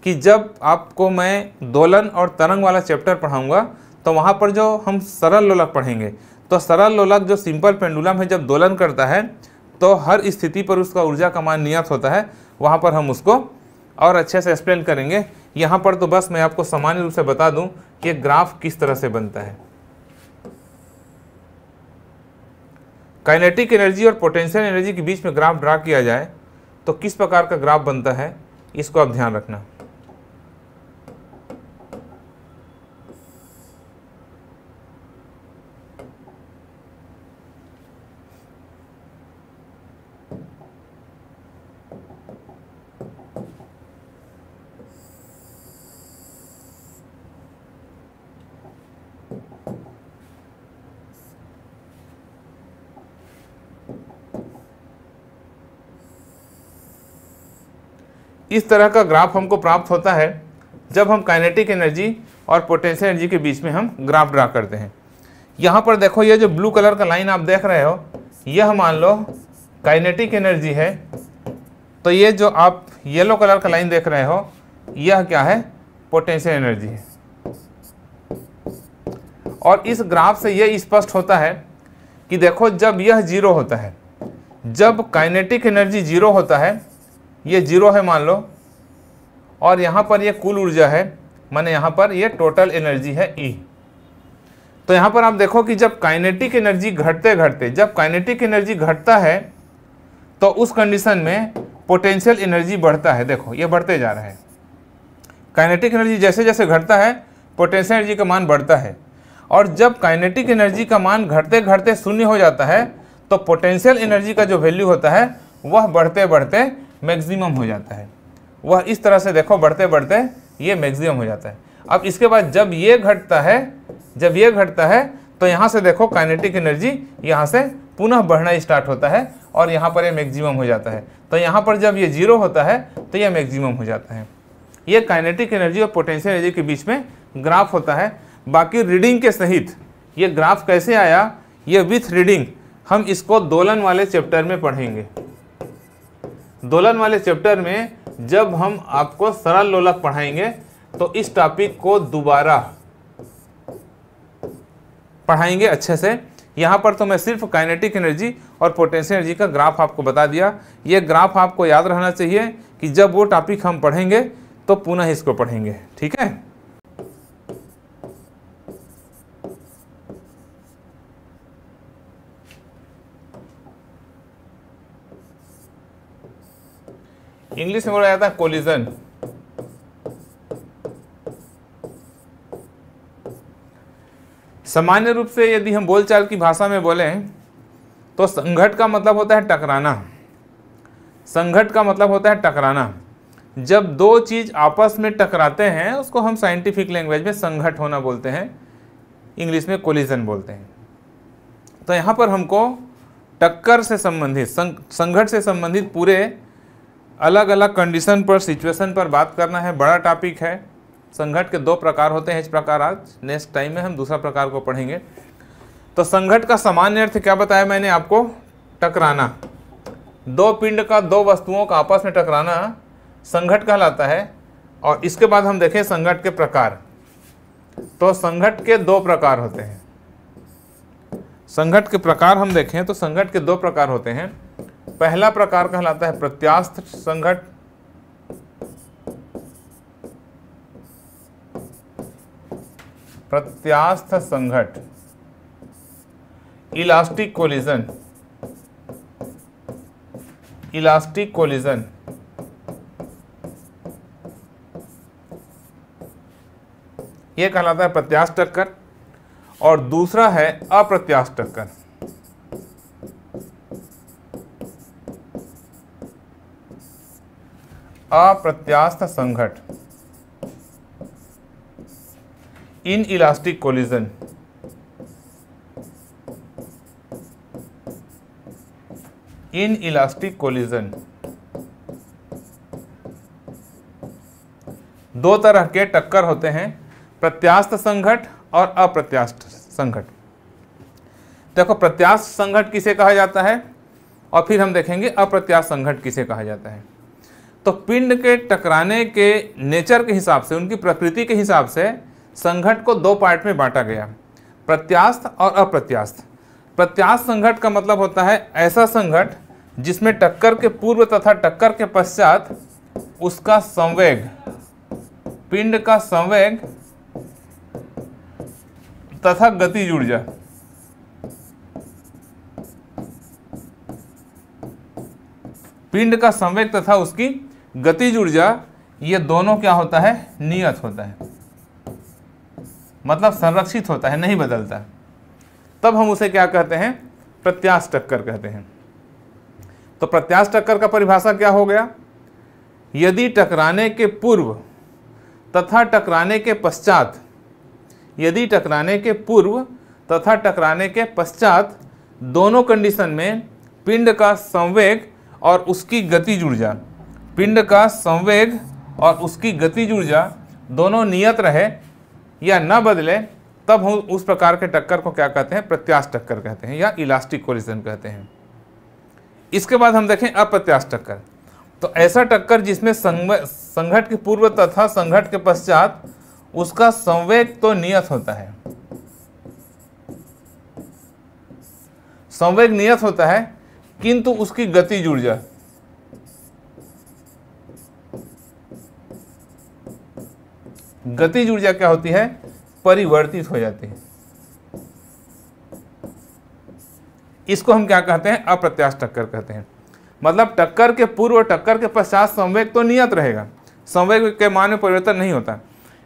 कि जब आपको मैं दोलन और तरंग वाला चैप्टर पढ़ाऊँगा तो वहाँ पर जो हम सरल लोलक पढ़ेंगे तो सरल लोलक जो सिंपल पेंडुलम है जब दोलन करता है तो हर स्थिति पर उसका ऊर्जा का मान नियत होता है वहाँ पर हम उसको और अच्छे से एक्सप्लेन करेंगे यहाँ पर तो बस मैं आपको सामान्य रूप से बता दूँ कि ग्राफ किस तरह से बनता है काइनेटिक एनर्जी और पोटेंशियल एनर्जी के बीच में ग्राफ ड्रा किया जाए तो किस प्रकार का ग्राफ बनता है इसको आप ध्यान रखना इस तरह का ग्राफ हमको प्राप्त होता है जब हम काइनेटिक एनर्जी और पोटेंशियल एनर्जी के बीच में हम ग्राफ ड्रा करते हैं यहाँ पर देखो ये जो ब्लू कलर का लाइन आप देख रहे हो यह मान लो काइनेटिक एनर्जी है तो ये जो आप येलो कलर का लाइन देख रहे हो यह क्या है पोटेंशियल एनर्जी है और इस ग्राफ से यह स्पष्ट होता है कि देखो जब यह जीरो होता है जब काइनेटिक एनर्जी जीरो होता है ये जीरो है मान लो और यहाँ पर ये कुल ऊर्जा है माने यहाँ पर ये टोटल एनर्जी है ई e. तो यहाँ पर आप देखो कि जब काइनेटिक एनर्जी घटते घटते जब काइनेटिक एनर्जी घटता है तो उस कंडीशन में पोटेंशियल एनर्जी बढ़ता है देखो ये बढ़ते जा रहा है काइनेटिक एनर्जी जैसे जैसे घटता है पोटेंशियल एनर्जी का मान बढ़ता है और जब काइनेटिक एनर्जी का मान घटते घटते शून्य हो जाता है तो पोटेंशियल एनर्जी का जो वैल्यू होता है वह बढ़ते बढ़ते मैक्सिमम हो जाता है वह इस तरह से देखो बढ़ते बढ़ते ये मैक्सिमम हो जाता है अब इसके बाद जब ये घटता है जब ये घटता है तो यहाँ से देखो काइनेटिक एनर्जी यहाँ से पुनः बढ़ना स्टार्ट होता है और यहाँ पर यह मैक्सिमम हो जाता है तो यहाँ पर जब ये जीरो होता है तो यह मैक्सिमम हो जाता है ये काइनेटिक एनर्जी और पोटेंशियल एनर्जी के बीच में ग्राफ होता है बाकी रीडिंग के सहित ये ग्राफ कैसे आया ये विथ रीडिंग हम इसको दोलन वाले चैप्टर में पढ़ेंगे दोलन वाले चैप्टर में जब हम आपको सरल लोलक पढ़ाएंगे तो इस टॉपिक को दोबारा पढ़ाएंगे अच्छे से यहाँ पर तो मैं सिर्फ काइनेटिक एनर्जी और पोटेंशियल एनर्जी का ग्राफ आपको बता दिया ये ग्राफ आपको याद रहना चाहिए कि जब वो टॉपिक हम पढ़ेंगे तो पुनः इसको पढ़ेंगे ठीक है इंग्लिश में बोला जाता है कोलिजन सामान्य रूप से यदि हम बोलचाल की भाषा में बोलें तो संघट का मतलब होता है टकराना संघट का मतलब होता है टकराना जब दो चीज़ आपस में टकराते हैं उसको हम साइंटिफिक लैंग्वेज में संघट होना बोलते हैं इंग्लिश में कोलिजन बोलते हैं तो यहाँ पर हमको टक्कर से संबंधित संघट से संबंधित पूरे अलग अलग कंडीशन पर सिचुएशन पर बात करना है बड़ा टॉपिक है संघट के दो प्रकार होते हैं इस प्रकार आज नेक्स्ट टाइम में हम दूसरा प्रकार को पढ़ेंगे तो संघट का सामान्य अर्थ क्या बताया मैंने आपको टकराना दो पिंड का दो वस्तुओं का आपस में टकराना संघट कहलाता है और इसके बाद हम देखें संघट के प्रकार तो संघट के दो प्रकार होते हैं संघट के प्रकार हम देखें तो संघट के दो प्रकार होते हैं पहला प्रकार कहलाता है प्रत्यास्थ संघट प्रत्यास्थ संघट इलास्टिक कोलिजन इलास्टिक कोलिजन यह कहलाता है प्रत्यास्थ टक्कर और दूसरा है अप्रत्यास्थ टक्कर अप्रत्यास्थ संघट inelastic collision inelastic collision दो तरह के टक्कर होते हैं प्रत्यास्थ संघट और अप्रत्यास्थ संघट देखो प्रत्यास्थ संघट किसे कहा जाता है और फिर हम देखेंगे अप्रत्यास्थ संघट किसे कहा जाता है तो पिंड के टकराने के नेचर के हिसाब से उनकी प्रकृति के हिसाब से संघट को दो पार्ट में बांटा गया प्रत्यास्थ और अप्रत्यास्थ प्रत्यास्थ संघट का मतलब होता है ऐसा संघट जिसमें टक्कर के पूर्व तथा टक्कर के पश्चात उसका संवेग पिंड का संवेग तथा गति जुड़ जा पिंड का संवेग तथा उसकी गतिज ऊर्जा ये दोनों क्या होता है नियत होता है मतलब संरक्षित होता है नहीं बदलता तब हम उसे क्या कहते हैं प्रत्याश टक्कर कहते हैं तो प्रत्याश टक्कर का परिभाषा क्या हो गया यदि टकराने के पूर्व तथा टकराने के पश्चात यदि टकराने के पूर्व तथा टकराने के पश्चात दोनों कंडीशन में पिंड का संवेग और उसकी गति जुड़ जाए पिंड का संवेग और उसकी गतिज ऊर्जा दोनों नियत रहे या न बदले तब हम उस प्रकार के टक्कर को क्या कहते हैं प्रत्याश टक्कर कहते हैं या इलास्टिक कोलिजन कहते हैं इसके बाद हम देखें अप्रत्याश टक्कर तो ऐसा टक्कर जिसमें संघट के पूर्व तथा संघट के पश्चात उसका संवेग तो नियत होता है संवेग नियत होता है किंतु उसकी गति जुड़ जाए गतिज ऊर्जा क्या होती है परिवर्तित हो जाती है इसको हम क्या कहते हैं अप्रत्याश टक्कर कहते हैं मतलब टक्कर के पूर्व टक्कर के पश्चात संवेग तो नियत रहेगा संवेग के मान में परिवर्तन नहीं होता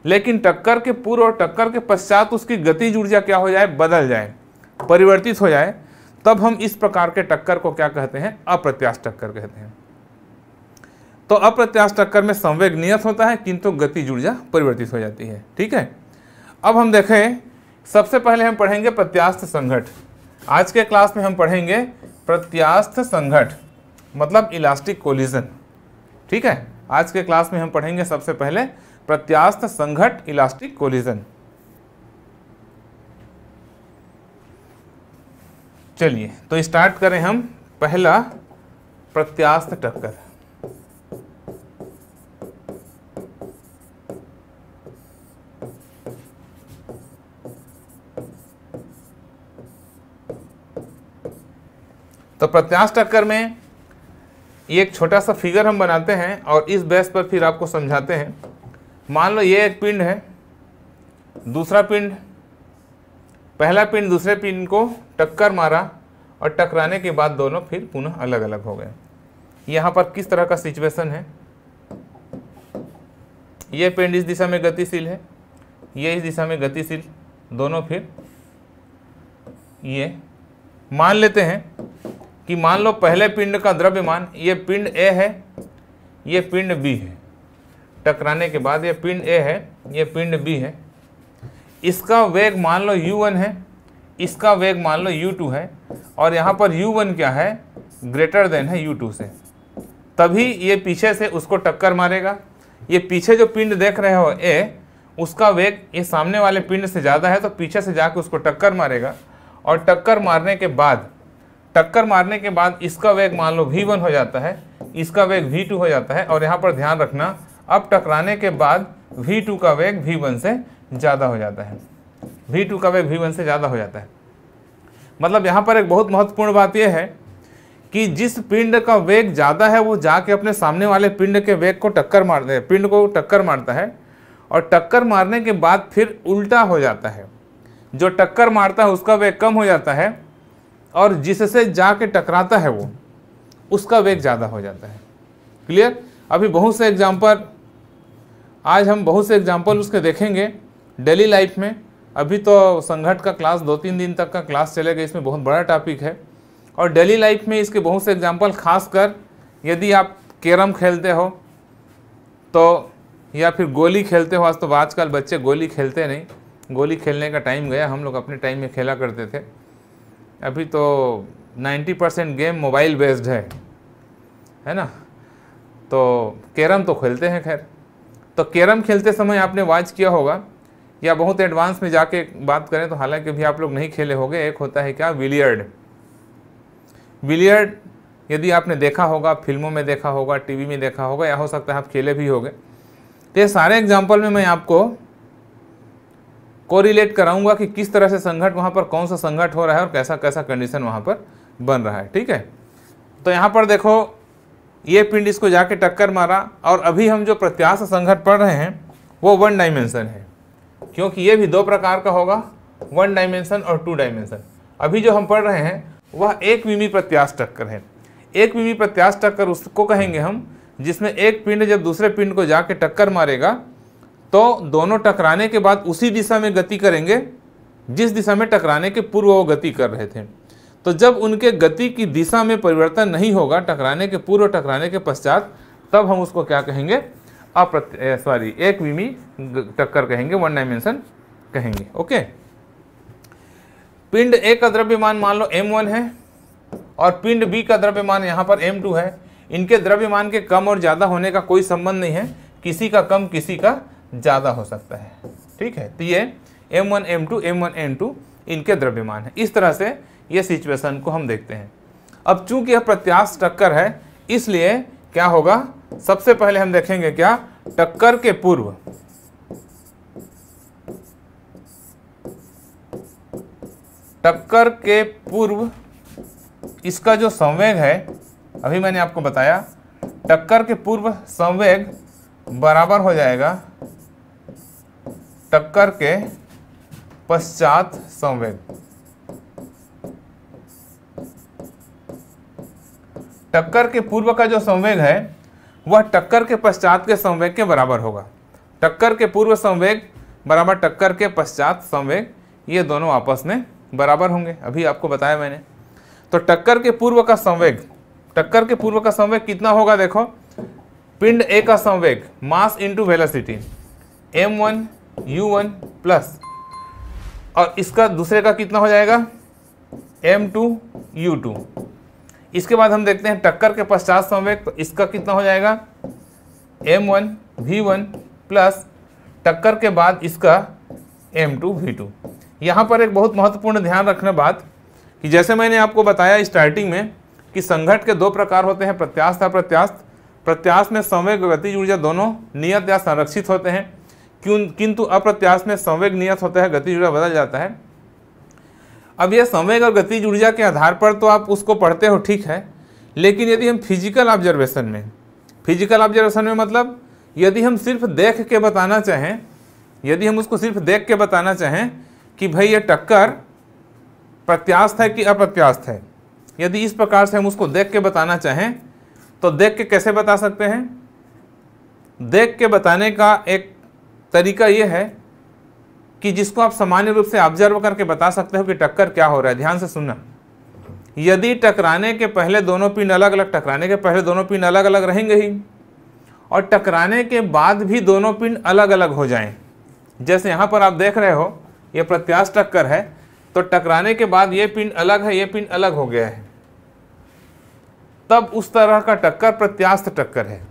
लेकिन टक्कर के पूर्व और टक्कर के पश्चात उसकी गतिज ऊर्जा क्या हो जाए बदल जाए परिवर्तित हो जाए तब हम इस प्रकार के टक्कर को क्या कहते हैं अप्रत्याश टक्कर कहते हैं तो अप्रत्याश टक्कर में संवेग नियत होता है किंतु गति ऊर्जा परिवर्तित हो जाती है ठीक है अब हम देखें सबसे पहले हम पढ़ेंगे प्रत्यास्थ संघट आज के क्लास में हम पढ़ेंगे प्रत्यास्थ संघट मतलब इलास्टिक कोलिजन ठीक है आज के क्लास में हम पढ़ेंगे सबसे पहले प्रत्यास्थ संघट इलास्टिक कोलिजन चलिए तो स्टार्ट करें हम पहला प्रत्यास्थ टक्कर तो प्रत्याश टक्कर में ये एक छोटा सा फिगर हम बनाते हैं और इस बेस पर फिर आपको समझाते हैं मान लो ये एक पिंड है दूसरा पिंड पहला पिंड दूसरे पिंड को टक्कर मारा और टकराने के बाद दोनों फिर पुनः अलग अलग हो गए यहाँ पर किस तरह का सिचुएशन है ये पिंड इस दिशा में गतिशील है ये इस दिशा में गतिशील दोनों फिर ये मान लेते हैं कि मान लो पहले पिंड का द्रव्यमान ये पिंड ए है ये पिंड बी है टकराने के बाद ये पिंड ए है ये पिंड बी है इसका वेग मान लो यू वन है इसका वेग मान लो यू टू है और यहाँ पर यू वन क्या है ग्रेटर देन है यू टू से तभी ये पीछे से उसको टक्कर मारेगा ये पीछे जो पिंड देख रहे हो ए उसका वेग ये सामने वाले पिंड से ज़्यादा है तो पीछे से जाके उसको टक्कर मारेगा और टक्कर मारने के बाद टक्कर मारने के बाद इसका वेग मान लो वी वन हो जाता है इसका वेग वी टू हो जाता है और यहाँ पर ध्यान रखना अब टकराने के बाद वी टू का वेग वी वन से ज़्यादा हो जाता है वी टू का वेग वी वन से ज़्यादा हो जाता है मतलब यहाँ पर एक बहुत महत्वपूर्ण बात यह है कि जिस पिंड का वेग ज़्यादा है वो जाके अपने सामने वाले पिंड के वेग को टक्कर मार दे पिंड को टक्कर मारता है और टक्कर मारने के बाद फिर उल्टा हो जाता है जो टक्कर मारता है उसका वेग कम हो जाता है और जिससे जाके टकराता है वो उसका वेग ज़्यादा हो जाता है क्लियर अभी बहुत से एग्जाम्पल आज हम बहुत से एग्जाम्पल उसके देखेंगे डेली लाइफ में अभी तो संघट का क्लास दो तीन दिन तक का क्लास चलेगा इसमें बहुत बड़ा टॉपिक है और डेली लाइफ में इसके बहुत से एग्जाम्पल खासकर यदि आप कैरम खेलते हो तो या फिर गोली खेलते हो आज तो आजकल बच्चे गोली खेलते नहीं गोली खेलने का टाइम गया हम लोग अपने टाइम में खेला करते थे अभी तो 90 परसेंट गेम मोबाइल बेस्ड है है ना तो कैरम तो खेलते हैं खैर तो कैरम खेलते समय आपने वॉच किया होगा या बहुत एडवांस में जाके बात करें तो हालांकि भी आप लोग नहीं खेले होंगे एक होता है क्या विलियर्ड विलियर्ड यदि आपने देखा होगा फिल्मों में देखा होगा टीवी में देखा होगा या हो सकता है आप खेले भी होंगे तो ये सारे एग्जाम्पल में मैं आपको कोरिलेट कराऊंगा कि किस तरह से संघट वहाँ पर कौन सा संघट हो रहा है और कैसा कैसा कंडीशन वहाँ पर बन रहा है ठीक है तो यहाँ पर देखो ये पिंड इसको जाके टक्कर मारा और अभी हम जो प्रत्याश संघट पढ़ रहे हैं वो वन डायमेंशन है क्योंकि ये भी दो प्रकार का होगा वन डायमेंशन और टू डायमेंशन अभी जो हम पढ़ रहे हैं वह एक विमी प्रत्याश टक्कर है एक विमी प्रत्याश टक्कर उसको कहेंगे हम जिसमें एक पिंड जब दूसरे पिंड को जाके टक्कर मारेगा तो दोनों टकराने के बाद उसी दिशा में गति करेंगे जिस दिशा में टकराने के पूर्व वो गति कर रहे थे तो जब उनके गति की दिशा में परिवर्तन नहीं होगा टकराने के पूर्व टकराने के पश्चात तब हम उसको क्या कहेंगे अप्रत्य सॉरी एक विमी टक्कर कहेंगे वन डायमेंशन कहेंगे ओके पिंड ए का द्रव्यमान मान लो m1 है और पिंड बी का द्रव्यमान यहाँ पर m2 है इनके द्रव्यमान के कम और ज़्यादा होने का कोई संबंध नहीं है किसी का कम किसी का ज़्यादा हो सकता है ठीक है तो ये M one M two M one M two इनके द्रव्यमान है इस तरह से ये सिचुएशन को हम देखते हैं अब चूंकि यह प्रत्याश टक्कर है इसलिए क्या होगा सबसे पहले हम देखेंगे क्या टक्कर के पूर्व टक्कर के पूर्व इसका जो संवेग है अभी मैंने आपको बताया टक्कर के पूर्व संवेग बराबर हो जाएगा टक्कर के पश्चात संवेद टक्कर के पूर्व का जो संवेग है वह टक्कर के पश्चात के संवेग के बराबर होगा टक्कर के पूर्व संवेग बराबर टक्कर के पश्चात संवेग ये दोनों आपस में बराबर होंगे अभी आपको बताया मैंने तो टक्कर के पूर्व का संवेग टक्कर के पूर्व का संवेग कितना होगा देखो पिंड ए का संवेग mass into velocity M one U one plus और इसका दूसरे का कितना हो जाएगा एम टू यू टू इसके बाद हम देखते हैं टक्कर के पश्चात संवेग तो इसका कितना हो जाएगा M one V one plus टक्कर के बाद इसका एम टू वी टू यहाँ पर एक बहुत महत्वपूर्ण ध्यान रखना बात कि जैसे मैंने आपको बताया स्टार्टिंग में कि संघट के दो प्रकार होते हैं प्रत्यास्थ अप्रत्यास्थ प्रत्यास्थ में संवेग गतिज ऊर्जा दोनों नियत या संरक्षित होते हैं क्यों किंतु अप्रत्याश में संवेग नियत होता है गतिज ऊर्जा बदल जाता है अब यह संवेग और गतिज ऊर्जा के आधार पर तो आप उसको पढ़ते हो ठीक है लेकिन यदि हम फिजिकल ऑब्जर्वेशन में फिजिकल ऑब्जर्वेशन में मतलब यदि हम सिर्फ देख के बताना चाहें यदि हम उसको सिर्फ देख के बताना चाहें कि भाई ये टक्कर प्रत्यास्थ है कि अप्रत्यास्थ है यदि इस प्रकार से हम उसको देख के बताना चाहें तो देख के कैसे बता सकते हैं देख के बताने का एक तरीका ये है कि जिसको आप सामान्य रूप से ऑब्जर्व करके बता सकते हो कि टक्कर क्या हो रहा है ध्यान से सुनना यदि टकराने के पहले दोनों पिन अलग अलग टकराने के पहले दोनों पिन अलग अलग रहेंगे ही और टकराने के बाद भी दोनों पिन अलग अलग हो जाएं जैसे यहाँ पर आप देख रहे हो ये प्रत्याश टक्कर है तो टकराने के बाद ये पिन अलग है ये पिन अलग हो गया है तब उस तरह का टक्कर प्रत्यास्थ टक्कर है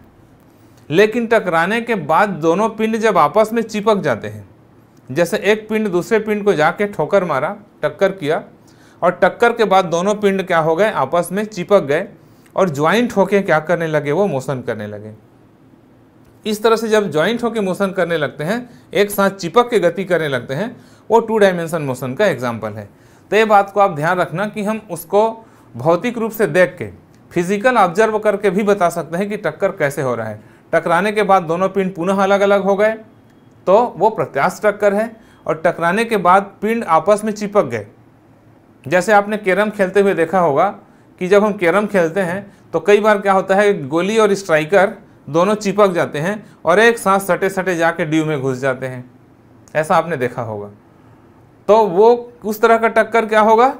लेकिन टकराने के बाद दोनों पिंड जब आपस में चिपक जाते हैं जैसे एक पिंड दूसरे पिंड को जाके ठोकर मारा टक्कर किया और टक्कर के बाद दोनों पिंड क्या हो गए आपस में चिपक गए और ज्वाइंट होके क्या करने लगे वो मोशन करने लगे इस तरह से जब ज्वाइंट होके मोशन करने लगते हैं एक साथ चिपक के गति करने लगते हैं वो टू डायमेंशन मोशन का एग्जाम्पल है तो ये बात को आप ध्यान रखना कि हम उसको भौतिक रूप से देख के फिजिकल ऑब्जर्व करके भी बता सकते हैं कि टक्कर कैसे हो रहा है टकराने के बाद दोनों पिंड पुनः अलग अलग हो गए तो वो प्रत्याश टक्कर है और टकराने के बाद पिंड आपस में चिपक गए जैसे आपने कैरम खेलते हुए देखा होगा कि जब हम कैरम खेलते हैं तो कई बार क्या होता है गोली और स्ट्राइकर दोनों चिपक जाते हैं और एक साथ सटे सटे जाके ड्यू में घुस जाते हैं ऐसा आपने देखा होगा तो वो उस तरह का टक्कर क्या होगा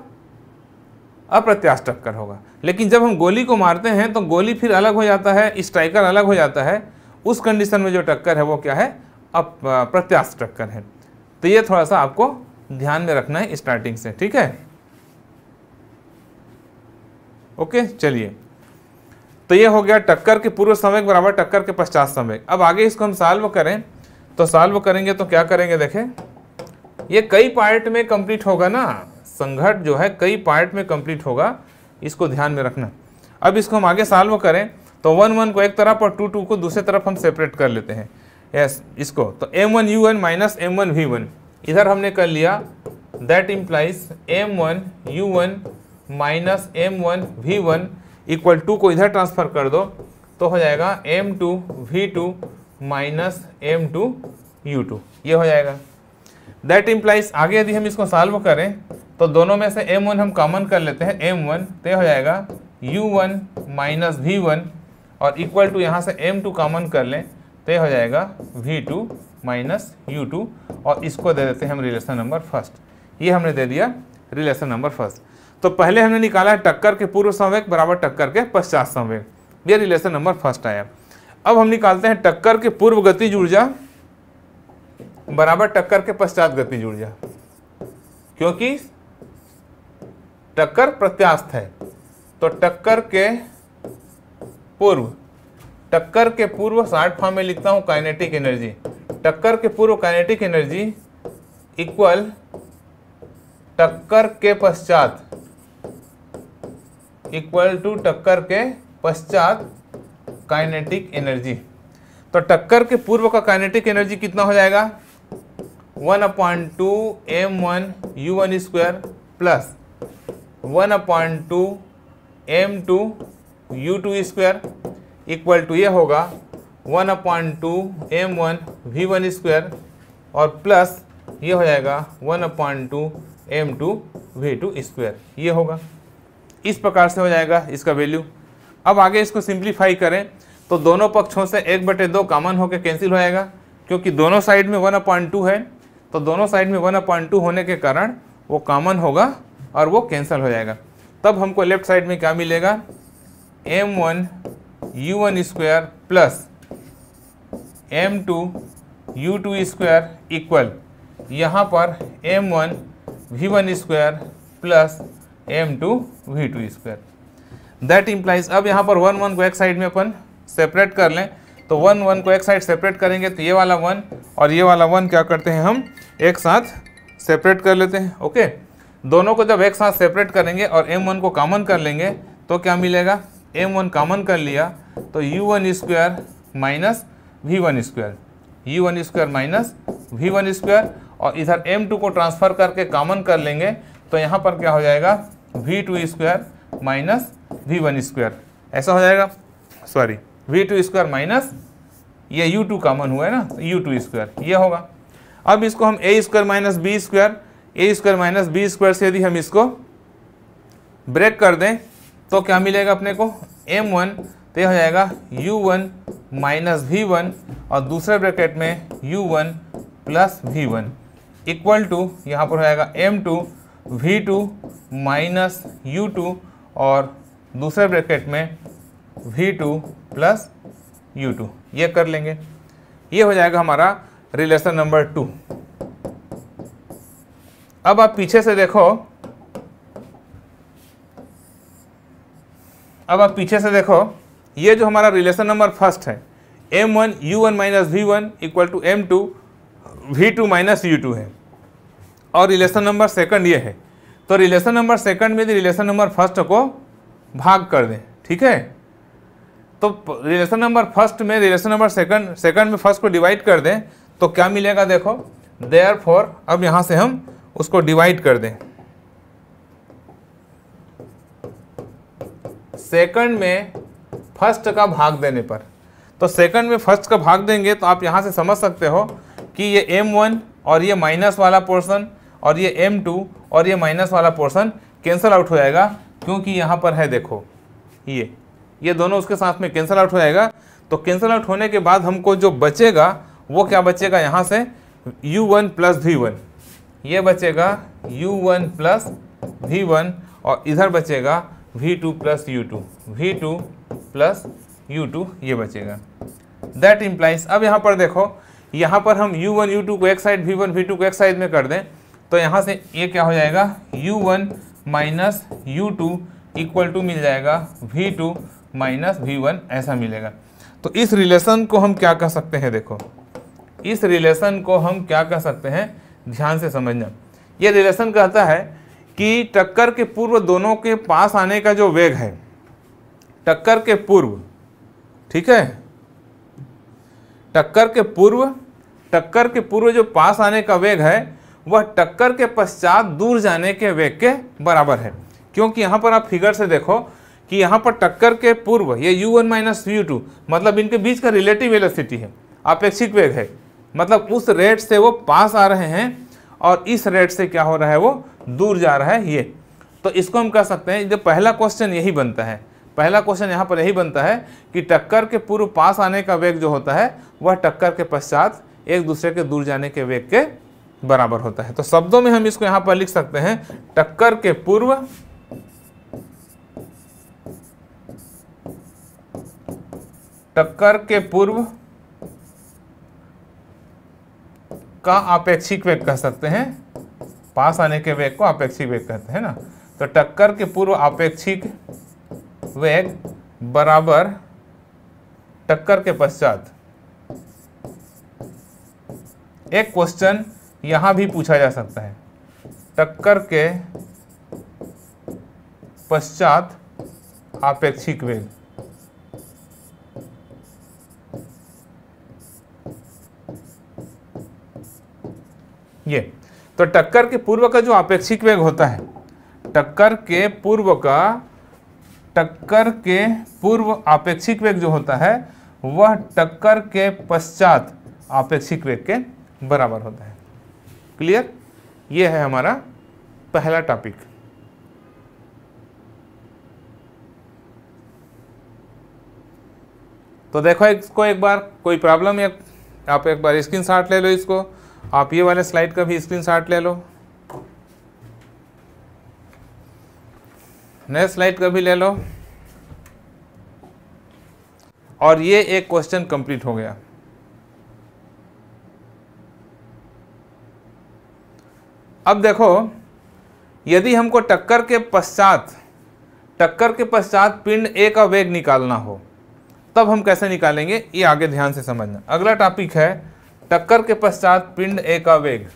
अप्रत्याश टक्कर होगा लेकिन जब हम गोली को मारते हैं तो गोली फिर अलग हो जाता है स्ट्राइकर अलग हो जाता है उस कंडीशन में जो टक्कर है वो क्या है अप प्रत्याश टक्कर है तो ये थोड़ा सा आपको ध्यान में रखना है स्टार्टिंग से ठीक है ओके चलिए तो ये हो गया टक्कर के पूर्व समय बराबर टक्कर के पश्चात समय अब आगे इसको हम साल्व करें तो साल्व करेंगे तो क्या करेंगे देखें ये कई पार्ट में कंप्लीट होगा ना संघट जो है कई पार्ट में कंप्लीट होगा इसको ध्यान में रखना अब इसको हम आगे सॉल्व करें तो वन वन को एक तरफ और टू टू को दूसरे तरफ हम सेपरेट कर लेते हैं यस इसको तो M one U one minus M one V one इधर हमने कर लिया that implies M one U one minus M one V one equal to को इधर ट्रांसफर कर दो तो हो जाएगा M two V two minus M two U two ये हो जाएगा दैट इम्प्लाइज आगे यदि हम इसको सॉल्व करें तो दोनों में से एम वन हम कॉमन कर लेते हैं एम वन तय हो जाएगा U one minus V one और इक्वल टू यहाँ से एम टू कॉमन कर लें तय हो जाएगा V two minus U two और इसको दे देते हैं हम रिलेशन नंबर फर्स्ट ये हमने दे दिया रिलेशन नंबर फर्स्ट तो पहले हमने निकाला है टक्कर के पूर्व संवेग बराबर टक्कर के पश्चात संवेग ये रिलेशन नंबर फर्स्ट आया अब हम निकालते हैं टक्कर के पूर्व गतिज ऊर्जा बराबर टक्कर के पश्चात गति जुड़ जाए क्योंकि टक्कर प्रत्यास्थ है तो टक्कर के पूर्व टक्कर के पूर्व शार्ट फॉर्म में लिखता हूँ काइनेटिक एनर्जी टक्कर के पूर्व काइनेटिक एनर्जी इक्वल टक्कर के पश्चात इक्वल टू टक्कर के पश्चात काइनेटिक एनर्जी तो टक्कर के पूर्व का काइनेटिक एनर्जी कितना हो जाएगा one upon two M one U one square plus one upon two M two U two square equal to ये होगा one upon two M one V one square और प्लस ये हो जाएगा one upon two M two V two square ये होगा इस प्रकार से हो जाएगा इसका वैल्यू अब आगे इसको सिंप्लीफाई करें तो दोनों पक्षों से एक बटे दो कामन होकर कैंसिल हो जाएगा क्योंकि दोनों साइड में वन अपॉइंट टू है तो दोनों साइड में वन अपॉइंट टू होने के कारण वो कॉमन होगा और वो कैंसिल हो जाएगा तब हमको लेफ्ट साइड में क्या मिलेगा M one U one square plus M two U two square equal यहाँ पर M one V one square plus M two V two square that implies अब यहाँ पर वन वन को एक साइड में अपन सेपरेट कर लें तो वन वन को एक साइड सेपरेट करेंगे तो ये वाला वन और ये वाला वन क्या करते हैं हम एक साथ सेपरेट कर लेते हैं ओके दोनों को जब एक साथ सेपरेट करेंगे और एम वन को कॉमन कर लेंगे तो क्या मिलेगा एम वन कॉमन कर लिया तो U one square minus V one square U one square minus V one square और इधर एम टू को ट्रांसफ़र करके कॉमन कर लेंगे तो यहाँ पर क्या हो जाएगा V two square minus V one square ऐसा हो जाएगा sorry V two square minus ये यू टू कॉमन हुआ है ना यू टू स्क्वायर ये होगा अब इसको हम A square minus B square A square minus B square से यदि हम इसको ब्रेक कर दें तो क्या मिलेगा अपने को एम वन तो यह हो जाएगा U one minus V one और दूसरे ब्रैकेट में U one plus V one equal to यहाँ पर हो जाएगा M two V two minus U two और दूसरे ब्रैकेट में V two plus U two ये कर लेंगे ये हो जाएगा हमारा रिलेशन नंबर टू अब आप पीछे से देखो अब आप पीछे से देखो ये जो हमारा रिलेशन नंबर फर्स्ट है M one U one minus V one equal to M two V two minus U two है और रिलेशन नंबर सेकंड ये है तो रिलेशन नंबर सेकंड में यदि रिलेशन नंबर फर्स्ट को भाग कर दें ठीक है तो रिलेशन नंबर फर्स्ट में रिलेशन नंबर सेकंड सेकंड में फर्स्ट को डिवाइड कर दें तो क्या मिलेगा देखो देयर फॉर अब यहां से हम उसको डिवाइड कर दें सेकंड में फर्स्ट का भाग देने पर तो सेकंड में फर्स्ट का भाग देंगे तो आप यहां से समझ सकते हो कि ये एम वन और ये माइनस वाला पोर्सन और ये एम टू और ये माइनस वाला पोर्सन कैंसल आउट हो जाएगा क्योंकि यहां पर है देखो ये ये दोनों उसके साथ में कैंसिल आउट हो जाएगा तो कैंसल आउट होने के बाद हमको जो बचेगा वो क्या बचेगा यहाँ से u1 one plus V one ये बचेगा u1 one plus V one और इधर बचेगा v2 two plus U two V two plus U two ये बचेगा दैट इम्प्लाइज अब यहाँ पर देखो यहाँ पर हम u1 वन यू टू को एक side v1 one V to को एक साइड में कर दें तो यहाँ से ये क्या हो जाएगा u1 one minus U two equal to मिल जाएगा V two minus V one ऐसा मिलेगा तो इस रिलेशन को हम क्या कह सकते हैं देखो इस रिलेशन को हम क्या कह सकते हैं ध्यान से समझना यह रिलेशन कहता है कि टक्कर के पूर्व दोनों के पास आने का जो वेग है टक्कर के पूर्व ठीक है टक्कर के पूर्व टक्कर के पूर्व जो पास आने का वेग है वह टक्कर के पश्चात दूर जाने के वेग के बराबर है क्योंकि यहाँ पर आप फिगर से देखो कि यहाँ पर टक्कर के पूर्व ये U one minus U two मतलब इनके बीच का रिलेटिव वेलोसिटी है अपेक्षित वेग है मतलब उस रेट से वो पास आ रहे हैं और इस रेट से क्या हो रहा है वो दूर जा रहा है ये तो इसको हम कह सकते हैं जो पहला क्वेश्चन यही बनता है पहला क्वेश्चन यहाँ पर यही बनता है कि टक्कर के पूर्व पास आने का वेग जो होता है वह टक्कर के पश्चात एक दूसरे के दूर जाने के वेग के बराबर होता है तो शब्दों में हम इसको यहाँ पर लिख सकते हैं टक्कर के पूर्व टक्कर के पूर्व का आपेक्षिक वेग कह सकते हैं पास आने के वेग को आपेक्षिक वेग कहते हैं ना तो टक्कर के पूर्व आपेक्षिक वेग बराबर टक्कर के पश्चात एक क्वेश्चन यहां भी पूछा जा सकता है टक्कर के पश्चात आपेक्षिक वेग ये तो टक्कर के पूर्व का जो अपेक्षिक वेग होता है टक्कर के पूर्व का टक्कर के पूर्व अपेक्षिक वेग जो होता है वह टक्कर के पश्चात अपेक्षिक वेग के बराबर होता है क्लियर यह है हमारा पहला टॉपिक तो देखो इसको एक बार कोई प्रॉब्लम या आप एक बार शॉट ले लो इसको आप ये वाले स्लाइड का भी स्क्रीनशॉट ले लो नए स्लाइड का भी ले लो और ये एक क्वेश्चन कंप्लीट हो गया अब देखो यदि हमको टक्कर के पश्चात टक्कर के पश्चात पिंड ए का वेग निकालना हो तब हम कैसे निकालेंगे ये आगे ध्यान से समझना अगला टॉपिक है टक्कर के पश्चात पिंड ए का वेग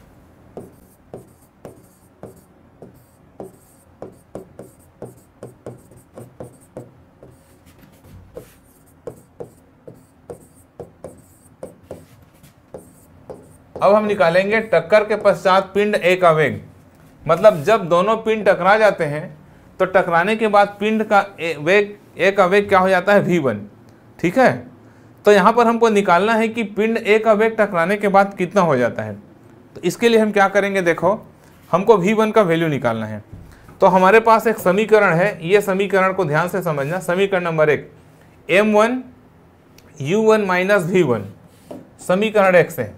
अब हम निकालेंगे टक्कर के पश्चात पिंड ए का वेग मतलब जब दोनों पिंड टकरा जाते हैं तो टकराने के बाद पिंड का वेग ए का वेग क्या हो जाता है वी वन ठीक है तो यहाँ पर हमको निकालना है कि पिंड ए का वेग टकराने के बाद कितना हो जाता है तो इसके लिए हम क्या करेंगे देखो हमको वी वन का वैल्यू निकालना है तो हमारे पास एक समीकरण है ये समीकरण को ध्यान से समझना समीकरण नंबर एक M one U one minus V one समीकरण एक से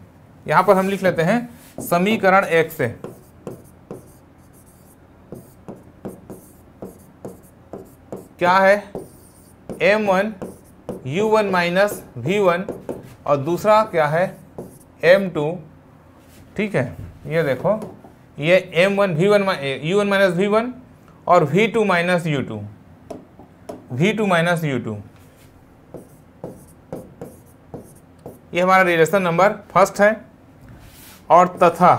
यहाँ पर हम लिख लेते हैं समीकरण एक से क्या है M one u1 one minus V और दूसरा क्या है m2 ठीक है ये देखो ये m1 one V one U one minus V one और v2 two minus U two V two minus U two ये हमारा रिलेशन नंबर फर्स्ट है और तथा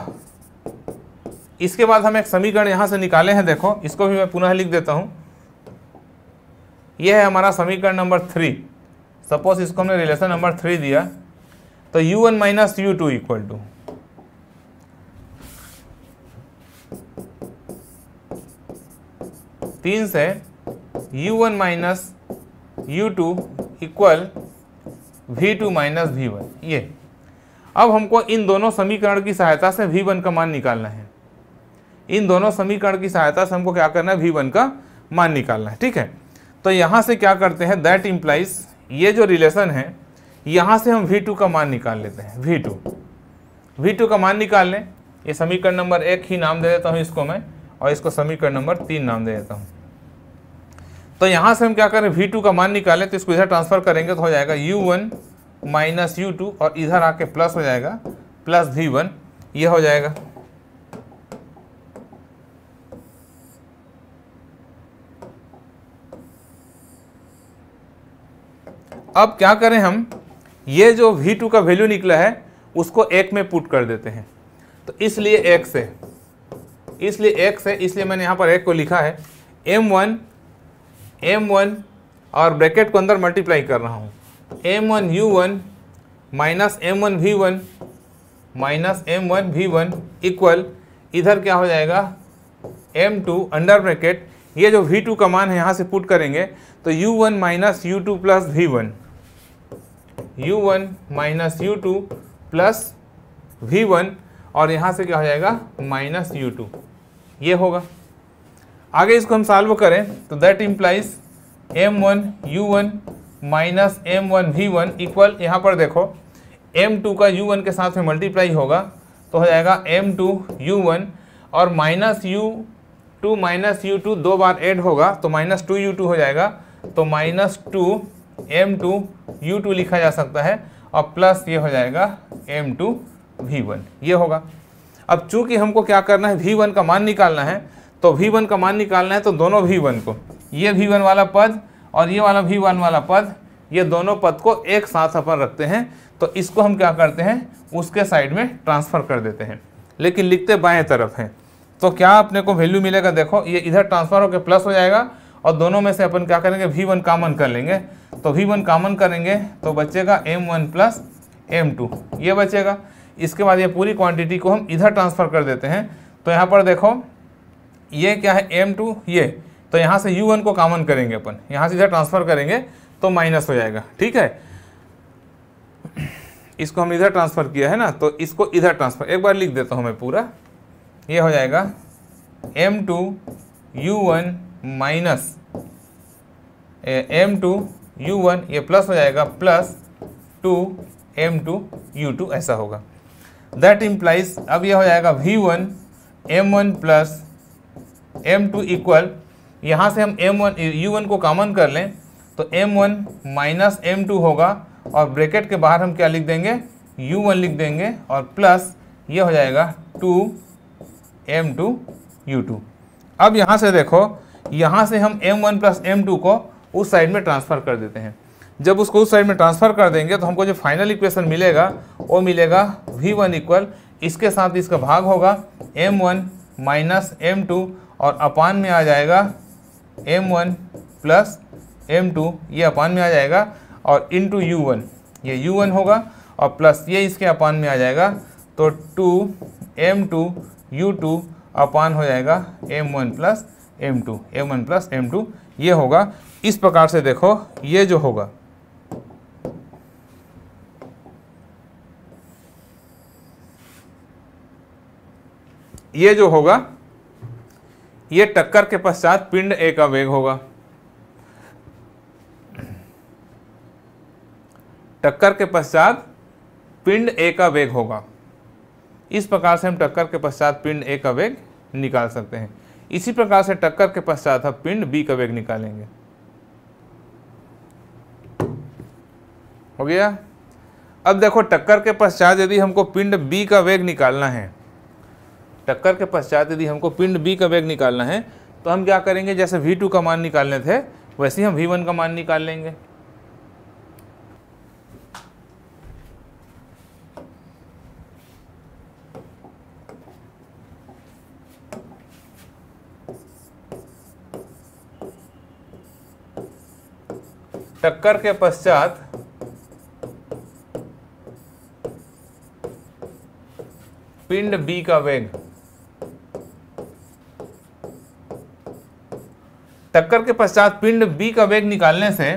इसके बाद हम एक समीकरण यहाँ से निकाले हैं देखो इसको भी मैं पुनः लिख देता हूँ यह है हमारा समीकरण नंबर थ्री सपोज इसको हमने रिलेशन नंबर थ्री दिया तो u1 one minus U two equal to तीन से u1 one minus U two equal V two minus V one ये अब हमको इन दोनों समीकरण की सहायता से वी वन का मान निकालना है इन दोनों समीकरण की सहायता से हमको क्या करना है वी वन का मान निकालना है ठीक है तो यहां से क्या करते हैं दैट इंप्लाइज ये जो रिलेशन है यहाँ से हम V2 का मान निकाल लेते हैं V2 V2 का मान निकाल लें ये समीकरण नंबर एक ही नाम दे देता हूँ इसको मैं और इसको समीकरण नंबर तीन नाम दे देता हूँ तो यहाँ से हम क्या करें वी टू का मान निकालें तो इसको इधर ट्रांसफर करेंगे तो हो जाएगा U one minus U two और इधर आके प्लस हो जाएगा प्लस वी वन ये हो जाएगा अब क्या करें हम ये जो V2 का वैल्यू निकला है उसको एक में पुट कर देते हैं तो इसलिए एक से इसलिए एक से इसलिए मैंने यहाँ पर एक को लिखा है M1 M1 और ब्रैकेट को अंदर मल्टीप्लाई कर रहा हूँ M1 one U one minus M one V one minus M one V one equal इधर क्या हो जाएगा एम टू अंडर ब्रैकेट ये जो वी टू का मान है यहाँ से पुट करेंगे तो U one minus U two plus V one U one minus U two plus V one और यहाँ से क्या हो जाएगा माइनस यू टू ये होगा आगे इसको हम सॉल्व करें तो that implies M one U one minus M one V one equal यहाँ पर देखो एम टू का यू वन के साथ में मल्टीप्लाई होगा तो हो जाएगा एम टू यू वन और minus U two minus U two दो बार ऐड होगा तो माइनस टू यू टू हो जाएगा तो minus two M two U two लिखा जा सकता है और प्लस ये हो जाएगा एम टू वी वन ये होगा अब चूंकि हमको क्या करना है वी वन का मान निकालना है तो वी वन का मान निकालना है तो दोनों वी वन को ये वी वन वाला पद और ये वाला वी वन वाला पद ये दोनों पद को एक साथ अपन रखते हैं तो इसको हम क्या करते हैं उसके साइड में ट्रांसफ़र कर देते हैं लेकिन लिखते बाएं तरफ हैं तो क्या अपने को वैल्यू मिलेगा देखो ये इधर ट्रांसफ़र होकर प्लस हो जाएगा और दोनों में से अपन क्या करेंगे वी वन कामन कर लेंगे तो वी वन कॉमन करेंगे तो बचेगा M one plus M two ये बचेगा इसके बाद ये पूरी क्वांटिटी को हम इधर ट्रांसफ़र कर देते हैं तो यहाँ पर देखो ये क्या है एम टू ये तो यहाँ से यू वन को कामन करेंगे अपन यहाँ से इधर ट्रांसफ़र करेंगे तो माइनस हो जाएगा ठीक है इसको हम इधर ट्रांसफ़र किया है ना तो इसको इधर ट्रांसफ़र एक बार लिख देता हूँ मैं पूरा ये हो जाएगा M two U one minus M two U one ये प्लस हो जाएगा plus two M two U two ऐसा होगा दैट इम्प्लाइज अब यह हो जाएगा V one M one plus M two equal यहाँ से हम एम वन यू वन को कॉमन कर लें तो M one minus M two होगा और ब्रैकेट के बाहर हम क्या लिख देंगे यू वन लिख देंगे और प्लस ये हो जाएगा two M two U two अब यहाँ से देखो यहाँ से हम M one plus M two को उस साइड में ट्रांसफ़र कर देते हैं जब उसको उस साइड में ट्रांसफ़र कर देंगे तो हमको जो फाइनल इक्वेशन मिलेगा वो मिलेगा वी वन इक्वल इसके साथ इसका भाग होगा M one minus M two और अपान में आ जाएगा M one plus M two ये अपान में आ जाएगा और इन टू यू वन ये यू वन होगा और प्लस ये इसके अपान में आ जाएगा तो two M two U two upon हो जाएगा M one plus M two M one plus M two ये होगा इस प्रकार से देखो ये जो होगा ये जो होगा ये टक्कर के पश्चात पिंड ए का वेग होगा टक्कर के पश्चात पिंड ए का वेग होगा इस प्रकार से हम टक्कर के पश्चात पिंड ए का वेग निकाल सकते हैं इसी प्रकार से टक्कर के पश्चात हम पिंड बी का वेग निकालेंगे हो गया अब देखो टक्कर के पश्चात यदि हमको पिंड बी का वेग निकालना है टक्कर के पश्चात यदि हमको पिंड बी का वेग निकालना है तो हम क्या करेंगे जैसे वी टू का मान निकालने थे वैसे ही हम वी वन का मान निकाल लेंगे टक्कर के पश्चात पिंड बी का वेग टक्कर के पश्चात पिंड बी का वेग निकालने से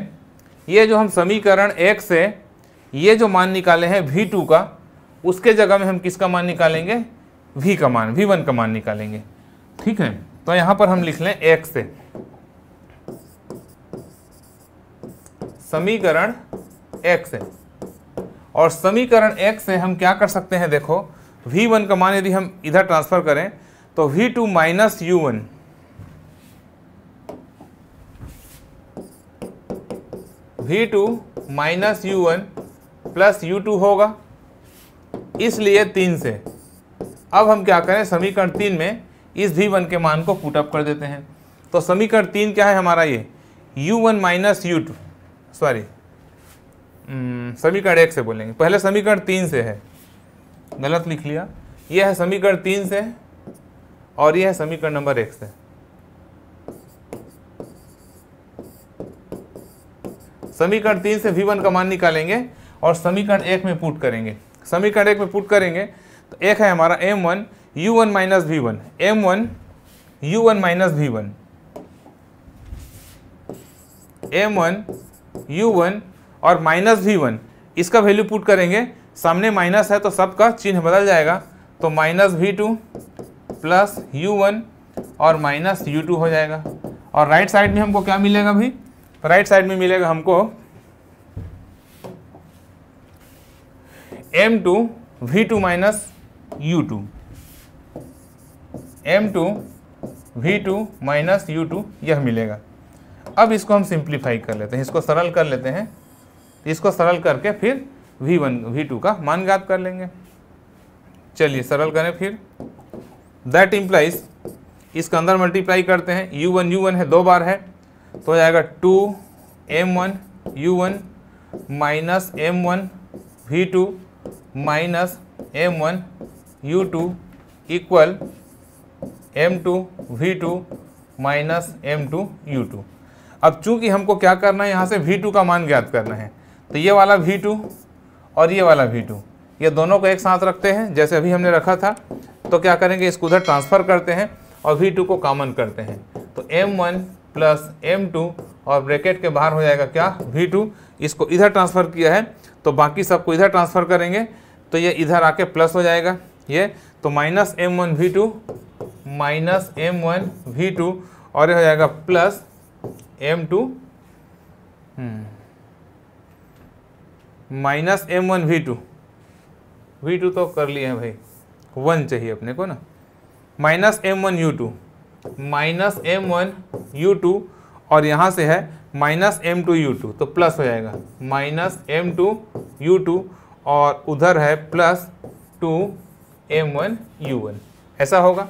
ये जो हम समीकरण एक से ये जो मान निकाले हैं वी टू का उसके जगह में हम किसका मान निकालेंगे वी का मान वी वन का मान निकालेंगे ठीक है तो यहां पर हम लिख लें एक से समीकरण एक से और समीकरण एक से हम क्या कर सकते हैं देखो वी वन का मान यदि हम इधर ट्रांसफ़र करें तो V two minus U one V two minus U one plus U two होगा इसलिए तीन से अब हम क्या करें समीकरण तीन में इस वी वन के मान को पुटअप कर देते हैं तो समीकरण तीन क्या है हमारा ये U one minus U two sorry समीकरण एक से बोलेंगे पहले समीकरण तीन से है गलत लिख लिया यह है समीकरण तीन से और यह है समीकरण नंबर एक से समीकरण तीन से v1 का मान निकालेंगे और समीकरण एक में पुट करेंगे समीकरण एक में पुट करेंगे तो एक है हमारा m1 one U one minus V one M one U one minus V one M one U one और माइनस वी वन इसका वैल्यू पुट करेंगे सामने माइनस है तो सबका चिन्ह बदल जाएगा तो minus V two plus U one और माइनस यू टू हो जाएगा और राइट साइड में हमको क्या मिलेगा भाई राइट साइड में मिलेगा हमको M two V two minus U two M two V two minus U two यह मिलेगा अब इसको हम सिंप्लीफाई कर लेते हैं इसको सरल कर लेते हैं इसको सरल करके फिर वी वन वी टू का मान ज्ञात कर लेंगे चलिए सरल करें फिर दैट इम्प्लाइज इसके अंदर मल्टीप्लाई करते हैं यू वन यू वन है दो बार है तो हो जाएगा two M one U one minus M one V two minus M one U two equal M two V two minus M two U two अब चूंकि हमको क्या करना है यहाँ से वी टू का मान ज्ञात करना है तो ये वाला वी टू और ये वाला वी टू ये दोनों को एक साथ रखते हैं जैसे अभी हमने रखा था तो क्या करेंगे इसको उधर ट्रांसफ़र करते हैं और वी टू को कॉमन करते हैं तो M one plus M two और ब्रैकेट के बाहर हो जाएगा क्या वी टू इसको इधर ट्रांसफ़र किया है तो बाकी सबको इधर ट्रांसफ़र करेंगे तो ये इधर आके प्लस हो जाएगा ये तो minus M one V two minus M one V two और ये हो जाएगा plus M two minus M one V two V two तो कर लिए हैं भाई वन चाहिए अपने को ना minus M one U two minus M one U two और यहाँ से है minus M two U two तो प्लस हो जाएगा minus M two U two और उधर है plus two M one U one ऐसा होगा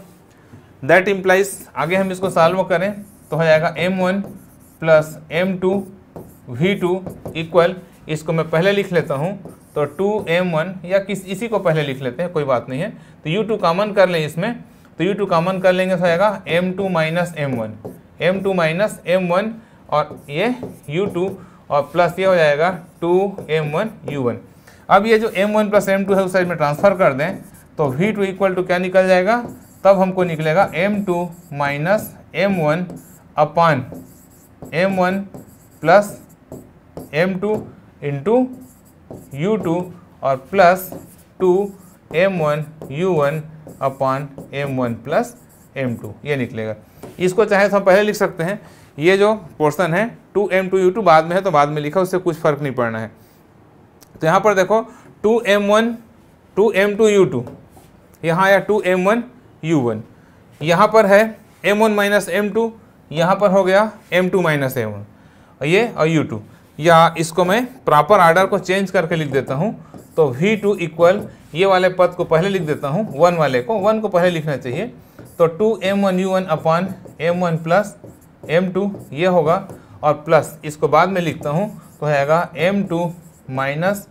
दैट इम्प्लाइज आगे हम इसको सॉल्व करें तो हो जाएगा M one plus M two V two equal इसको मैं पहले लिख लेता हूँ तो टू एम वन या किस इसी को पहले लिख लेते हैं कोई बात नहीं है तो यू टू कामन कर लें इसमें तो यू टू कामन कर लेंगे आएगा M two minus M one M two minus M one और ये यू टू और प्लस ये हो जाएगा two M one U one अब ये जो M one plus M two है उस साइड में ट्रांसफ़र कर दें तो वी टू इक्वल टू क्या निकल जाएगा तब हमको निकलेगा M two minus M one upon M one plus M two into U two और plus two M one U one upon M one plus M two ये निकलेगा इसको चाहे तो हम पहले लिख सकते हैं ये जो पोर्शन है two M two U two बाद में है तो बाद में लिखा उससे कुछ फर्क नहीं पड़ना है तो यहाँ पर देखो two M one two M two U two यहाँ आया two M one U one यहाँ पर है M one minus M two यहाँ पर हो गया M two minus M one ये और यू टू या इसको मैं प्रॉपर आर्डर को चेंज करके लिख देता हूँ तो v2 टू इक्वल ये वाले पद को पहले लिख देता हूँ वन वाले को वन को पहले लिखना चाहिए तो two M one U one upon M one plus M two ये होगा और प्लस इसको बाद में लिखता हूँ तो हैगा M two minus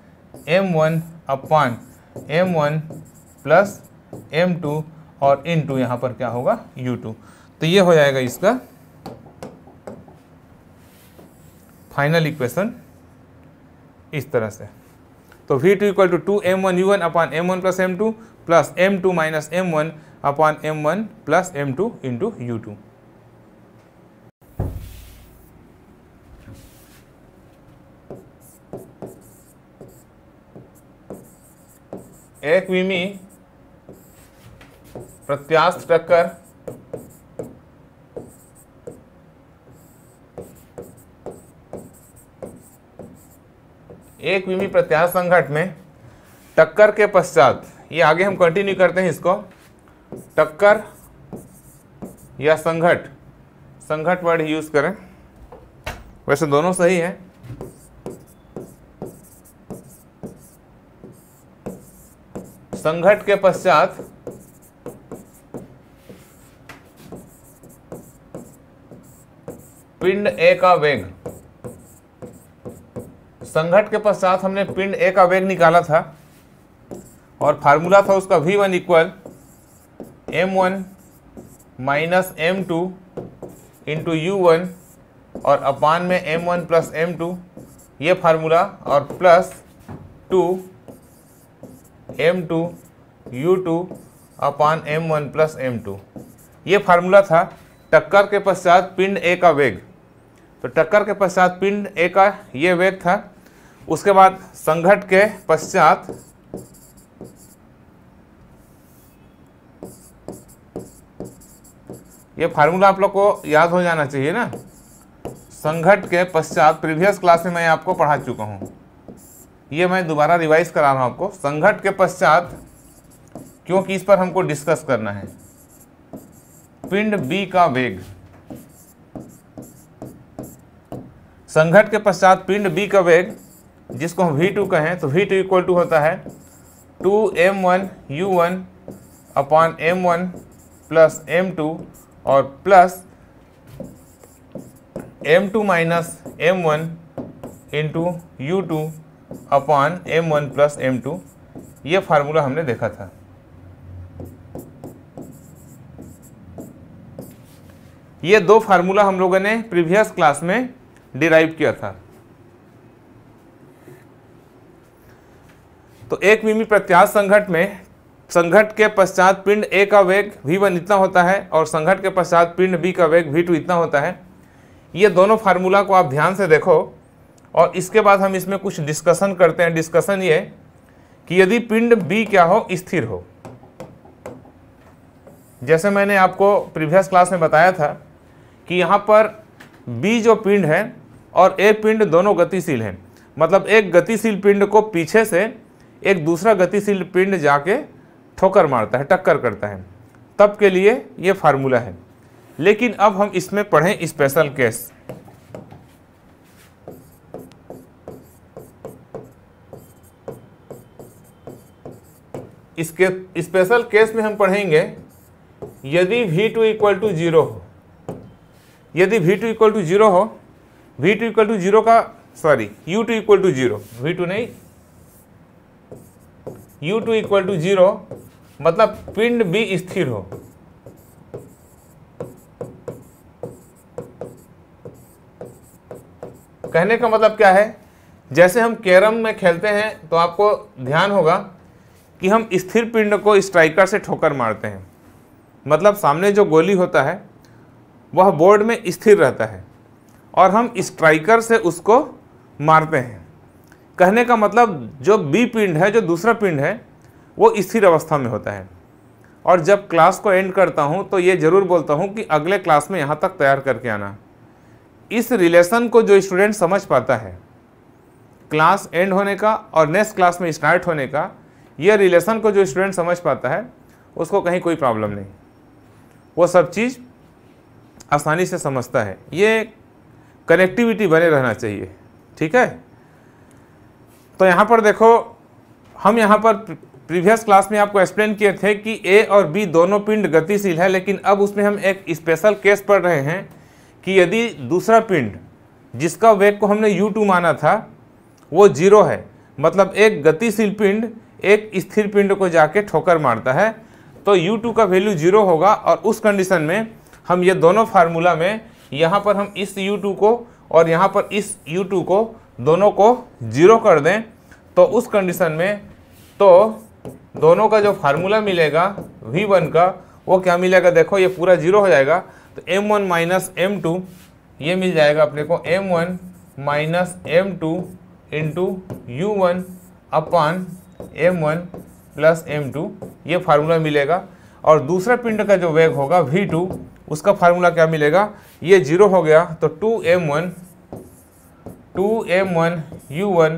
M one upon M one plus M two और इन टू यहाँ पर क्या होगा यू टू तो ये हो जाएगा इसका फाइनल इक्वेशन इस तरह से तो v2 two equal to two M one U one upon M one plus M two plus M two minus M one upon M one plus M two into U two एक विमी प्रत्यास्थ टक्कर एक विमी प्रत्याहार संघट में टक्कर के पश्चात ये आगे हम कंटिन्यू करते हैं इसको टक्कर या संघट संघट वर्ड यूज करें वैसे दोनों सही है संघट के पश्चात पिंड ए का वेग संघट के पश्चात हमने पिंड ए का वेग निकाला था और फार्मूला था उसका V one equal M one minus M two into U one और अपान में M one plus M two ये फार्मूला और plus two M two U two upon M one plus M two ये फार्मूला था टक्कर के पश्चात पिंड ए का वेग तो टक्कर के पश्चात पिंड ए का ये वेग था उसके बाद संघट के पश्चात ये फार्मूला आप लोग को याद हो जाना चाहिए ना संघट के पश्चात प्रीवियस क्लास में मैं आपको पढ़ा चुका हूं ये मैं दोबारा रिवाइज करा रहा हूं आपको संघट के पश्चात क्योंकि इस पर हमको डिस्कस करना है पिंड बी का वेग संघट के पश्चात पिंड बी का वेग जिसको हम वी टू कहें तो वी टू इक्वल टू होता है two M one U one upon M one plus M two और plus M two minus M one into U two upon M one plus M two ये फार्मूला हमने देखा था ये दो फार्मूला हम लोगों ने प्रीवियस क्लास में डिराइव किया था तो एक मिमी प्रत्याश संघट में संघट के पश्चात पिंड ए का वेग वी वन इतना होता है और संघट के पश्चात पिंड बी का वेग वी टू इतना होता है ये दोनों फार्मूला को आप ध्यान से देखो और इसके बाद हम इसमें कुछ डिस्कशन करते हैं डिस्कशन ये कि यदि पिंड बी क्या हो स्थिर हो जैसे मैंने आपको प्रीवियस क्लास में बताया था कि यहाँ पर बी जो पिंड है और ए पिंड दोनों गतिशील हैं मतलब एक गतिशील पिंड को पीछे से एक दूसरा गतिशील पिंड जाके ठोकर मारता है टक्कर करता है तब के लिए ये फार्मूला है लेकिन अब हम इसमें पढ़ें स्पेशल केस इसके स्पेशल केस में हम पढ़ेंगे यदि v2 two equal to zero हो यदि v2 two equal to zero हो v2 two equal to zero का sorry u2 two equal to zero V two नहीं U two equal to zero मतलब पिंड भी स्थिर हो कहने का मतलब क्या है जैसे हम कैरम में खेलते हैं तो आपको ध्यान होगा कि हम स्थिर पिंड को स्ट्राइकर से ठोकर मारते हैं मतलब सामने जो गोली होता है वह बोर्ड में स्थिर रहता है और हम स्ट्राइकर से उसको मारते हैं कहने का मतलब जो बी पिंड है जो दूसरा पिंड है वो स्थिर अवस्था में होता है और जब क्लास को एंड करता हूँ तो ये ज़रूर बोलता हूँ कि अगले क्लास में यहाँ तक तैयार करके आना इस रिलेशन को जो स्टूडेंट समझ पाता है क्लास एंड होने का और नेक्स्ट क्लास में स्टार्ट होने का यह रिलेशन को जो स्टूडेंट समझ पाता है उसको कहीं कोई प्रॉब्लम नहीं वो सब चीज़ आसानी से समझता है ये कनेक्टिविटी बने रहना चाहिए ठीक है तो यहाँ पर देखो हम यहाँ पर प्रीवियस क्लास में आपको एक्सप्लेन किए थे कि ए और बी दोनों पिंड गतिशील है लेकिन अब उसमें हम एक स्पेशल केस पढ़ रहे हैं कि यदि दूसरा पिंड जिसका वेग को हमने यू टू माना था वो जीरो है मतलब एक गतिशील पिंड एक स्थिर पिंड को जाके ठोकर मारता है तो यू टू का वैल्यू जीरो होगा और उस कंडीशन में हम ये दोनों फार्मूला में यहाँ पर हम इस यू टू को और यहाँ पर इस यू टू को दोनों को जीरो कर दें तो उस कंडीशन में तो दोनों का जो फार्मूला मिलेगा वी वन का वो क्या मिलेगा देखो ये पूरा जीरो हो जाएगा तो M one minus M two ये मिल जाएगा अपने को M one minus M two into U one upon M one plus M two ये फार्मूला मिलेगा और दूसरा पिंड का जो वेग होगा वी टू उसका फार्मूला क्या मिलेगा ये जीरो हो गया तो two M one two M one U one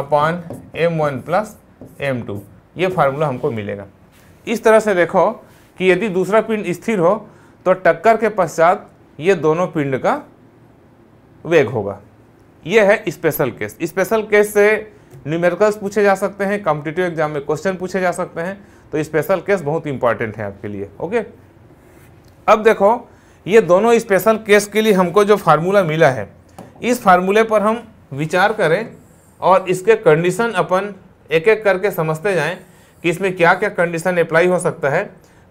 upon M one plus M two ये फार्मूला हमको मिलेगा इस तरह से देखो कि यदि दूसरा पिंड स्थिर हो तो टक्कर के पश्चात ये दोनों पिंड का वेग होगा ये है स्पेशल केस स्पेशल केस से न्यूमेरिकल्स पूछे जा सकते हैं कॉम्पिटिटिव एग्जाम में क्वेश्चन पूछे जा सकते हैं तो स्पेशल केस बहुत इंपॉर्टेंट है आपके लिए ओके अब देखो ये दोनों स्पेशल केस के लिए हमको जो फार्मूला मिला है इस फार्मूले पर हम विचार करें और इसके कंडीशन अपन एक एक करके समझते जाएं कि इसमें क्या क्या कंडीशन अप्लाई हो सकता है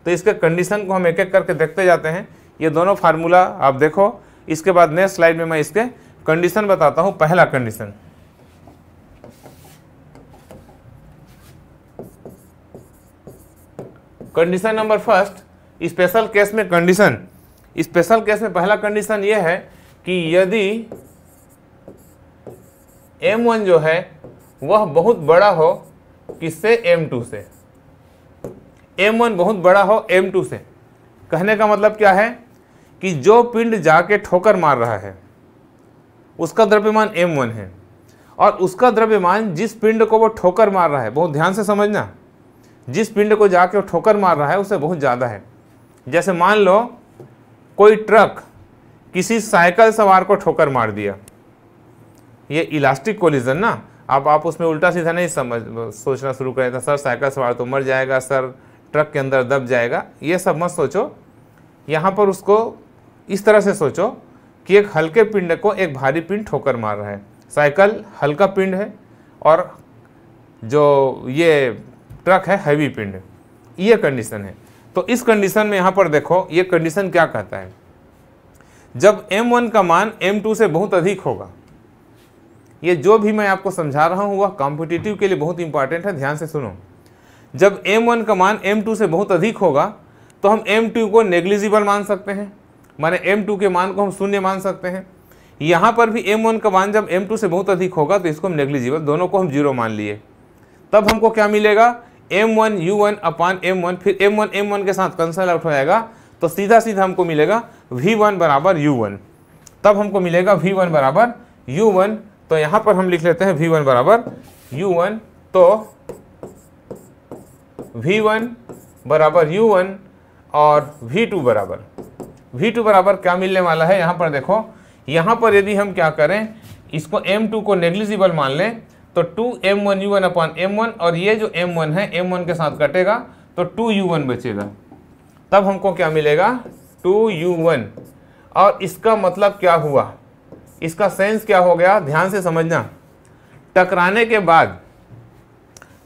तो इसके कंडीशन को हम एक एक करके देखते जाते हैं ये दोनों फार्मूला आप देखो इसके बाद नेक्स्ट स्लाइड में मैं इसके कंडीशन बताता हूँ पहला condition condition number first special case में कंडीशन स्पेशल केस में पहला कंडीशन ये है कि यदि M1 जो है वह बहुत बड़ा हो किससे M2 से M1 बहुत बड़ा हो M2 से कहने का मतलब क्या है कि जो पिंड जाके ठोकर मार रहा है उसका द्रव्यमान M1 है और उसका द्रव्यमान जिस पिंड को वो ठोकर मार रहा है बहुत ध्यान से समझना जिस पिंड को जाके वो ठोकर मार रहा है उसे बहुत ज़्यादा है जैसे मान लो कोई ट्रक किसी साइकिल सवार को ठोकर मार दिया ये इलास्टिक कोलिजन ना अब आप उसमें उल्टा सीधा नहीं समझ सोचना शुरू करें सर साइकिल सवार तो मर जाएगा सर ट्रक के अंदर दब जाएगा ये सब मत सोचो यहाँ पर उसको इस तरह से सोचो कि एक हल्के पिंड को एक भारी पिंड ठोकर मार रहा है साइकिल हल्का पिंड है और जो ये ट्रक है हैवी पिंड ये कंडीशन है तो इस कंडीशन में यहाँ पर देखो ये कंडीशन क्या कहता है जब m1 का मान m2 से बहुत अधिक होगा ये जो भी मैं आपको समझा रहा हूँ वह कॉम्पिटिटिव के लिए बहुत इंपॉर्टेंट है ध्यान से सुनो जब M1 का मान M2 से बहुत अधिक होगा तो हम M2 को नेग्लिजिबल मान सकते हैं माने M2 के मान को हम शून्य मान सकते हैं यहाँ पर भी M1 का मान जब M2 से बहुत अधिक होगा तो इसको हम नेग्लिजिबल दोनों को हम जीरो मान लिए तब हमको क्या मिलेगा M1 U1 U one upon M one फिर M1 M1 के साथ कंसल आउट हो जाएगा तो सीधा सीधा हमको मिलेगा V1 वन बराबर यू वन तब हमको मिलेगा V1 वन बराबर यू वन तो यहां पर हम लिख लेते हैं वी वन बराबर यू वन तो वी वन बराबर यू वन और वी टू बराबर वी टू बराबर क्या मिलने वाला है यहां पर देखो यहां पर यदि हम क्या करें इसको एम टू को नेग्लिजिबल मान लें तो two M one U one upon M one और ये जो एम वन है एम वन के साथ कटेगा तो टू यू वन बचेगा तब हमको क्या मिलेगा टू यू वन और इसका मतलब क्या हुआ इसका सेंस क्या हो गया ध्यान से समझना टकराने के बाद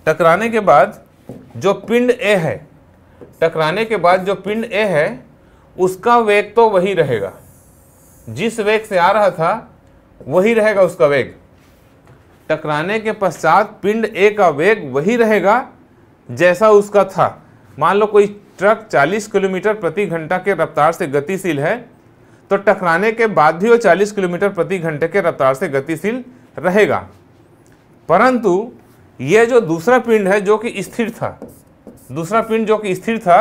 टकराने के बाद जो पिंड ए है टकराने के बाद जो पिंड ए है उसका वेग तो वही रहेगा जिस वेग से आ रहा था वही रहेगा उसका वेग टकराने के पश्चात पिंड ए का वेग वही रहेगा जैसा उसका था मान लो कोई ट्रक 40 किलोमीटर प्रति घंटा के रफ्तार से गतिशील है तो टकराने के बाद भी वो 40 किलोमीटर प्रति घंटे के रफ्तार से गतिशील रहेगा परंतु यह जो दूसरा पिंड है जो कि स्थिर था दूसरा पिंड जो कि स्थिर था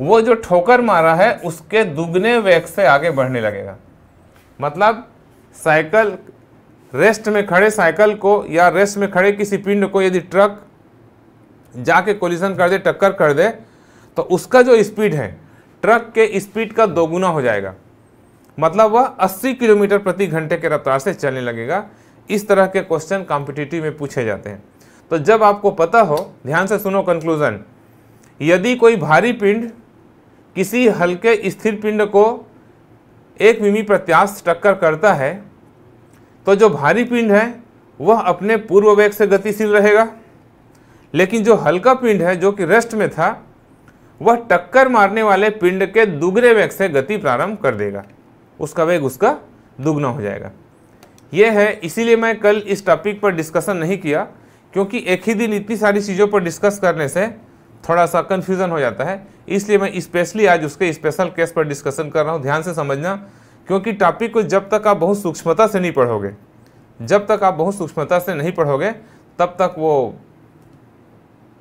वो जो ठोकर मारा है उसके दुगने वेग से आगे बढ़ने लगेगा मतलब साइकिल रेस्ट में खड़े साइकिल को या रेस्ट में खड़े किसी पिंड को यदि ट्रक जाके कोलिशन कर दे टक्कर कर दे तो उसका जो स्पीड है ट्रक के स्पीड का दोगुना हो जाएगा मतलब वह 80 किलोमीटर प्रति घंटे के रफ्तार से चलने लगेगा इस तरह के क्वेश्चन कॉम्पिटिटिव में पूछे जाते हैं तो जब आपको पता हो ध्यान से सुनो कंक्लूज़न यदि कोई भारी पिंड किसी हल्के स्थिर पिंड को एक मिमी प्रत्याश टक्कर करता है तो जो भारी पिंड है वह अपने पूर्व वेग से गतिशील रहेगा लेकिन जो हल्का पिंड है जो कि रेस्ट में था वह टक्कर मारने वाले पिंड के दुगरे वेग से गति प्रारंभ कर देगा उसका वेग उसका दुगना हो जाएगा यह है इसीलिए मैं कल इस टॉपिक पर डिस्कशन नहीं किया क्योंकि एक ही दिन इतनी सारी चीज़ों पर डिस्कस करने से थोड़ा सा कन्फ्यूज़न हो जाता है इसलिए मैं स्पेशली आज उसके स्पेशल केस पर डिस्कशन कर रहा हूँ ध्यान से समझना क्योंकि टॉपिक को जब तक आप बहुत सूक्ष्मता से नहीं पढ़ोगे जब तक आप बहुत सूक्ष्मता से नहीं पढ़ोगे तब तक वो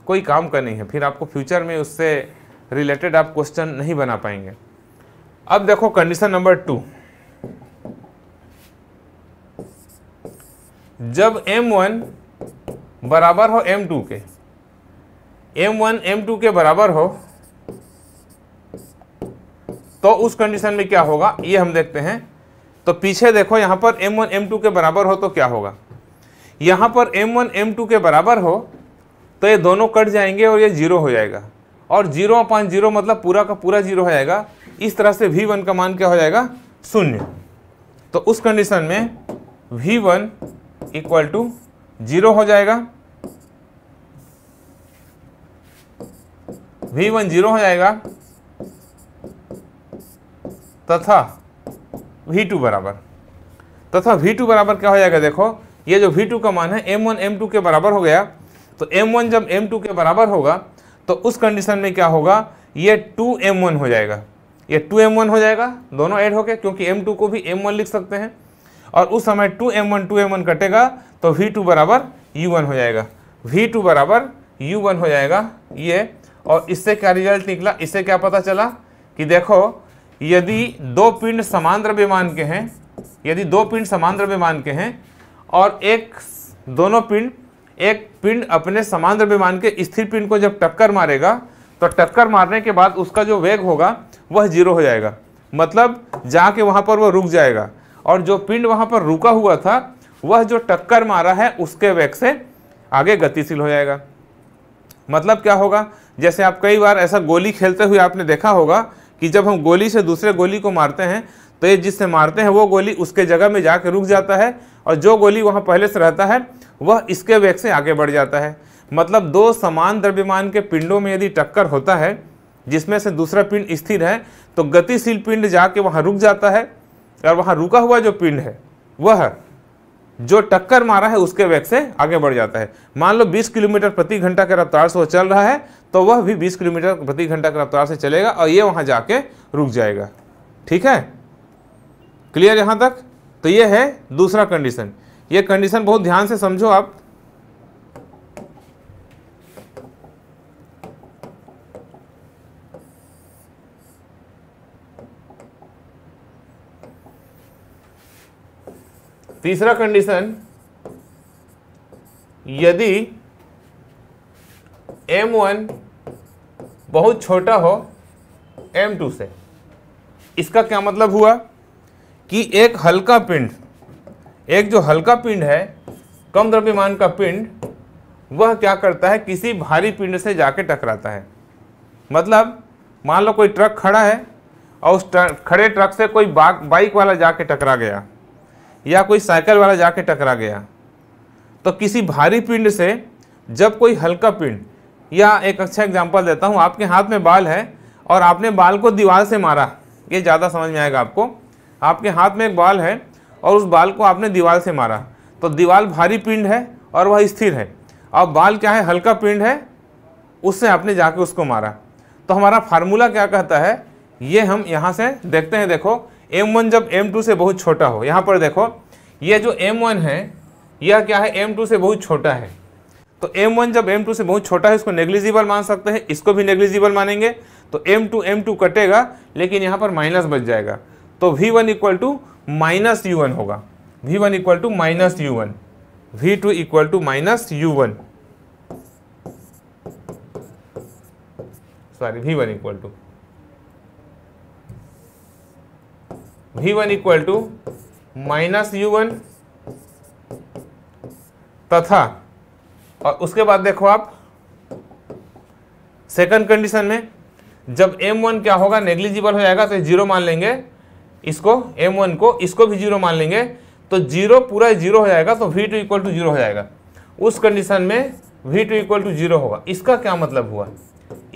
कोई काम का नहीं है फिर आपको फ्यूचर में उससे रिलेटेड आप क्वेश्चन नहीं बना पाएंगे अब देखो कंडीशन नंबर टू जब m1 बराबर हो m2 के m1 m2 के बराबर हो तो उस कंडीशन में क्या होगा ये हम देखते हैं तो पीछे देखो यहां पर m1 m2 के बराबर हो तो क्या होगा यहां पर m1 m2 के बराबर हो तो ये दोनों कट जाएंगे और ये जीरो हो जाएगा और जीरो पॉइंट जीरो मतलब पूरा का पूरा जीरो हो जाएगा इस तरह से वी वन का मान क्या हो जाएगा शून्य तो उस कंडीशन में V one equal to zero हो जाएगा वी वन जीरो हो जाएगा तथा वी टू बराबर तथा वी टू बराबर क्या हो जाएगा देखो ये जो वी टू का मान है एम वन एम टू के बराबर हो गया तो एम वन जब एम टू के बराबर होगा तो उस कंडीशन में क्या होगा ये टू एम वन हो जाएगा ये टू एम वन हो जाएगा दोनों ऐड होके क्योंकि एम टू को भी एम वन लिख सकते हैं और उस समय two M one two M one कटेगा तो वी टू बराबर यू वन हो जाएगा वी टू बराबर यू वन हो जाएगा ये और इससे क्या रिजल्ट निकला इससे क्या पता चला कि देखो यदि दो पिंड समान द्रव्यमान के हैं यदि दो पिंड समान द्रव्यमान के हैं और एक दोनों पिंड एक पिंड अपने समान द्रव्यमान के स्थिर पिंड को जब टक्कर मारेगा तो टक्कर मारने के बाद उसका जो वेग होगा वह जीरो हो जाएगा मतलब जाके वहाँ पर वह रुक जाएगा और जो पिंड वहाँ पर रुका हुआ था वह जो टक्कर मारा है उसके वेग से आगे गतिशील हो जाएगा मतलब क्या होगा जैसे आप कई बार ऐसा गोली खेलते हुए आपने देखा होगा कि जब हम गोली से दूसरे गोली को मारते हैं तो ये जिससे मारते हैं वो गोली उसके जगह में जाके रुक जाता है और जो गोली वहाँ पहले से रहता है वह इसके वेग से आगे बढ़ जाता है मतलब दो समान द्रव्यमान के पिंडों में यदि टक्कर होता है जिसमें से दूसरा पिंड स्थिर है तो गतिशील पिंड जाके वहाँ रुक जाता है और वहाँ रुका हुआ जो पिंड है वह जो टक्कर मारा है उसके वेग से आगे बढ़ जाता है मान लो 20 किलोमीटर प्रति घंटा के रफ्तार से वह चल रहा है तो वह भी 20 किलोमीटर प्रति घंटा के रफ्तार से चलेगा और ये वहाँ जाके रुक जाएगा ठीक है क्लियर यहाँ तक तो ये है दूसरा कंडीशन ये कंडीशन बहुत ध्यान से समझो आप तीसरा कंडीशन यदि M1 बहुत छोटा हो M2 से इसका क्या मतलब हुआ कि एक हल्का पिंड एक जो हल्का पिंड है कम द्रव्यमान का पिंड वह क्या करता है किसी भारी पिंड से जाके टकराता है मतलब मान लो कोई ट्रक खड़ा है और उस ट्रक, खड़े ट्रक से कोई बाइक वाला जाके टकरा गया या कोई साइकिल वाला जाके टकरा गया तो किसी भारी पिंड से जब कोई हल्का पिंड या एक अच्छा एग्जाम्पल देता हूँ आपके हाथ में बाल है और आपने बाल को दीवार से मारा ये ज़्यादा समझ में आएगा आपको आपके हाथ में एक बाल है और उस बाल को आपने दीवार से मारा तो दीवार भारी पिंड है और वह स्थिर है और बाल क्या है हल्का पिंड है उससे आपने जाके उसको मारा तो हमारा फार्मूला क्या कहता है ये हम यहाँ से देखते हैं देखो M1 जब M2 से बहुत छोटा हो यहाँ पर देखो यह जो M1 है यह क्या है M2 से बहुत छोटा है तो M1 जब M2 से बहुत छोटा है इसको नेग्लिजिबल मान सकते हैं इसको भी नेग्लिजिबल मानेंगे तो M2 M2 कटेगा लेकिन यहाँ पर माइनस बच जाएगा तो V1 one equal to minus U one होगा V1 one equal to minus U one V two equal to minus U one sorry V one equal to V one equal to minus U one तथा और उसके बाद देखो आप सेकंड कंडीशन में जब एम वन क्या होगा नेग्लिजिबल हो जाएगा तो जीरो मान लेंगे इसको एम वन को इसको भी जीरो मान लेंगे तो जीरो पूरा जीरो हो जाएगा तो V two equal to zero हो जाएगा उस कंडीशन में V two equal to zero होगा इसका क्या मतलब हुआ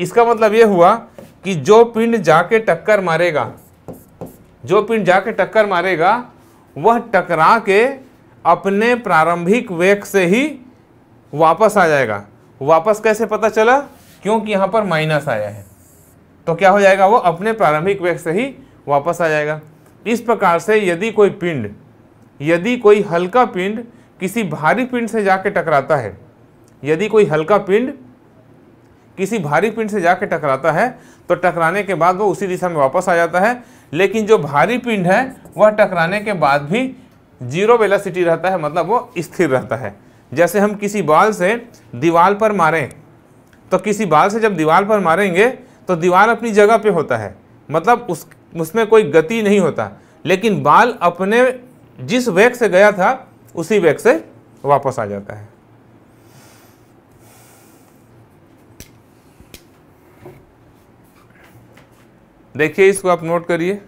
इसका मतलब ये हुआ कि जो पिंड जाके टक्कर मारेगा जो पिंड जाके टक्कर मारेगा वह टकरा के अपने प्रारंभिक वेग से ही वापस आ जाएगा वापस कैसे पता चला क्योंकि यहाँ पर माइनस आया है तो क्या हो जाएगा वो अपने प्रारंभिक वेग से ही वापस आ जाएगा इस प्रकार से यदि कोई पिंड यदि कोई हल्का पिंड किसी भारी पिंड से जाके टकराता है यदि कोई हल्का पिंड किसी भारी पिंड से जाके टकराता है तो टकराने के बाद वो उसी दिशा में वापस आ जाता है लेकिन जो भारी पिंड है वह टकराने के बाद भी जीरो वेलासिटी रहता है मतलब वो स्थिर रहता है जैसे हम किसी बाल से दीवार पर मारें तो किसी बाल से जब दीवार पर मारेंगे तो दीवार अपनी जगह पे होता है मतलब उस उसमें कोई गति नहीं होता लेकिन बाल अपने जिस वेग से गया था उसी वेग से वापस आ जाता है देखिए इसको आप नोट करिए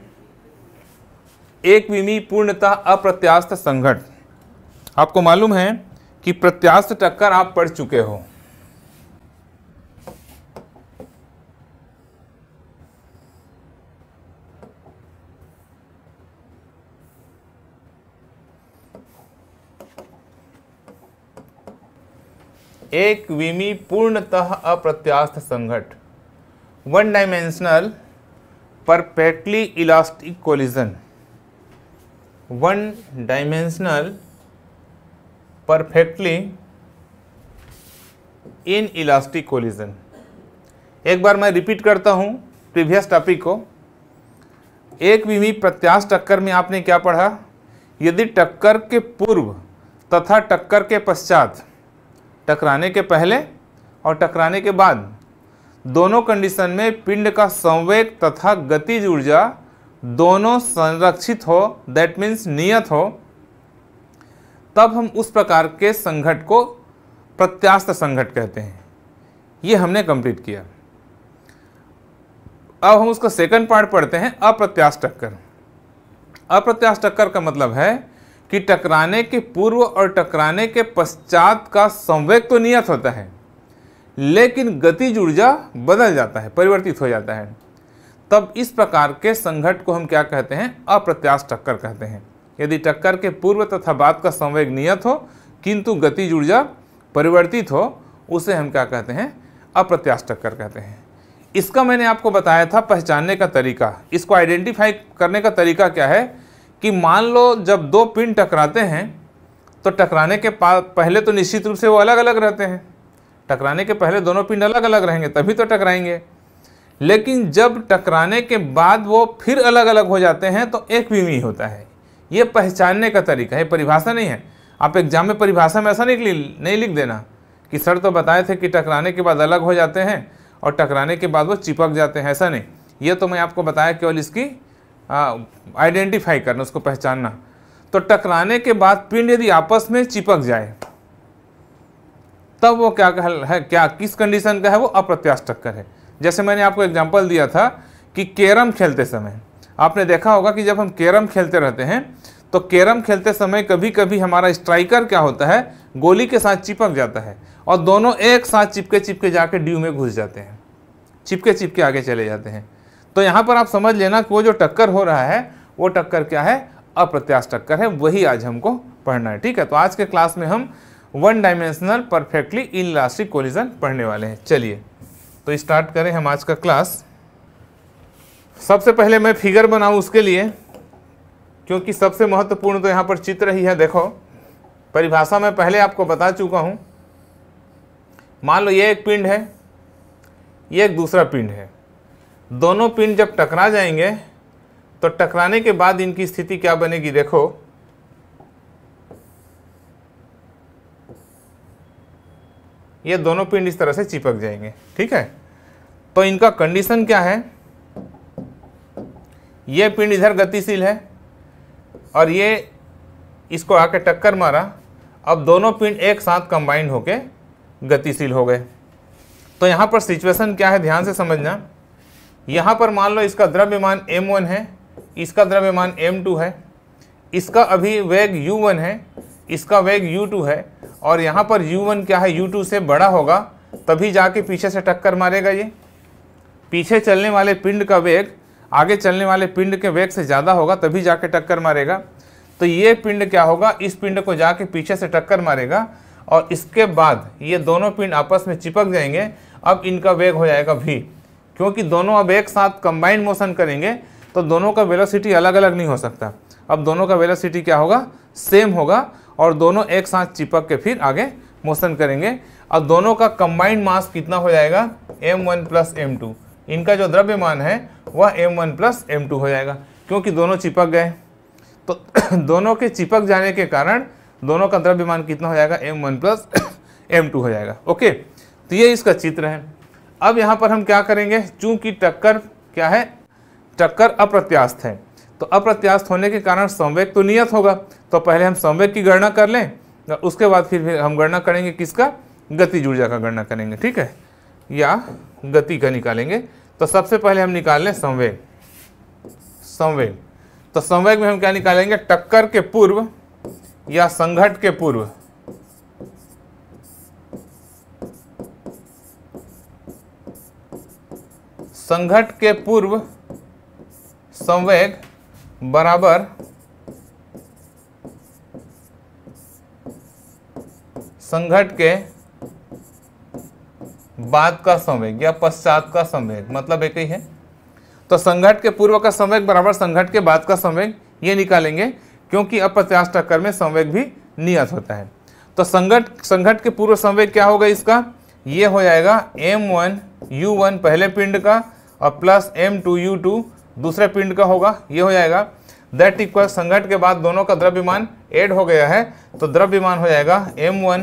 एक विमी पूर्णतः अप्रत्यास्थ संघट आपको मालूम है कि प्रत्यास्त टक्कर आप पढ़ चुके हो एक विमी पूर्णतः अप्रत्यास्थ संघट one dimensional perfectly elastic collision one dimensional perfectly inelastic collision एक बार मैं रिपीट करता हूँ प्रीवियस टॉपिक को एक विमी प्रत्याश टक्कर में आपने क्या पढ़ा यदि टक्कर के पूर्व तथा टक्कर के पश्चात टकराने के पहले और टकराने के बाद दोनों कंडीशन में पिंड का संवेग तथा गतिज ऊर्जा दोनों संरक्षित हो दैट मीन्स नियत हो तब हम उस प्रकार के संघट को प्रत्यास्थ संघट कहते हैं ये हमने कंप्लीट किया अब हम उसका सेकंड पार्ट पढ़ते हैं अप्रत्याश टक्कर अप्रत्याश टक्कर का मतलब है कि टकराने के पूर्व और टकराने के पश्चात का संवेग तो नियत होता है लेकिन गतिज ऊर्जा बदल जाता है परिवर्तित हो जाता है तब इस प्रकार के संघट को हम क्या कहते हैं अप्रत्याश टक्कर कहते हैं यदि टक्कर के पूर्व तथा बाद का संवेग नियत हो किंतु गतिज ऊर्जा परिवर्तित हो उसे हम क्या कहते हैं अप्रत्याश टक्कर कहते हैं इसका मैंने आपको बताया था पहचानने का तरीका इसको आइडेंटिफाई करने का तरीका क्या है कि मान लो जब दो पिन टकराते हैं तो टकराने के पहले तो निश्चित रूप से वो अलग अलग रहते हैं टकराने के पहले दोनों पिंड अलग अलग रहेंगे तभी तो टकराएंगे लेकिन जब टकराने के बाद वो फिर अलग अलग हो जाते हैं तो एक विमी होता है ये पहचानने का तरीका है परिभाषा नहीं है आप एग्जाम में परिभाषा में ऐसा नहीं नहीं लिख देना कि सर तो बताए थे कि टकराने के बाद अलग हो जाते हैं और टकराने के बाद वो चिपक जाते हैं ऐसा नहीं ये तो मैं आपको बताया केवल इसकी आइडेंटिफाई करना उसको पहचानना तो टकराने के बाद पिंड यदि आपस में चिपक जाए तब वो क्या है क्या किस कंडीशन का है वो अप्रत्याश टक्कर है जैसे मैंने आपको एग्जाम्पल दिया था कि कैरम खेलते समय आपने देखा होगा कि जब हम कैरम खेलते रहते हैं तो कैरम खेलते समय कभी कभी हमारा स्ट्राइकर क्या होता है गोली के साथ चिपक जाता है और दोनों एक साथ चिपके चिपके जाके ड्यू में घुस जाते हैं चिपके चिपके आगे चले जाते हैं तो यहाँ पर आप समझ लेना कि वो जो टक्कर हो रहा है वो टक्कर क्या है अप्रत्याश टक्कर है वही आज हमको पढ़ना है ठीक है तो आज के क्लास में हम one dimensional perfectly elastic collision पढ़ने वाले हैं चलिए तो स्टार्ट करें हम आज का क्लास सबसे पहले मैं फिगर बनाऊं उसके लिए क्योंकि सबसे महत्वपूर्ण तो यहाँ पर चित्र ही है देखो परिभाषा मैं पहले आपको बता चुका हूँ मान लो ये एक पिंड है ये एक दूसरा पिंड है दोनों पिंड जब टकरा जाएंगे तो टकराने के बाद इनकी स्थिति क्या बनेगी देखो ये दोनों पिंड इस तरह से चिपक जाएंगे ठीक है तो इनका कंडीशन क्या है ये पिंड इधर गतिशील है और ये इसको आके टक्कर मारा अब दोनों पिंड एक साथ कंबाइंड होके गतिशील हो गए तो यहाँ पर सिचुएशन क्या है ध्यान से समझना यहाँ पर मान लो इसका द्रव्यमान m1 है इसका द्रव्यमान m2 है इसका अभी वेग u1 है इसका वेग u2 है और यहाँ पर u1 क्या है u2 से बड़ा होगा तभी जाके पीछे से टक्कर मारेगा ये पीछे चलने वाले पिंड का वेग आगे चलने वाले पिंड के वेग से ज़्यादा होगा तभी जाके टक्कर मारेगा तो ये पिंड क्या होगा इस पिंड को जाके पीछे से टक्कर मारेगा और इसके बाद ये दोनों पिंड आपस में चिपक जाएंगे अब इनका वेग हो जाएगा भी क्योंकि दोनों अब एक साथ कंबाइंड मोशन करेंगे तो दोनों का वेलोसिटी अलग अलग नहीं हो सकता अब दोनों का वेलोसिटी क्या होगा सेम होगा और दोनों एक साथ चिपक के फिर आगे मोशन करेंगे और दोनों का कंबाइंड मास कितना हो जाएगा M one plus M two इनका जो द्रव्यमान है वह M one plus M two हो जाएगा क्योंकि दोनों चिपक गए तो दोनों के चिपक जाने के कारण दोनों का द्रव्यमान कितना हो जाएगा M one plus M two हो जाएगा ओके तो ये इसका चित्र है अब यहाँ पर हम क्या करेंगे चूंकि टक्कर क्या है टक्कर अप्रत्यास्थ है तो अप्रत्यास्थ होने के कारण संवेग तो नियत होगा तो पहले हम संवेग की गणना कर लें तो उसके बाद फिर हम गणना करेंगे किसका गति ऊर्जा का गणना करेंगे ठीक है या गति का निकालेंगे तो सबसे पहले हम निकाल लें संवेग संवेग तो संवेग में हम क्या निकालेंगे टक्कर के पूर्व या संघट के पूर्व संघट के पूर्व संवेग बराबर संघट के बाद का संवेग या पश्चात का संवेग मतलब एक ही है तो संघट के पूर्व का संवेग बराबर संघट के बाद का संवेग ये निकालेंगे क्योंकि अपचास टक्कर में संवेग भी नियत होता है तो संघट संघट के पूर्व संवेग क्या होगा इसका ये हो जाएगा m1 u1 पहले पिंड का और प्लस m2 u2 दूसरे पिंड का होगा ये हो जाएगा दैट इक्वल संघट के बाद दोनों का द्रव्यमान एड हो गया है तो द्रव्यमान हो जाएगा M one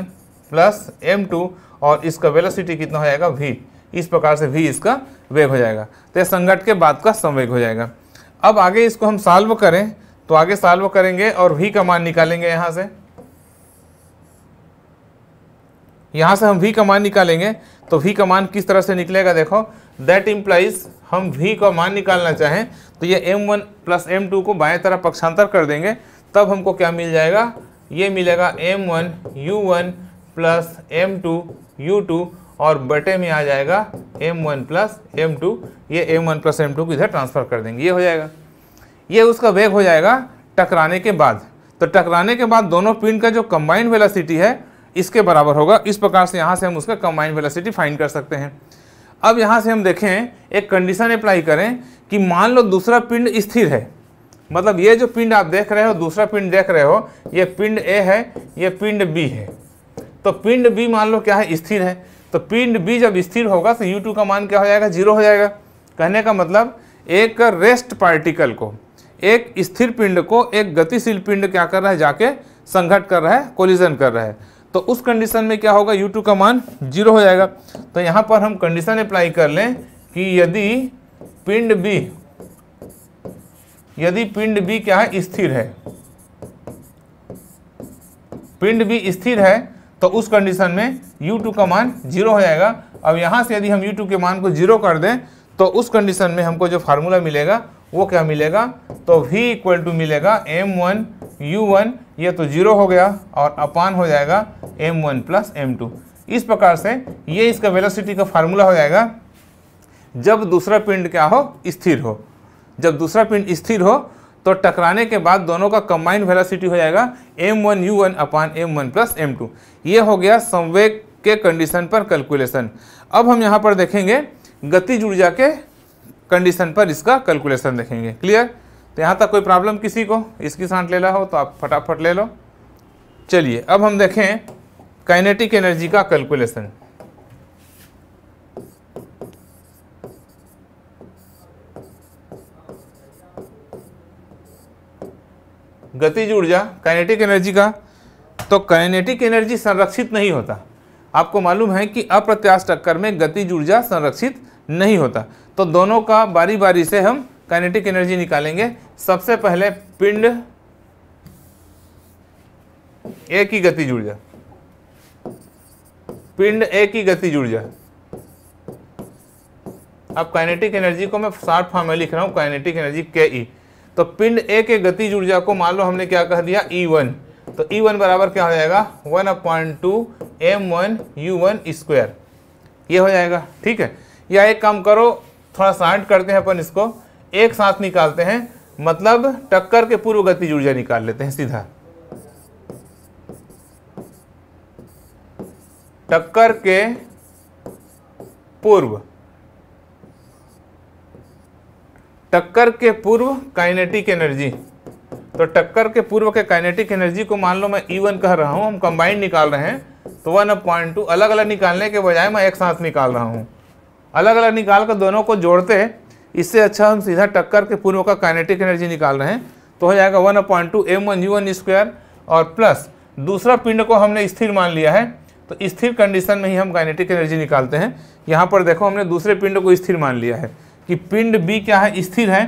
plus M two और इसका वेलोसिटी कितना हो जाएगा वी इस प्रकार से वी इसका वेग हो जाएगा तो यह संघट के बाद का संवेग हो जाएगा अब आगे इसको हम साल्व करें तो आगे साल्व करेंगे और वी का मान निकालेंगे यहाँ से यहाँ से हम वी का मान निकालेंगे तो वी का मान किस तरह से निकलेगा देखो दैट इम्प्लाइज हम v का मान निकालना चाहें तो ये m1 वन प्लस एम को बाएं तरफ पक्षांतर कर देंगे तब हमको क्या मिल जाएगा ये मिलेगा m1 one U one plus M two U two और बटे में आ जाएगा m1 one plus M two ये m1 one plus M two को इधर ट्रांसफ़र कर देंगे ये हो जाएगा ये उसका वेग हो जाएगा टकराने के बाद तो टकराने के बाद दोनों पिंड का जो कंबाइंड वेलासिटी है इसके बराबर होगा इस प्रकार से यहाँ से हम उसका कंबाइंड वेलासिटी फाइंड कर सकते हैं अब यहाँ से हम देखें एक कंडीशन अप्लाई करें कि मान लो दूसरा पिंड स्थिर है मतलब ये जो पिंड आप देख रहे हो दूसरा पिंड देख रहे हो ये पिंड ए है ये पिंड बी है तो पिंड बी मान लो क्या है स्थिर है तो पिंड बी जब स्थिर होगा तो यू टू का मान क्या हो जाएगा जीरो हो जाएगा कहने का मतलब एक रेस्ट पार्टिकल को एक स्थिर पिंड को एक गतिशील पिंड क्या कर रहा है जाके संघट कर रहा है कोलिजन कर रहा है तो उस कंडीशन में क्या होगा यू का मान जीरो हो जाएगा तो यहाँ पर हम कंडीशन अप्लाई कर लें कि यदि पिंड बी यदि पिंड बी क्या है स्थिर है पिंड बी स्थिर है तो उस कंडीशन में u2 का मान जीरो हो जाएगा अब यहाँ से यदि हम u2 के मान को जीरो कर दें तो उस कंडीशन में हमको जो फार्मूला मिलेगा वो क्या मिलेगा तो v इक्वल टू मिलेगा m1 u1 ये तो जीरो हो गया और अपान हो जाएगा M one plus M two इस प्रकार से ये इसका वेलोसिटी का फार्मूला हो जाएगा जब दूसरा पिंड क्या हो स्थिर हो जब दूसरा पिंड स्थिर हो तो टकराने के बाद दोनों का कंबाइंड वेलोसिटी हो जाएगा M one U one upon M one plus M two ये हो गया संवेग के कंडीशन पर कैलकुलेशन अब हम यहाँ पर देखेंगे गतिज ऊर्जा के कंडीशन पर इसका कैलकुलेशन देखेंगे क्लियर तो यहाँ तक कोई प्रॉब्लम किसी को इसकी सांट लेना हो तो आप फटाफट ले लो चलिए अब हम देखें काइनेटिक एनर्जी का कैलकुलेशन गतिज ऊर्जा काइनेटिक एनर्जी का तो काइनेटिक एनर्जी संरक्षित नहीं होता आपको मालूम है कि अप्रत्याश टक्कर में गतिज ऊर्जा संरक्षित नहीं होता तो दोनों का बारी बारी से हम काइनेटिक एनर्जी निकालेंगे सबसे पहले पिंड ए की गति जुड़ जाए पिंड ए की गति जुड़ जाए अब काइनेटिक एनर्जी को मैं शार्ट फॉर्म में लिख रहा हूं काइनेटिक एनर्जी के ई तो पिंड ए के गति ऊर्जा को मान लो हमने क्या कह दिया ई e वन तो ई e वन बराबर क्या हो जाएगा one upon two M one U one square ये हो जाएगा ठीक है या एक काम करो थोड़ा शार्ट करते हैं अपन इसको एक साथ निकालते हैं मतलब टक्कर के पूर्व गति ऊर्जा निकाल लेते हैं सीधा टक्कर के पूर्व टक्कर के पूर्व काइनेटिक एनर्जी तो टक्कर के पूर्व के काइनेटिक एनर्जी को मान लो मैं ई e वन कह रहा हूं हम कंबाइंड निकाल रहे हैं तो वन अब पॉइंट टू अलग अलग निकालने के बजाय मैं एक साथ निकाल रहा हूं अलग अलग निकाल कर दोनों को जोड़ते इससे अच्छा हम सीधा टक्कर के पूर्व का काइनेटिक एनर्जी निकाल रहे हैं तो हो जाएगा one upon two M one U one square और प्लस दूसरा पिंड को हमने स्थिर मान लिया है तो स्थिर कंडीशन में ही हम काइनेटिक एनर्जी निकालते हैं यहाँ पर देखो हमने दूसरे पिंड को स्थिर मान लिया है कि पिंड बी क्या है स्थिर है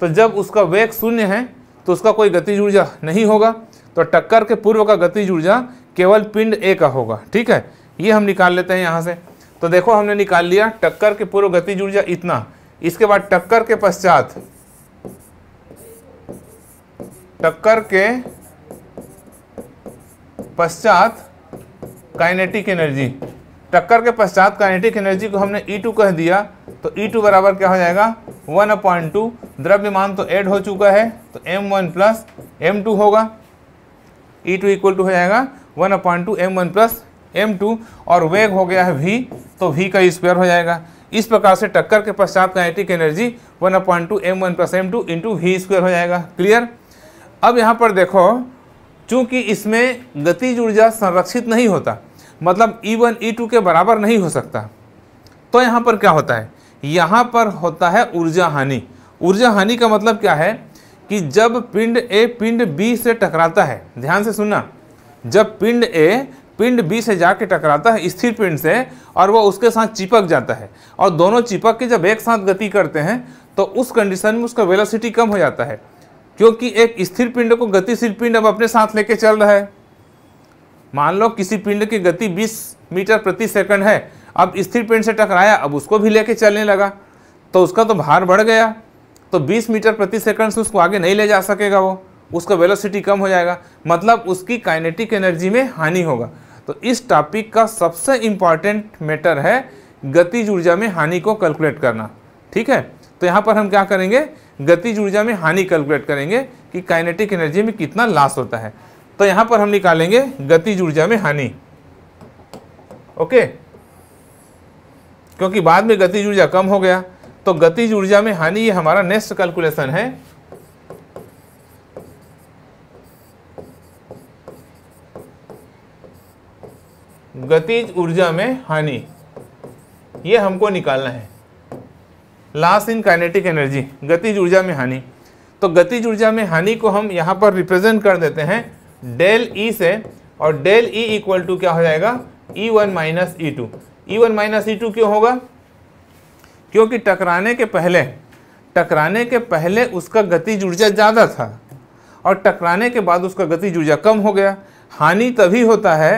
तो जब उसका वेग शून्य है तो उसका कोई गति ऊर्जा नहीं होगा तो टक्कर के पूर्व का गति ऊर्जा केवल पिंड ए का होगा ठीक है ये हम निकाल लेते हैं यहाँ से तो देखो हमने निकाल लिया टक्कर के पूर्व गति ऊर्जा इतना इसके बाद टक्कर के पश्चात टक्कर के पश्चात काइनेटिक एनर्जी टक्कर के पश्चात काइनेटिक एनर्जी को हमने E2 कह दिया तो E2 बराबर क्या हो जाएगा वन अपॉइंट टू द्रव्यमान तो ऐड हो चुका है तो m1 वन प्लस एम होगा E2 टू इक्वल टू हो जाएगा one upon two M one plus M और वेग हो गया है v तो v का स्क्वायर हो जाएगा इस प्रकार से टक्कर के पश्चात kinetic energy one upon two M one plus M two into V square हो जाएगा क्लियर अब यहाँ पर देखो चूँकि इसमें गतिज ऊर्जा संरक्षित नहीं होता मतलब ई वन ई टू के बराबर नहीं हो सकता तो यहाँ पर क्या होता है यहाँ पर होता है ऊर्जा हानि ऊर्जा हानि का मतलब क्या है कि जब पिंड ए पिंड बी से टकराता है ध्यान से सुनना जब पिंड ए पिंड बी से जाके टकराता है स्थिर पिंड से और वह उसके साथ चिपक जाता है और दोनों चिपक के जब एक साथ गति करते हैं तो उस कंडीशन में उसका वेलोसिटी कम हो जाता है क्योंकि एक स्थिर पिंड को गतिशील पिंड अब अपने साथ लेके चल रहा है मान लो किसी पिंड की गति 20 मीटर प्रति सेकंड है अब स्थिर पिंड से टकराया अब उसको भी लेके चलने लगा तो उसका तो भार बढ़ गया तो 20 मीटर प्रति सेकंड से उसको आगे नहीं ले जा सकेगा वो उसका वेलोसिटी कम हो जाएगा मतलब उसकी काइनेटिक एनर्जी में हानि होगा तो इस टॉपिक का सबसे इम्पॉर्टेंट मैटर है गतिज ऊर्जा में हानि को कैलकुलेट करना ठीक है तो यहाँ पर हम क्या करेंगे गतिज ऊर्जा में हानि कैलकुलेट करेंगे कि काइनेटिक एनर्जी में कितना लॉस होता है तो यहाँ पर हम निकालेंगे गतिज ऊर्जा में हानि ओके क्योंकि बाद में गतिज ऊर्जा कम हो गया तो गतिज ऊर्जा में हानि ये हमारा नेक्स्ट कैलकुलेशन है गतिज ऊर्जा में हानि ये हमको निकालना है लॉस इन काइनेटिक एनर्जी गतिज ऊर्जा में हानि तो गतिज ऊर्जा में हानि को हम यहाँ पर रिप्रेजेंट कर देते हैं डेल ई e से और डेल ई इक्वल टू क्या हो जाएगा E one minus E two E one minus E two क्यों होगा क्योंकि टकराने के पहले टकराने के पहले उसका गतिज ऊर्जा ज़्यादा था और टकराने के बाद उसका गतिज ऊर्जा कम हो गया हानि तभी होता है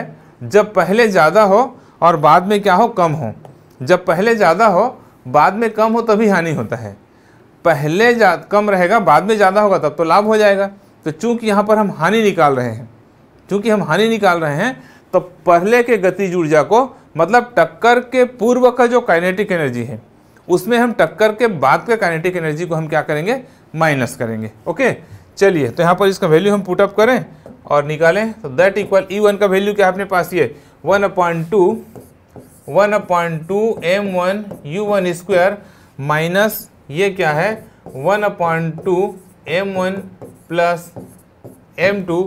जब पहले ज़्यादा हो और बाद में क्या हो कम हो जब पहले ज़्यादा हो बाद में कम हो तभी हानि होता है पहले कम रहेगा बाद में ज़्यादा होगा तब तो लाभ हो जाएगा तो चूंकि यहाँ पर हम हानि निकाल रहे हैं चूंकि हम हानि निकाल रहे हैं तो पहले के गति ऊर्जा को मतलब टक्कर के पूर्व का जो काइनेटिक एनर्जी है उसमें हम टक्कर के बाद के काइनेटिक एनर्जी को हम क्या करेंगे माइनस करेंगे ओके चलिए तो यहाँ पर इसका वैल्यू हम पुटअप करें और निकालें तो दैट इक्वल ई वन का वैल्यू क्या अपने पास ये one upon two one upon two M one U one square minus ये क्या है one upon two M one plus M two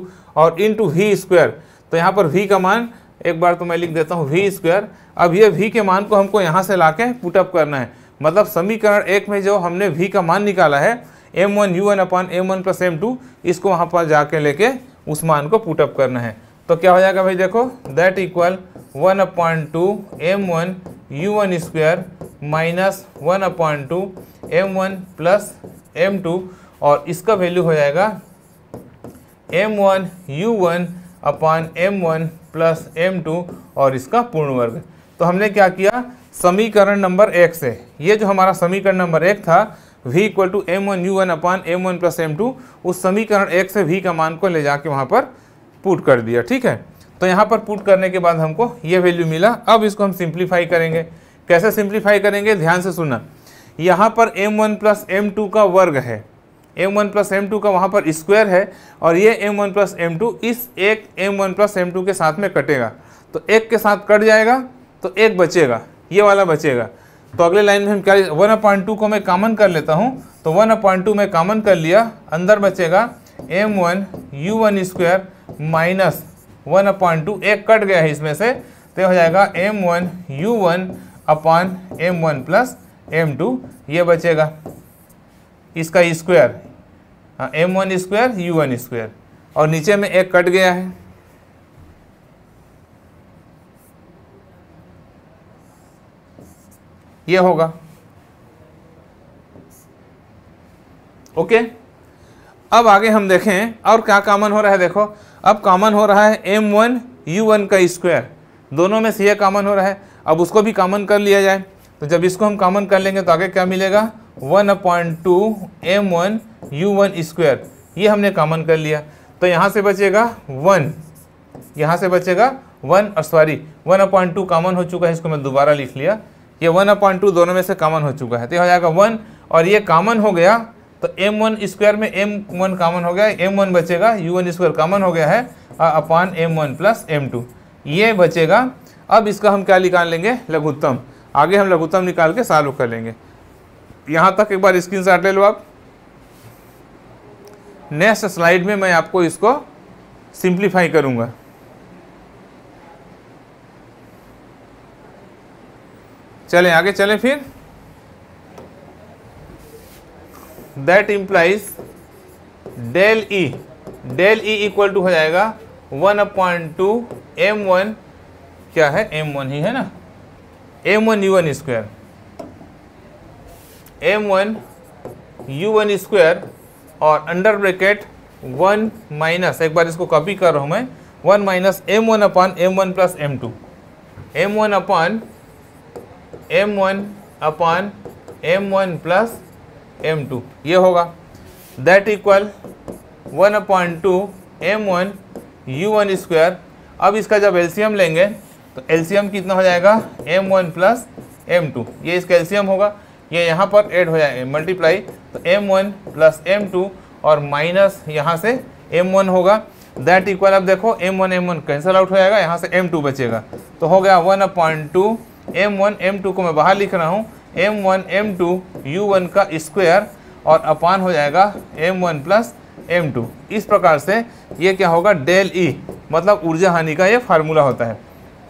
और इन टू वी स्क्वायर तो यहाँ पर वी का मान एक बार तो मैं लिख देता हूँ वी स्क्वायर अब ये वी के मान को हमको यहाँ से ला के पुटअप करना है मतलब समीकरण एक में जो हमने वी का मान निकाला है M one U one upon M one plus M two इसको वहाँ पर जाके लेके उस मान को पुटअप करना है तो क्या हो जाएगा भाई देखो that equal one upon two M one U one square minus one upon two M one plus M two और इसका वैल्यू हो जाएगा M one U one upon M one plus M two और इसका पूर्ण वर्ग तो हमने क्या किया समीकरण नंबर एक से ये जो हमारा समीकरण नंबर एक था v equal to M one U one upon M one plus M two उस समीकरण एक से v का मान को ले जाके वहाँ पर पुट कर दिया ठीक है तो यहाँ पर पुट करने के बाद हमको ये वैल्यू मिला अब इसको हम सिंप्लीफाई करेंगे कैसे सिंप्लीफाई करेंगे ध्यान से सुनना यहाँ पर M one plus M two का वर्ग है M one plus M two का वहाँ पर स्क्वायर है और ये M one plus M two इस एक M one plus M two के साथ में कटेगा तो एक के साथ कट जाएगा तो एक बचेगा ये वाला बचेगा तो अगले लाइन में हम क्या वन अपॉइंट टू को मैं कॉमन कर लेता हूँ तो वन अपॉइंट टू में कॉमन कर लिया अंदर बचेगा M one U one square minus one upon two एक कट गया है इसमें से तो हो जाएगा M one U one upon M one plus M two ये बचेगा इसका square M one square U one square और नीचे में एक कट गया है ये होगा ओके अब आगे हम देखें और क्या कॉमन हो रहा है देखो अब कॉमन हो रहा है एम वन यू वन का स्क्वायर दोनों में से यह कॉमन हो रहा है अब उसको भी कॉमन कर लिया जाए तो जब इसको हम कॉमन कर लेंगे तो आगे क्या मिलेगा one upon two M one U one square ये हमने कॉमन कर लिया तो यहाँ से बचेगा वन यहाँ से बचेगा one sorry one upon two common हो चुका है इसको मैं दोबारा लिख लिया ये वन अपॉइंट टू दोनों में से कॉमन हो चुका है तो हो जाएगा वन और ये कॉमन हो गया तो एम वन स्क्वायर में एम वन कॉमन हो गया एम वन बचेगा यू वन स्क्वायर कॉमन हो गया है upon M one plus M two ये बचेगा अब इसका हम क्या निकाल लेंगे लघुत्तम आगे हम लघुत्तम निकाल के सॉल्व कर लेंगे यहाँ तक एक बार स्क्रीन शॉट ले लो आप नेक्स्ट स्लाइड में मैं आपको इसको सिंप्लीफाई करूँगा चलें आगे चलें फिर that implies del E del E equal to हो जाएगा one upon two M one क्या है एम वन ही है ना M one U one square M one U one square और अंडर ब्रैकेट वन माइनस एक बार इसको कॉपी कर रहा हूं मैं one minus M one upon M one plus M two M one upon M one upon M one plus M two ये होगा that equal one upon two M one U one square अब इसका जब एल्सीयम लेंगे तो एल्सीयम कितना हो जाएगा M one plus M two ये इसका एल्सीयम होगा ये यहाँ पर ऐड हो जाएंगे मल्टीप्लाई तो M one plus M two और माइनस यहाँ से एम वन होगा दैट इक्वल अब देखो M one M one cancel out हो जाएगा यहाँ से एम टू बचेगा तो हो गया one upon two M one M two को मैं बाहर लिख रहा हूँ M one M two U one का स्क्वायर और अपान हो जाएगा M one plus M two इस प्रकार से ये क्या होगा डेल ई e, मतलब ऊर्जा हानि का ये फार्मूला होता है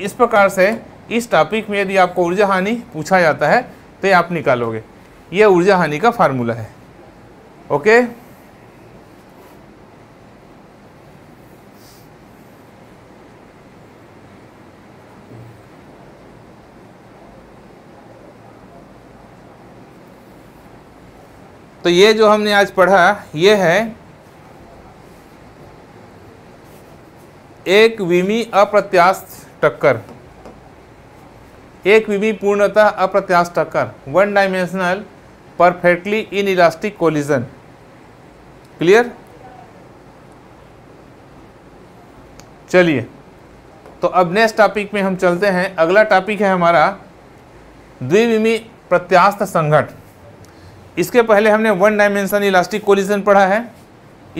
इस प्रकार से इस टॉपिक में यदि आपको ऊर्जा हानि पूछा जाता है तो ये आप निकालोगे ये ऊर्जा हानि का फार्मूला है ओके तो ये जो हमने आज पढ़ा ये है एक विमी अप्रत्यास्थ टक्कर एक विमी पूर्णतः अप्रत्याश टक्कर one dimensional perfectly inelastic collision clear चलिए तो अब नेक्स्ट टॉपिक में हम चलते हैं अगला टॉपिक है हमारा द्विविमी प्रत्यास्थ संघट इसके पहले हमने वन डायमेंशन इलास्टिक कोलिजन पढ़ा है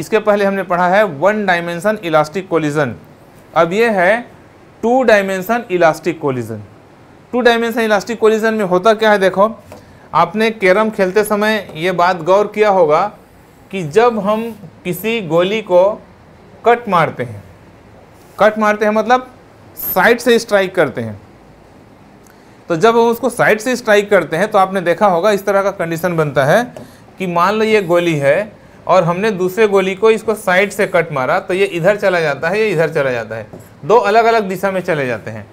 इसके पहले हमने पढ़ा है वन डायमेंशन इलास्टिक कोलिजन अब ये है two dimension elastic collision two dimension elastic collision में होता क्या है देखो आपने कैरम खेलते समय ये बात गौर किया होगा कि जब हम किसी गोली को कट मारते हैं कट मारते हैं मतलब साइड से स्ट्राइक करते हैं तो जब हम उसको साइड से स्ट्राइक करते हैं तो आपने देखा होगा इस तरह का कंडीशन बनता है कि मान लो ये गोली है और हमने दूसरे गोली को इसको साइड से कट मारा तो ये इधर चला जाता है ये इधर चला जाता है दो अलग अलग दिशा में चले जाते हैं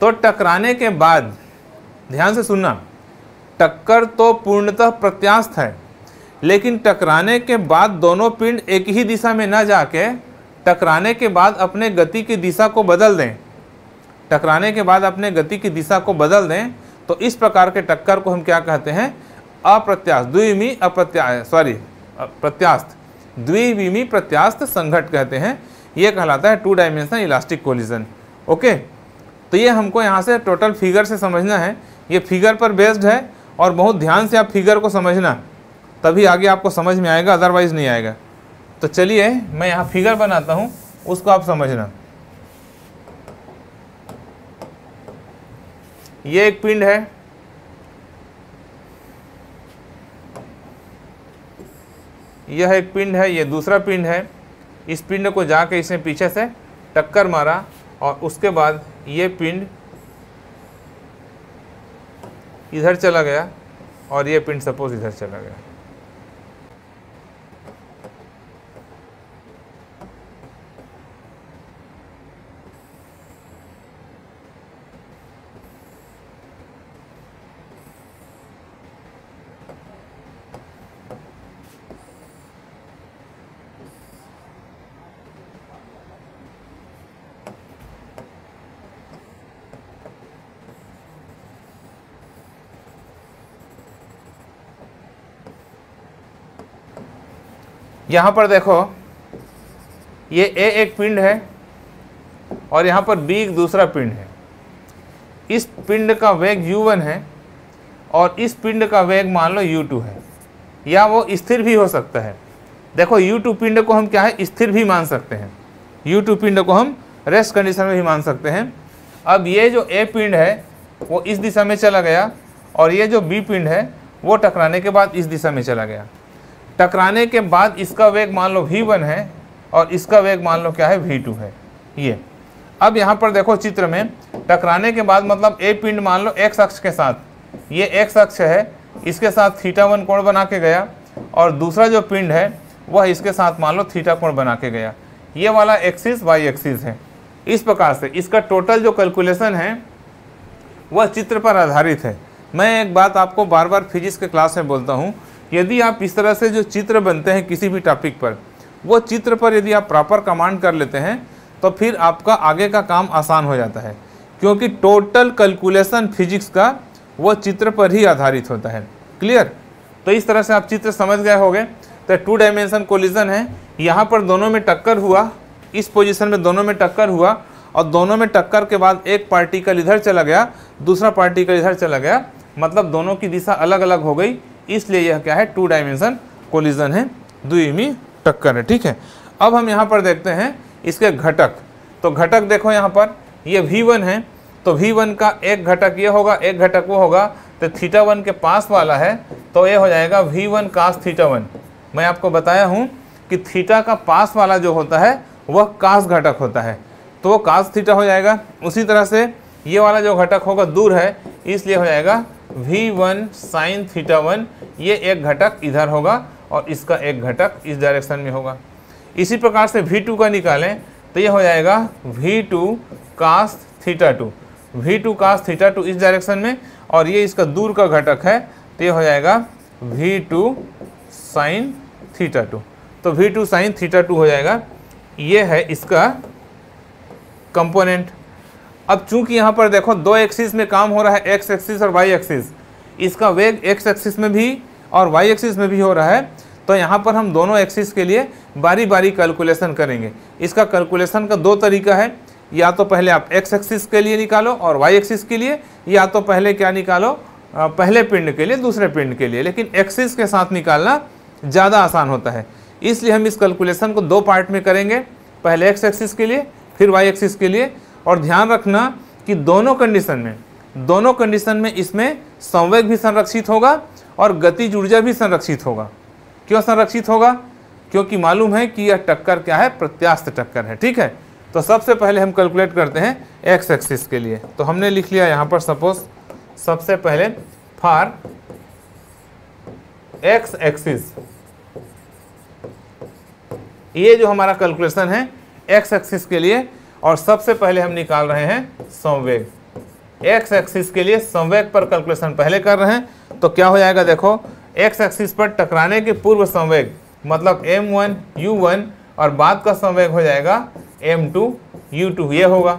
तो टकराने के बाद ध्यान से सुनना टक्कर तो पूर्णतः प्रत्यास्थ है लेकिन टकराने के बाद दोनों पिंड एक ही दिशा में ना जाके टकराने के बाद अपने गति की दिशा को बदल दें टकराने के बाद अपने गति की दिशा को बदल दें तो इस प्रकार के टक्कर को हम क्या कहते हैं अप्रत्यास्थ द्विमी अप्रत्या सॉरी प्रत्यास्थ द्विविमी प्रत्यास्थ संघट कहते हैं ये कहलाता है two dimensional elastic collision okay तो ये हमको यहाँ से टोटल फिगर से समझना है ये फिगर पर बेस्ड है और बहुत ध्यान से आप फिगर को समझना तभी आगे आपको समझ में आएगा अदरवाइज़ नहीं आएगा तो चलिए मैं यहाँ फिगर बनाता हूँ उसको आप समझना ये एक पिंड है यह एक पिंड है यह दूसरा पिंड है इस पिंड को जाके इसने पीछे से टक्कर मारा और उसके बाद ये पिंड इधर चला गया और ये पिंड सपोज इधर चला गया यहाँ पर देखो ये ए एक पिंड है और यहाँ पर बी एक दूसरा पिंड है इस पिंड का वेग यू वन है और इस पिंड का वेग मान लो यू टू है या वो स्थिर भी हो सकता है देखो यू टू पिंड को हम क्या है स्थिर भी मान सकते हैं यू टू पिंड को हम रेस्ट कंडीशन में भी मान सकते हैं अब ये जो ए पिंड है वो इस दिशा में चला गया और ये जो बी पिंड है वो टकराने के बाद इस दिशा में चला गया टकराने के बाद इसका वेग मान लो वी वन है और इसका वेग मान लो क्या है वी टू है ये अब यहाँ पर देखो चित्र में टकराने के बाद मतलब ए पिंड मान लो एक्स अक्ष के साथ ये एक्स अक्ष है इसके साथ थीटा वन कोण बना के गया और दूसरा जो पिंड है वह इसके साथ मान लो थीटा कोण बना के गया ये वाला एक्सिस वाई एक्सिस है इस प्रकार से इसका टोटल जो कैलकुलेशन है वह चित्र पर आधारित है मैं एक बात आपको बार बार फिजिक्स के क्लास में बोलता हूँ यदि आप इस तरह से जो चित्र बनते हैं किसी भी टॉपिक पर वो चित्र पर यदि आप प्रॉपर कमांड कर लेते हैं तो फिर आपका आगे का काम आसान हो जाता है क्योंकि टोटल कैलकुलेशन फिजिक्स का वो चित्र पर ही आधारित होता है क्लियर तो इस तरह से आप चित्र समझ गए होंगे तो टू डायमेंशन कोलिजन है यहाँ पर दोनों में टक्कर हुआ इस पोजिशन में दोनों में टक्कर हुआ और दोनों में टक्कर के बाद एक पार्टिकल इधर चला गया दूसरा पार्टिकल इधर चला गया मतलब दोनों की दिशा अलग अलग हो गई इसलिए यह क्या है टू डायमेंशन कोलिजन है द्विमी टक्कर है ठीक है अब हम यहाँ पर देखते हैं इसके घटक तो घटक देखो यहाँ पर ये यह वी है तो वी वन का एक घटक ये होगा एक घटक वो होगा तो थीटा वन के पास वाला है तो ये हो जाएगा V one cos theta one मैं आपको बताया हूँ कि थीटा का पास वाला जो होता है वह कास घटक होता है तो वो कास थीटा हो जाएगा उसी तरह से ये वाला जो घटक होगा दूर है इसलिए हो जाएगा V one sine theta one ये एक घटक इधर होगा और इसका एक घटक इस डायरेक्शन में होगा इसी प्रकार से वी टू का निकालें तो ये हो जाएगा V two cos theta two V two cos theta two इस डायरेक्शन में और ये इसका दूर का घटक है तो ये हो जाएगा V two sine theta two तो V two sine theta two हो जाएगा ये है इसका कंपोनेंट अब चूंकि यहाँ पर देखो दो एक्सिस में काम हो रहा है एक्स एक्सिस और वाई एक्सिस इसका वेग एक्स एक्सिस में भी और वाई एक्सिस में भी हो रहा है तो यहाँ पर हम दोनों एक्सिस के लिए बारी बारी कैलकुलेशन करेंगे इसका कैलकुलेशन का दो तरीका है या तो पहले आप एक्स एक्सिस के लिए निकालो और वाई एक्सिस के लिए या तो पहले क्या निकालो पहले पिंड के लिए दूसरे पिंड के लिए लेकिन एक्सिस के साथ निकालना ज़्यादा आसान होता है इसलिए हम इस कैलकुलेशन को दो पार्ट में करेंगे पहले एक्स एक्सिस के लिए फिर वाई एक्सिस के लिए और ध्यान रखना कि दोनों कंडीशन में दोनों कंडीशन में इसमें संवेग भी संरक्षित होगा और गतिज ऊर्जा भी संरक्षित होगा क्यों संरक्षित होगा क्योंकि मालूम है कि यह टक्कर क्या है प्रत्यास्थ टक्कर है ठीक है तो सबसे पहले हम कैलकुलेट करते हैं एक्स एक्सिस के लिए तो हमने लिख लिया यहाँ पर सपोज सबसे पहले फार एक्स एक्सिस ये जो हमारा कैलकुलेशन है एक्स एक्सिस के लिए और सबसे पहले हम निकाल रहे हैं संवेग एक्स एक्सिस के लिए संवेग पर कैलकुलेशन पहले कर रहे हैं तो क्या हो जाएगा देखो एक्स एक्सिस पर टकराने के पूर्व संवेग मतलब एम वन यू वन और बाद का संवेग हो जाएगा एम टू यू टू ये होगा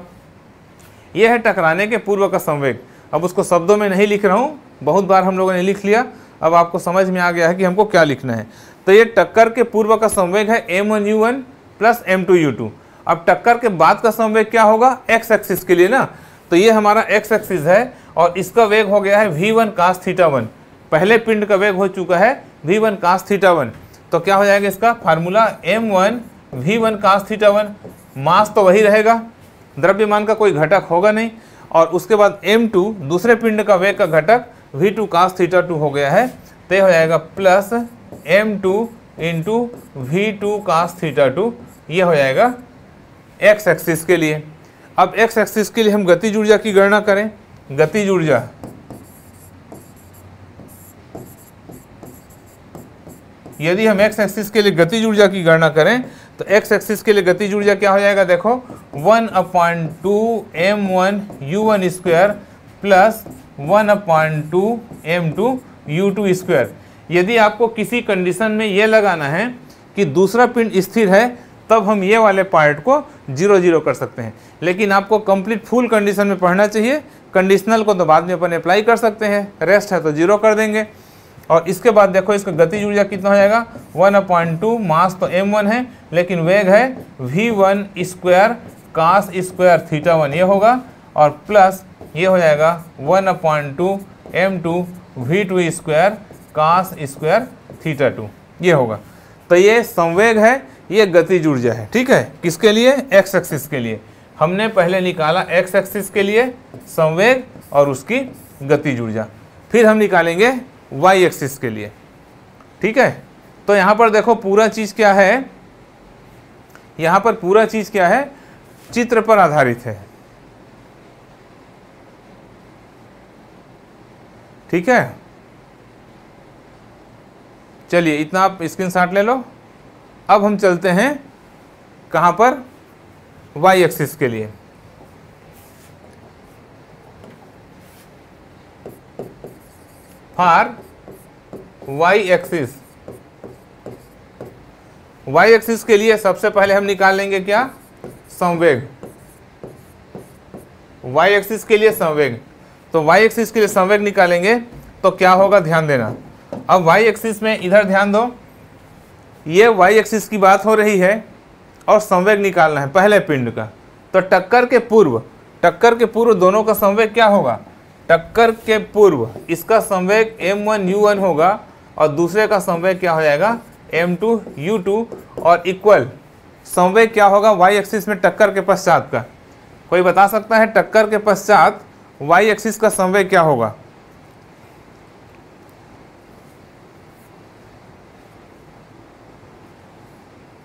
ये है टकराने के पूर्व का संवेग अब उसको शब्दों में नहीं लिख रहा हूँ बहुत बार हम लोगों ने लिख लिया अब आपको समझ में आ गया है कि हमको क्या लिखना है तो ये टक्कर के पूर्व का संवेग है M one U one plus M two U two अब टक्कर के बाद का संवेग क्या होगा एक्स एक्सिस के लिए ना तो ये हमारा एक्स एक्सिस है और इसका वेग हो गया है V one cos theta one पहले पिंड का वेग हो चुका है V one cos theta one तो क्या हो जाएगा इसका formula M one V one cos theta one mass तो वही रहेगा द्रव्यमान का कोई घटक होगा नहीं और उसके बाद एम टू दूसरे पिंड का वेग का घटक V two cos theta two हो गया है तो हो जाएगा plus M two into V two cos theta two ये हो जाएगा एक्स एक्सिस के लिए अब एक्स एक्सिस के लिए हम गति ऊर्जा की गणना करें गति ऊर्जा यदि हम एक्स एक्सिस के लिए गति ऊर्जा की गणना करें तो एक्स एक्सिस के लिए गति ऊर्जा क्या हो जाएगा देखो one upon two M one U one square plus one upon two M two U two square यदि आपको किसी कंडीशन में यह लगाना है कि दूसरा पिंड स्थिर है तब हम ये वाले पार्ट को जीरो जीरो कर सकते हैं लेकिन आपको कंप्लीट फुल कंडीशन में पढ़ना चाहिए कंडीशनल को तो बाद में अपन अप्लाई कर सकते हैं रेस्ट है तो जीरो कर देंगे और इसके बाद देखो इसका गति ऊर्जा कितना हो जाएगा वन अपॉइंट टू मास तो एम वन है लेकिन वेग है V one square cos square theta one ये होगा और प्लस ये हो जाएगा one upon two M two V two square cos square theta two ये होगा तो ये संवेग है ये गतिज ऊर्जा है ठीक है किसके लिए एक्स एक्सिस के लिए हमने पहले निकाला एक्स एक्सिस के लिए संवेद और उसकी गतिज ऊर्जा फिर हम निकालेंगे वाई एक्सिस के लिए ठीक है तो यहाँ पर देखो पूरा चीज़ क्या है यहाँ पर पूरा चीज़ क्या है चित्र पर आधारित है ठीक है चलिए इतना आप स्क्रीनशॉट ले लो अब हम चलते हैं कहां पर वाई एक्सिस के लिए for Y axis Y axis के लिए सबसे पहले हम निकाल लेंगे क्या संवेग वाई एक्सिस के लिए संवेग तो वाई एक्सिस के लिए संवेग निकालेंगे तो क्या होगा ध्यान देना अब वाई एक्सिस में इधर ध्यान दो ये वाई एक्सिस की बात हो रही है और संवेग निकालना है पहले पिंड का तो टक्कर के पूर्व टक्कर के पूर्व दोनों का संवेग क्या होगा टक्कर के पूर्व इसका संवेग एम वन यू वन होगा और दूसरे का संवेग क्या हो जाएगा एम टू यू टू और इक्वल संवेग क्या होगा वाई एक्सिस में टक्कर के पश्चात का कोई बता सकता है टक्कर के पश्चात वाई एक्सिस का संवेग क्या होगा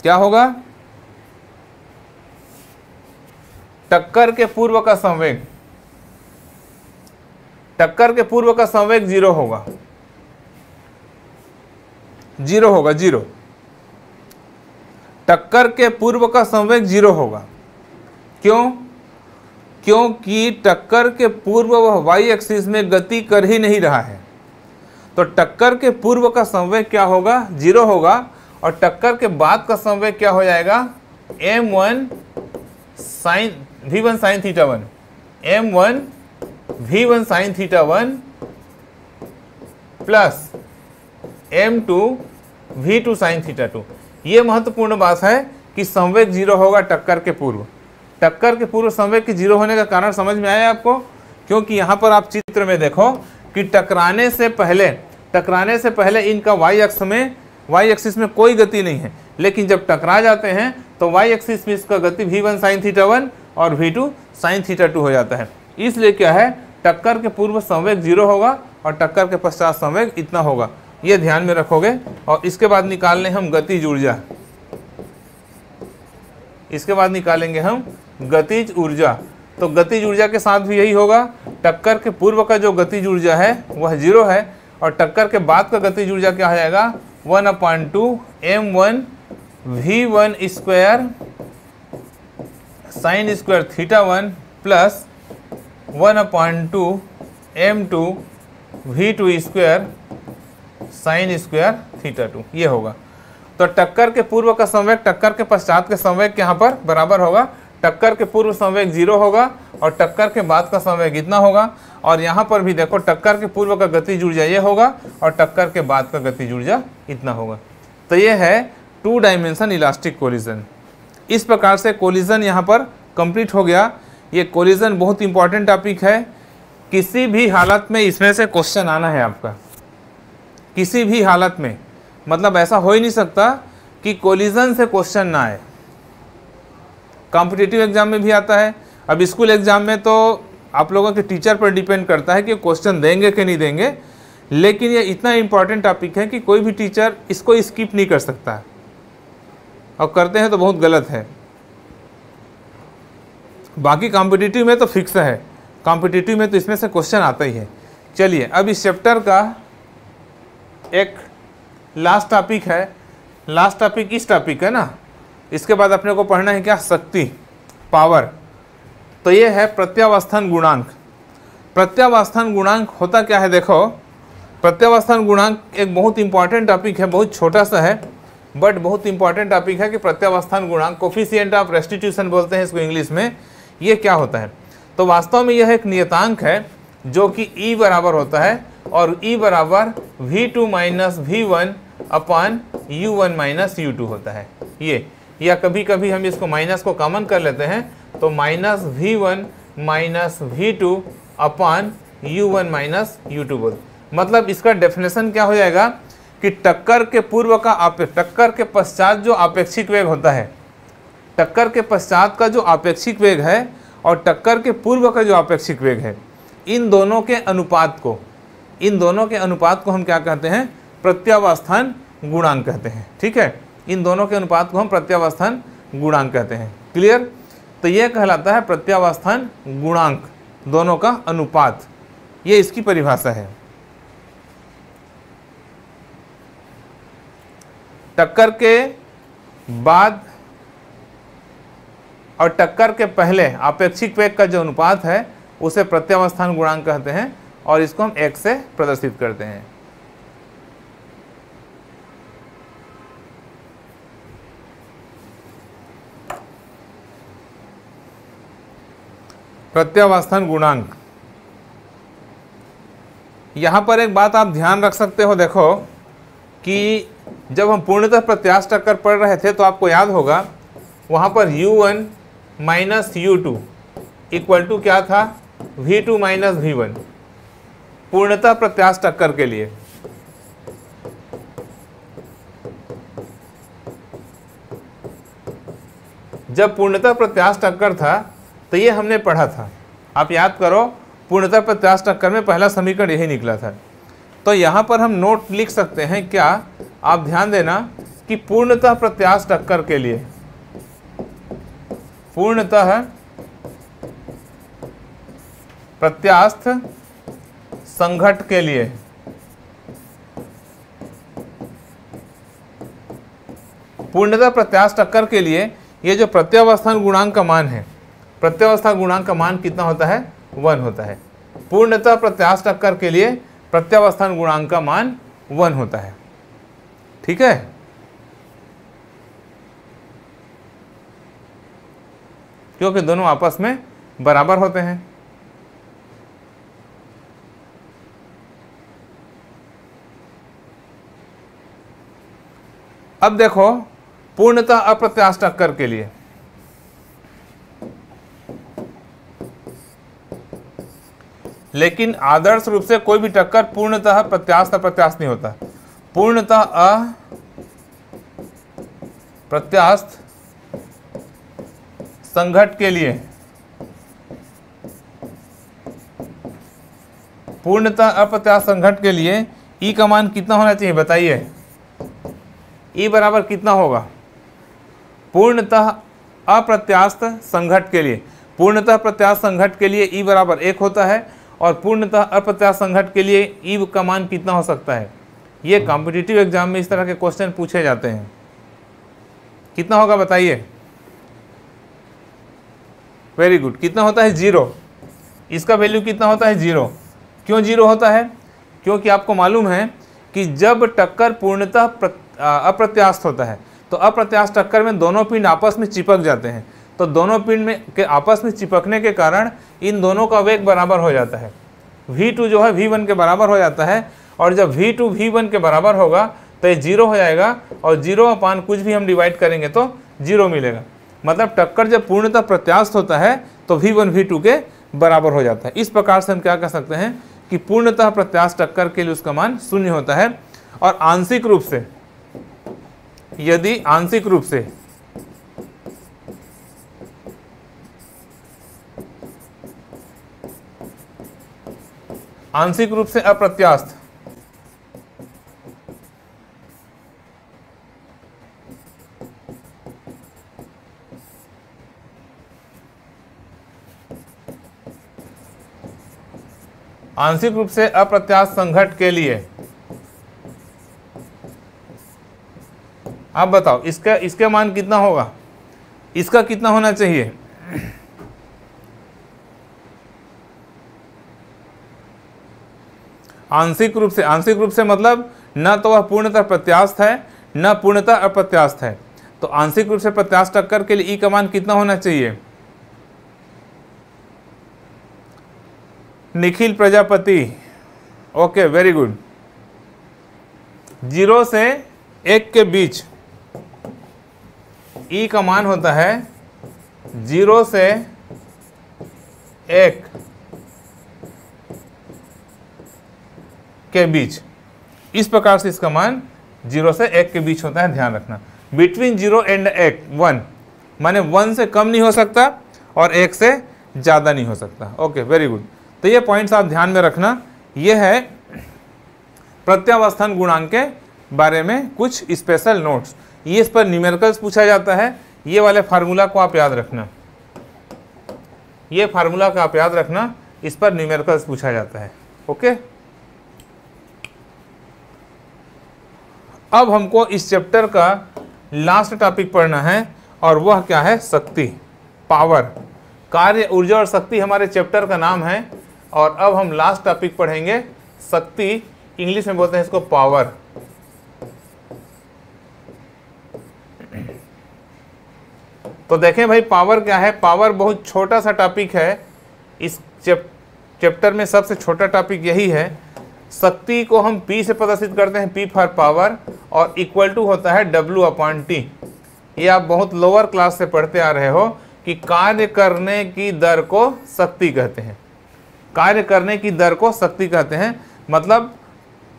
क्या होगा टक्कर के पूर्व का संवेग टक्कर के पूर्व का संवेग जीरो होगा जीरो होगा जीरो टक्कर के पूर्व का संवेग जीरो होगा क्यों क्योंकि टक्कर के पूर्व वह वाई एक्सिस में गति कर ही नहीं रहा है तो टक्कर के पूर्व का संवेग क्या होगा जीरो होगा और टक्कर के बाद का संवेग क्या हो जाएगा M one sine V one sine theta one M one V one sine theta one plus M two V two sine theta two ये महत्वपूर्ण बात है कि संवेद जीरो होगा टक्कर के पूर्व टक्कर के पूर्व संवेद के जीरो होने का कारण समझ में आया आपको क्योंकि यहाँ पर आप चित्र में देखो कि टकराने से पहले टकराने से पहले इनका वाई अक्ष में वाई एक्सिस में कोई गति नहीं है लेकिन जब टकरा जाते हैं तो वाई एक्सिस में इसका गति V one sine theta one और V two sine theta two हो जाता है इसलिए क्या है टक्कर के पूर्व संवेग जीरो होगा और टक्कर के पश्चात संवेग इतना होगा ये ध्यान में रखोगे और इसके बाद निकाल लें हम गतिज ऊर्जा इसके बाद निकालेंगे हम गतिज ऊर्जा तो गतिज ऊर्जा के साथ भी यही होगा टक्कर के पूर्व का जो गतिज ऊर्जा है वह जीरो है और टक्कर के बाद का गतिज ऊर्जा क्या हो जाएगा one upon two M one V one square sine square theta one plus one upon two M two V two square sine square theta two ये होगा तो टक्कर के पूर्व का संवेग टक्कर के पश्चात के संवेग यहाँ पर बराबर होगा टक्कर के पूर्व संवेग जीरो होगा और टक्कर के बाद का संवेग इतना होगा और यहाँ पर भी देखो टक्कर के पूर्व का गति ऊर्जा ये होगा और टक्कर के बाद का गति ऊर्जा इतना होगा तो ये है टू डायमेंशन इलास्टिक कोलिजन इस प्रकार से कोलिजन यहाँ पर कंप्लीट हो गया ये कोलिजन बहुत इंपॉर्टेंट टॉपिक है किसी भी हालत में इसमें से क्वेश्चन आना है आपका किसी भी हालत में मतलब ऐसा हो ही नहीं सकता कि कोलिजन से क्वेश्चन ना आए कॉम्पिटिटिव एग्ज़ाम में भी आता है अब स्कूल एग्ज़ाम में तो आप लोगों के टीचर पर डिपेंड करता है कि क्वेश्चन देंगे कि नहीं देंगे लेकिन ये इतना इम्पॉर्टेंट टॉपिक है कि कोई भी टीचर इसको स्किप नहीं कर सकता और करते हैं तो बहुत गलत है बाकी कॉम्पिटिटिव में तो फिक्स है कॉम्पिटिटिव में तो इसमें से क्वेश्चन आता ही है चलिए अब इस चैप्टर का एक लास्ट टॉपिक है लास्ट टॉपिक इस टॉपिक है ना इसके बाद अपने को पढ़ना है क्या शक्ति पावर तो ये है प्रत्यावस्थान गुणांक प्रत्यावस्थान गुणांक होता क्या है देखो प्रत्यावस्थान गुणांक एक बहुत इंपॉर्टेंट टॉपिक है बहुत छोटा सा है बट बहुत इंपॉर्टेंट टॉपिक है कि प्रत्यावस्थान गुणांक कोफिशियंट ऑफ रेस्टिट्यूशन बोलते हैं इसको इंग्लिश में ये क्या होता है तो वास्तव में यह एक नियतांक है जो कि E बराबर होता है और E बराबर V two minus V one upon U one minus U two होता है ये या कभी कभी हम इसको माइनस को कॉमन कर लेते हैं तो minus V one minus V two upon U one minus U two बोल मतलब इसका डेफिनेशन क्या हो जाएगा कि टक्कर के पूर्व का आप टक्कर के पश्चात जो अपेक्षिक वेग होता है टक्कर के पश्चात का जो अपेक्षिक वेग है और टक्कर के पूर्व का जो अपेक्षिक वेग है इन दोनों के अनुपात को इन दोनों के अनुपात को हम क्या कहते हैं प्रत्यावस्थान गुणांक कहते हैं ठीक है इन दोनों के अनुपात को हम प्रत्यावस्थान गुणांक कहते हैं क्लियर तो यह कहलाता है प्रत्यावस्थान गुणांक दोनों का अनुपात ये इसकी परिभाषा है टक्कर के बाद और टक्कर के पहले अपेक्षिक वेग का जो अनुपात है उसे प्रत्यावस्थान गुणांक कहते हैं और इसको हम एक से प्रदर्शित करते हैं प्रत्यावस्थान गुणांक यहाँ पर एक बात आप ध्यान रख सकते हो देखो कि जब हम पूर्णतः प्रत्याश टक्कर पढ़ रहे थे तो आपको याद होगा वहाँ पर u1 one minus U two equal to क्या था v2 two minus V one पूर्णतः प्रत्याश टक्कर के लिए जब पूर्णतः प्रत्याश टक्कर था तो ये हमने पढ़ा था आप याद करो पूर्णतः प्रत्यास टक्कर में पहला समीकरण यही निकला था तो यहाँ पर हम नोट लिख सकते हैं क्या आप ध्यान देना कि पूर्णतः प्रत्यास टक्कर के लिए पूर्णतः प्रत्यास्थ संघट के लिए पूर्णतः प्रत्यास टक्कर के लिए ये जो प्रत्यावस्थान गुणांक का मान है प्रत्यावस्था गुणांक का मान कितना होता है वन होता है पूर्णतः प्रत्यास टक्कर के लिए प्रत्यावस्थान गुणांक का मान वन होता है ठीक है क्योंकि दोनों आपस में बराबर होते हैं अब देखो पूर्णतः अप्रत्याश टक्कर के लिए लेकिन आदर्श रूप से कोई भी टक्कर पूर्णतः प्रत्यास्थ अप्रत्यास्थ नहीं होता पूर्णतः अ प्रत्यास्त संघट के लिए पूर्णतः अप्रत्याश संघट के लिए ई e का मान कितना होना चाहिए बताइए ई e बराबर कितना होगा पूर्णतः अप्रत्यास्त संघट के लिए पूर्णतः प्रत्याश संघट के लिए ई e बराबर एक होता है और पूर्णतः अप्रत्याश संघट के लिए ई का मान कितना हो सकता है ये कॉम्पिटिटिव एग्जाम में इस तरह के क्वेश्चन पूछे जाते हैं कितना होगा बताइए वेरी गुड कितना होता है जीरो इसका वैल्यू कितना होता है जीरो क्यों जीरो होता है क्योंकि आपको मालूम है कि जब टक्कर पूर्णतः अप्रत्याश होता है तो अप्रत्याश टक्कर में दोनों पिंड आपस में चिपक जाते हैं तो दोनों पिंड में के आपस में चिपकने के कारण इन दोनों का वेग बराबर हो जाता है वी टू जो है वी वन के बराबर हो जाता है और जब V2 टू वी वन के बराबर होगा तो ये जीरो हो जाएगा और जीरो अपान कुछ भी हम डिवाइड करेंगे तो जीरो मिलेगा मतलब टक्कर जब पूर्णतः प्रत्यास्थ होता है तो वी वन वी टू के बराबर हो जाता है इस प्रकार से हम क्या कर सकते हैं कि पूर्णतः प्रत्यास्थ टक्कर के लिए उसका मान शून्य होता है और आंशिक रूप से यदि आंशिक रूप से आंशिक रूप से अप्रत्यास्थ आंशिक रूप से अप्रत्याश संघट के लिए आप बताओ इसका इसके मान कितना होगा इसका कितना होना चाहिए आंशिक रूप से आंशिक रूप से मतलब न तो वह पूर्णतः प्रत्यास्थ है न पूर्णतः अप्रत्यास्थ है तो आंशिक रूप से प्रत्यास टक्कर के लिए ई कमान कितना होना चाहिए Nikhil Prajapati okay very good zero से एक के बीच ई का मान होता है जीरो से एक के बीच इस प्रकार से इसका मान जीरो से एक के बीच होता है ध्यान रखना बिटवीन जीरो एंड एक वन माने वन से कम नहीं हो सकता और एक से ज़्यादा नहीं हो सकता ओके वेरी गुड तो ये पॉइंट्स आप ध्यान में रखना ये है प्रत्यावस्थान गुणांक के बारे में कुछ स्पेशल नोट्स ये इस पर न्यूमेरिकल्स पूछा जाता है ये वाले फार्मूला को आप याद रखना ये फार्मूला को आप याद रखना इस पर न्यूमेरिकल्स पूछा जाता है ओके अब हमको इस चैप्टर का लास्ट टॉपिक पढ़ना है और वह क्या है शक्ति पावर कार्य ऊर्जा और शक्ति हमारे चैप्टर का नाम है और अब हम लास्ट टॉपिक पढ़ेंगे शक्ति इंग्लिश में बोलते हैं इसको पावर तो देखें भाई पावर क्या है पावर बहुत छोटा सा टॉपिक है इस चैप्टर में सबसे छोटा टॉपिक यही है शक्ति को हम P से प्रदर्शित करते हैं P फॉर पावर और इक्वल टू होता है W अपॉन टी ये आप बहुत लोअर क्लास से पढ़ते आ रहे हो कि कार्य करने की दर को शक्ति कहते हैं कार्य करने की दर को शक्ति कहते हैं मतलब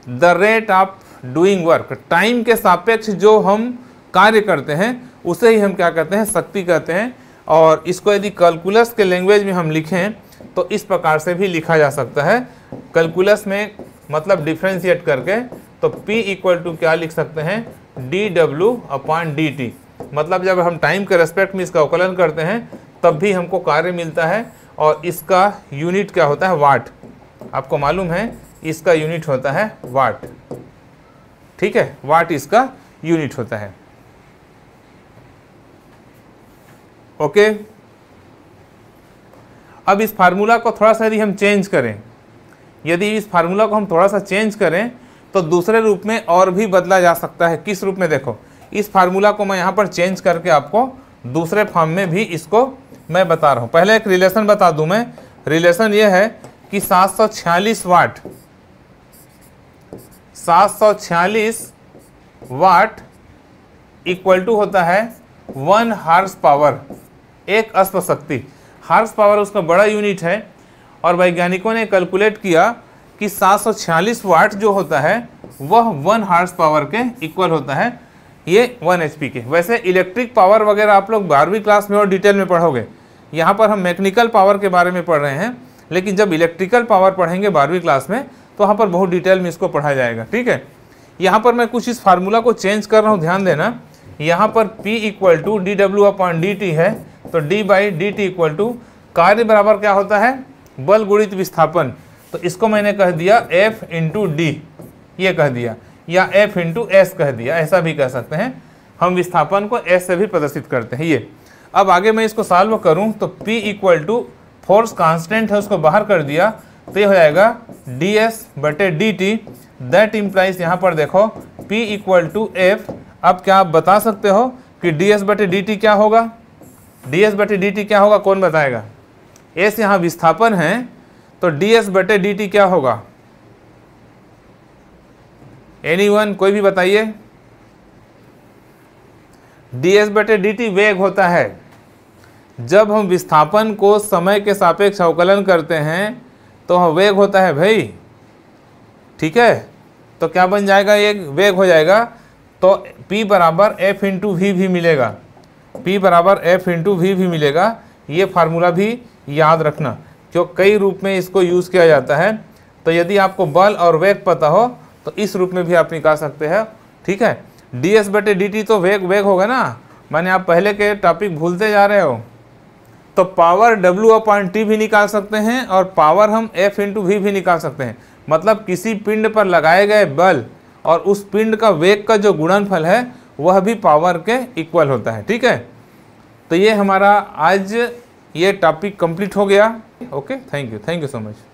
the rate of doing work time के सापेक्ष जो हम कार्य करते हैं उसे ही हम क्या कहते हैं शक्ति कहते हैं और इसको यदि कैलकुलस के लैंग्वेज में हम लिखें तो इस प्रकार से भी लिखा जा सकता है कैलकुलस में मतलब डिफ्रेंशिएट करके तो P इक्वल टू क्या लिख सकते हैं D W upon D T मतलब जब हम टाइम के रेस्पेक्ट में इसका अवकलन करते हैं तब भी हमको कार्य मिलता है और इसका यूनिट क्या होता है वाट आपको मालूम है इसका यूनिट होता है वाट ठीक है वाट इसका यूनिट होता है ओके अब इस फार्मूला को थोड़ा सा यदि हम चेंज करें यदि इस फार्मूला को हम थोड़ा सा चेंज करें तो दूसरे रूप में और भी बदला जा सकता है किस रूप में देखो इस फार्मूला को मैं यहाँ पर चेंज करके आपको दूसरे फॉर्म में भी इसको मैं बता रहा हूँ पहले एक रिलेशन बता दूँ मैं रिलेशन ये है कि सात सौ छियालीस वाट सात सौ छियालीस वाट इक्वल टू होता है वन हार्स पावर एक अश्व शक्ति हार्स पावर उसका बड़ा यूनिट है और वैज्ञानिकों ने कैलकुलेट किया कि 746 वाट जो होता है वह वन हार्स पावर के इक्वल होता है ये वन एच के वैसे इलेक्ट्रिक पावर वगैरह आप लोग बारहवीं क्लास में और डिटेल में पढ़ोगे यहाँ पर हम मैकेनिकल पावर के बारे में पढ़ रहे हैं लेकिन जब इलेक्ट्रिकल पावर पढ़ेंगे बारहवीं क्लास में तो वहाँ पर बहुत डिटेल में इसको पढ़ा जाएगा ठीक है यहाँ पर मैं कुछ इस फार्मूला को चेंज कर रहा हूँ ध्यान देना यहाँ पर P equal to D W upon D T है तो D by D T equal to कार्य बराबर क्या होता है बल गुणित विस्थापन तो इसको मैंने कह दिया एफ इंटू डी ये कह दिया या एफ इंटू एस कह दिया ऐसा भी कह सकते हैं हम विस्थापन को एस से भी प्रदर्शित करते हैं ये अब आगे मैं इसको सॉल्व करूं तो P equal to force constant है उसको बाहर कर दिया तो ये हो जाएगा डी एस बटे डी टी दैट इम्प्लाइज यहाँ पर देखो P इक्वल टू एफ अब क्या आप बता सकते हो कि डी एस बटे डी टी क्या होगा डी एस बटे डी टी क्या होगा कौन बताएगा एस यहाँ विस्थापन है तो डी एस बटे डी टी क्या होगा एनी वन कोई भी बताइए डी एस बटे डी टी वेग होता है जब हम विस्थापन को समय के सापेक्ष अवकलन करते हैं तो हम वेग होता है भाई ठीक है तो क्या बन जाएगा ये वेग हो जाएगा तो P बराबर एफ इंटू वी भी मिलेगा P बराबर एफ इंटू वी भी मिलेगा ये फार्मूला भी याद रखना क्यों कई रूप में इसको यूज़ किया जाता है तो यदि आपको बल और वेग पता हो तो इस रूप में भी आप निकाल सकते हैं ठीक है डी एस बटे डी टी तो वेग वेग होगा ना मैंने आप पहले के टॉपिक भूलते जा रहे हो तो पावर डब्ल्यू अपॉन टी भी निकाल सकते हैं और पावर हम एफ इंटू वी भी निकाल सकते हैं मतलब किसी पिंड पर लगाए गए बल और उस पिंड का वेग का जो गुणनफल है वह भी पावर के इक्वल होता है ठीक है तो ये हमारा आज ये टॉपिक कंप्लीट हो गया okay thank you thank you so much